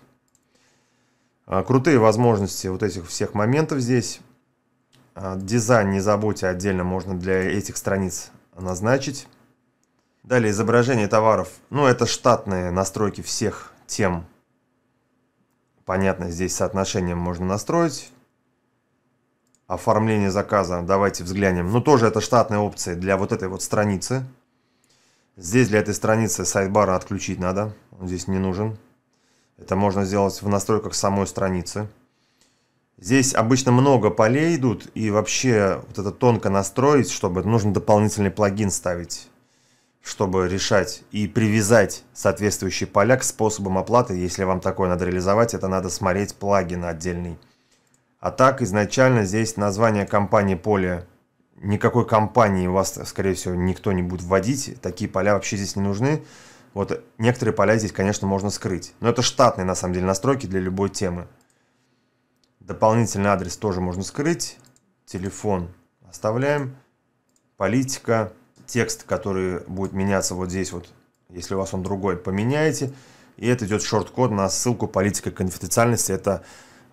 А, крутые возможности вот этих всех моментов здесь. А, дизайн, не забудьте, отдельно можно для этих страниц назначить. Далее изображение товаров. Ну, это штатные настройки всех тем. Понятно, здесь соотношением можно настроить. Оформление заказа, давайте взглянем. Ну, тоже это штатные опции для вот этой вот страницы. Здесь для этой страницы сайдбара отключить надо, он здесь не нужен. Это можно сделать в настройках самой страницы. Здесь обычно много полей идут, и вообще вот это тонко настроить, чтобы нужно дополнительный плагин ставить, чтобы решать и привязать соответствующие поля к способам оплаты. Если вам такое надо реализовать, это надо смотреть плагин отдельный. А так изначально здесь название компании поле никакой компании вас, скорее всего, никто не будет вводить. Такие поля вообще здесь не нужны. Вот некоторые поля здесь, конечно, можно скрыть. Но это штатные, на самом деле, настройки для любой темы. Дополнительный адрес тоже можно скрыть. Телефон оставляем. Политика. Текст, который будет меняться вот здесь вот. Если у вас он другой, поменяете. И это идет шорт-код на ссылку политика конфиденциальности. Это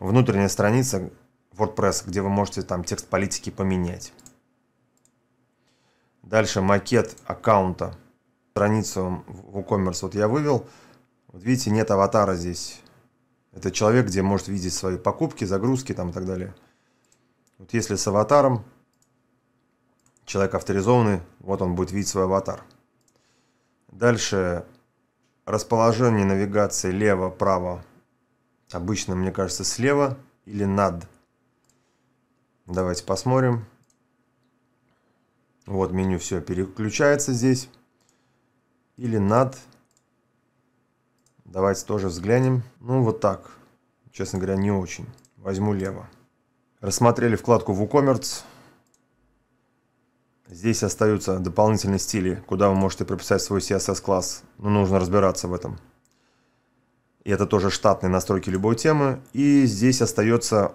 внутренняя страница WordPress, где вы можете там текст политики поменять. Дальше макет аккаунта. Страницу в WooCommerce вот я вывел. Вот видите, нет аватара здесь. Это человек, где может видеть свои покупки, загрузки там и так далее. Вот если с аватаром, человек авторизованный, вот он будет видеть свой аватар. Дальше расположение навигации лево-право. Обычно, мне кажется, слева или над. Давайте посмотрим. Вот меню все переключается здесь. Или над. Давайте тоже взглянем. Ну, вот так. Честно говоря, не очень. Возьму лево. Рассмотрели вкладку WooCommerce. Здесь остаются дополнительные стили, куда вы можете прописать свой CSS-класс. Но ну, нужно разбираться в этом. И это тоже штатные настройки любой темы. И здесь остается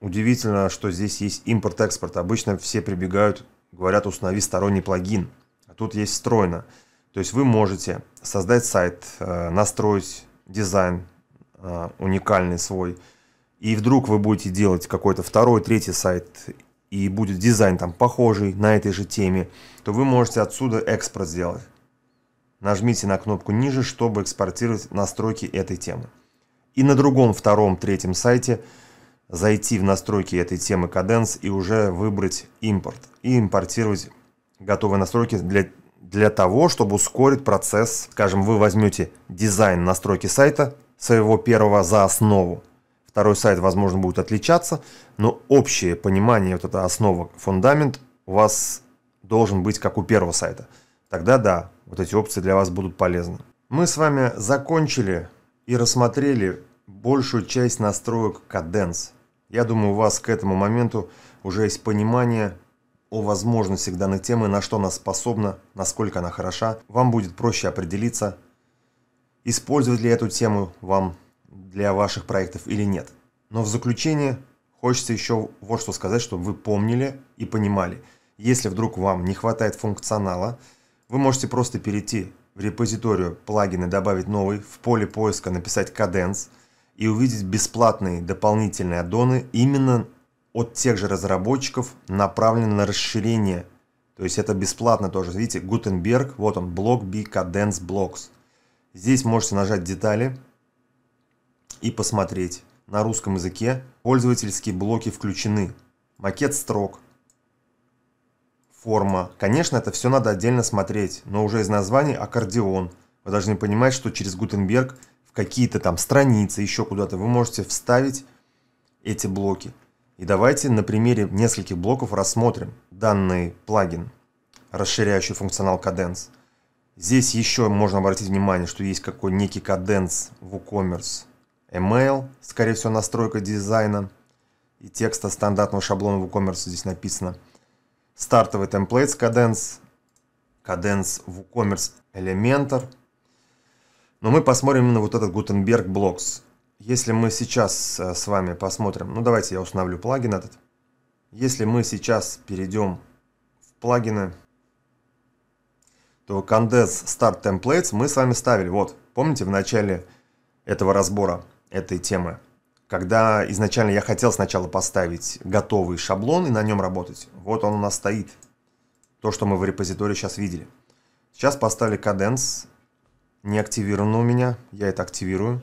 Удивительно, что здесь есть импорт-экспорт. Обычно все прибегают говорят, установи сторонний плагин. А тут есть встроено. То есть вы можете создать сайт, э, настроить дизайн э, уникальный свой, и вдруг вы будете делать какой-то второй, третий сайт, и будет дизайн там похожий на этой же теме, то вы можете отсюда экспорт сделать. Нажмите на кнопку ниже, чтобы экспортировать настройки этой темы. И на другом, втором, третьем сайте – зайти в настройки этой темы каденс и уже выбрать импорт и импортировать готовые настройки для, для того, чтобы ускорить процесс. Скажем, вы возьмете дизайн настройки сайта своего первого за основу. Второй сайт, возможно, будет отличаться, но общее понимание, вот эта основа, фундамент у вас должен быть как у первого сайта. Тогда да, вот эти опции для вас будут полезны. Мы с вами закончили и рассмотрели большую часть настроек каденс. Я думаю, у вас к этому моменту уже есть понимание о возможностях данной темы, на что она способна, насколько она хороша. Вам будет проще определиться, использовать ли эту тему вам для ваших проектов или нет. Но в заключение хочется еще вот что сказать, чтобы вы помнили и понимали. Если вдруг вам не хватает функционала, вы можете просто перейти в репозиторию плагины, добавить новый, в поле поиска написать каденс – и увидеть бесплатные дополнительные аддоны именно от тех же разработчиков, направленные на расширение. То есть это бесплатно тоже. Видите, Gutenberg, вот он, блок B Cadence Blocks. Здесь можете нажать детали и посмотреть. На русском языке пользовательские блоки включены. Макет строк, форма. Конечно, это все надо отдельно смотреть, но уже из названий аккордеон. Вы должны понимать, что через Gutenberg в какие-то там страницы, еще куда-то, вы можете вставить эти блоки. И давайте на примере нескольких блоков рассмотрим данный плагин, расширяющий функционал Cadence. Здесь еще можно обратить внимание, что есть какой некий каденс WooCommerce email, скорее всего настройка дизайна и текста стандартного шаблона WooCommerce здесь написано. Стартовый темплейт с каденс, каденс WooCommerce Elementor – но мы посмотрим именно вот этот Gutenberg Blocks. Если мы сейчас э, с вами посмотрим, ну давайте я установлю плагин этот. Если мы сейчас перейдем в плагины, то Condense Start Templates мы с вами ставили. Вот, помните в начале этого разбора, этой темы, когда изначально я хотел сначала поставить готовый шаблон и на нем работать. Вот он у нас стоит. То, что мы в репозитории сейчас видели. Сейчас поставили Cadence не активировано у меня, я это активирую.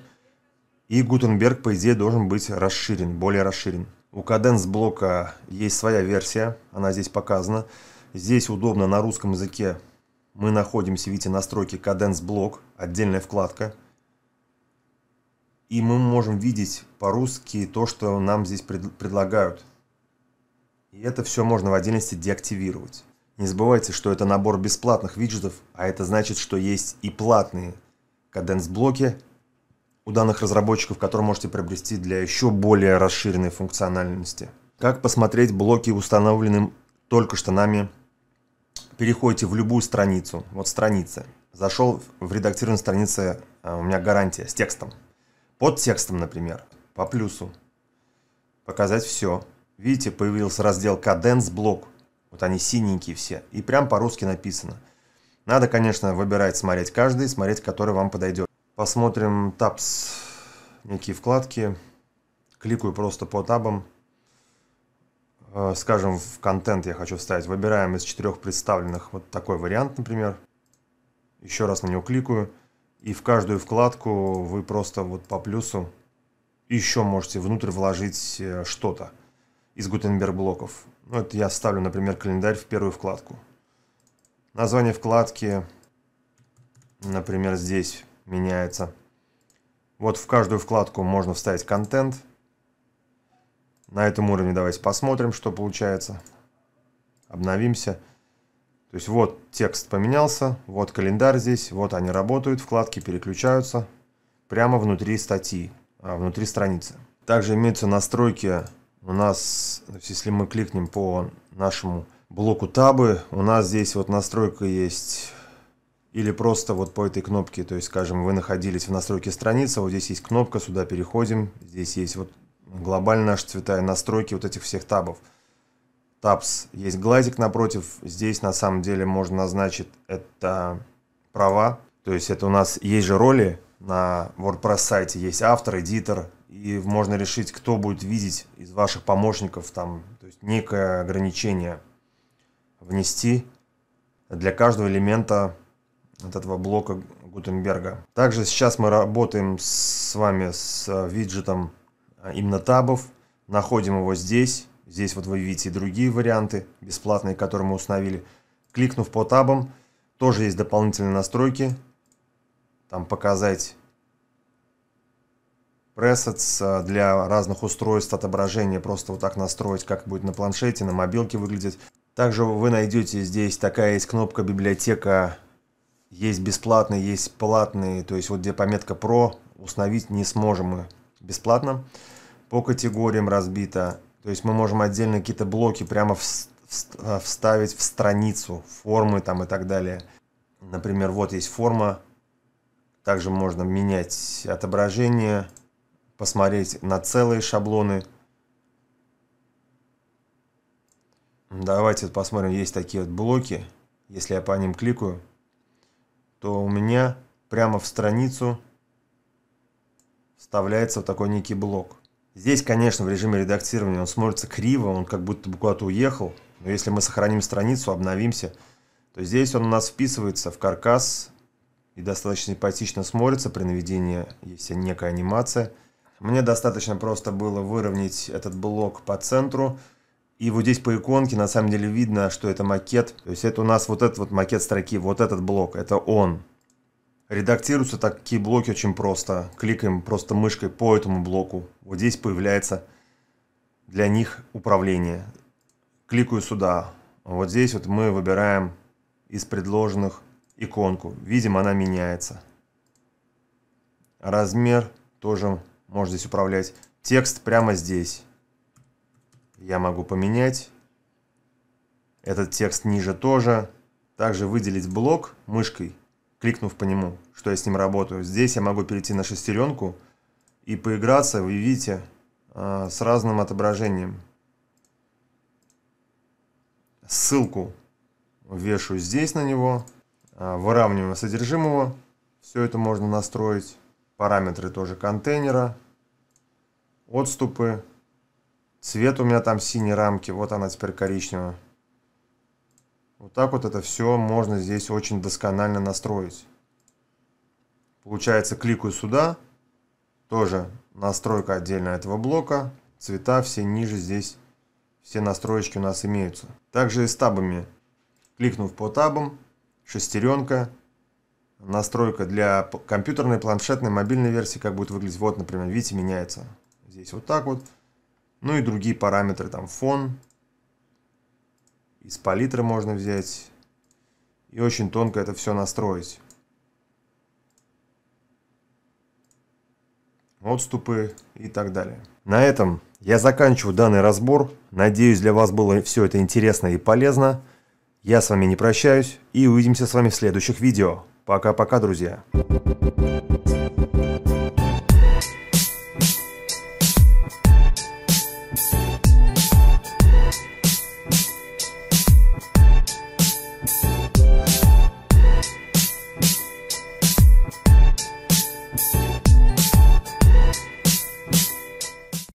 И Гутенберг, по идее, должен быть расширен, более расширен. У каденс блока есть своя версия, она здесь показана. Здесь удобно на русском языке мы находимся, видите, настройки каденс блок, отдельная вкладка. И мы можем видеть по-русски то, что нам здесь пред предлагают. И это все можно в отдельности деактивировать. Не забывайте, что это набор бесплатных виджетов, а это значит, что есть и платные каденс-блоки у данных разработчиков, которые можете приобрести для еще более расширенной функциональности. Как посмотреть блоки, установленным только что нами? Переходите в любую страницу, вот страница. Зашел в редактированную страницы, э, у меня гарантия, с текстом. Под текстом, например, по плюсу. Показать все. Видите, появился раздел «Каденс-блок» Вот они синенькие все. И прям по-русски написано. Надо, конечно, выбирать, смотреть каждый, смотреть, который вам подойдет. Посмотрим табс, некие вкладки. Кликаю просто по табам. Э, скажем, в контент я хочу вставить. Выбираем из четырех представленных вот такой вариант, например. Еще раз на него кликаю. И в каждую вкладку вы просто вот по плюсу еще можете внутрь вложить э, что-то из Гутенберг блоков. Ну, это я ставлю, например, календарь в первую вкладку. Название вкладки, например, здесь меняется. Вот в каждую вкладку можно вставить контент. На этом уровне давайте посмотрим, что получается. Обновимся. То есть вот текст поменялся, вот календарь здесь, вот они работают, вкладки переключаются прямо внутри статьи, а, внутри страницы. Также имеются настройки у нас, если мы кликнем по нашему блоку табы, у нас здесь вот настройка есть или просто вот по этой кнопке, то есть, скажем, вы находились в настройке страницы, вот здесь есть кнопка, сюда переходим, здесь есть вот глобально наши цвета и настройки вот этих всех табов. Табс есть глазик напротив, здесь на самом деле можно назначить это права, то есть это у нас есть же роли на WordPress сайте, есть автор, эдитор, и можно решить, кто будет видеть из ваших помощников, там, то есть некое ограничение внести для каждого элемента от этого блока Гутенберга. Также сейчас мы работаем с вами с э, виджетом э, именно табов, находим его здесь, здесь вот вы видите другие варианты бесплатные, которые мы установили. Кликнув по табам, тоже есть дополнительные настройки, там показать пресец для разных устройств отображения, просто вот так настроить, как будет на планшете, на мобилке выглядеть. Также вы найдете здесь такая есть кнопка «Библиотека», есть бесплатные, есть платные, то есть вот где пометка «Про» установить не сможем мы бесплатно. По категориям разбито, то есть мы можем отдельно какие-то блоки прямо э, вставить в страницу, формы там и так далее. Например, вот есть форма, также можно менять отображение, посмотреть на целые шаблоны. Давайте посмотрим, есть такие вот блоки. Если я по ним кликаю, то у меня прямо в страницу вставляется вот такой некий блок. Здесь, конечно, в режиме редактирования он смотрится криво, он как будто бы куда-то уехал. Но если мы сохраним страницу, обновимся, то здесь он у нас вписывается в каркас и достаточно симпатично смотрится при наведении, есть некая анимация – мне достаточно просто было выровнять этот блок по центру. И вот здесь по иконке на самом деле видно, что это макет. То есть это у нас вот этот вот макет строки, вот этот блок, это он. Редактируются такие блоки очень просто. Кликаем просто мышкой по этому блоку. Вот здесь появляется для них управление. Кликаю сюда. Вот здесь вот мы выбираем из предложенных иконку. Видим, она меняется. Размер тоже можно здесь управлять. Текст прямо здесь. Я могу поменять. Этот текст ниже тоже. Также выделить блок мышкой, кликнув по нему, что я с ним работаю. Здесь я могу перейти на шестеренку и поиграться, вы видите, а, с разным отображением. Ссылку вешаю здесь на него, а, выравниваем содержимого. Все это можно настроить. Параметры тоже контейнера. Отступы. Цвет у меня там синей рамки. Вот она теперь коричневая. Вот так вот это все можно здесь очень досконально настроить. Получается, кликаю сюда. Тоже настройка отдельно этого блока. Цвета все ниже здесь. Все настроечки у нас имеются. Также и с табами. Кликнув по табам, шестеренка, настройка для компьютерной, планшетной, мобильной версии, как будет выглядеть. Вот, например, видите, меняется здесь вот так вот. Ну и другие параметры, там фон, из палитры можно взять. И очень тонко это все настроить. отступы и так далее. На этом я заканчиваю данный разбор. Надеюсь, для вас было все это интересно и полезно. Я с вами не прощаюсь и увидимся с вами в следующих видео. Пока-пока, друзья.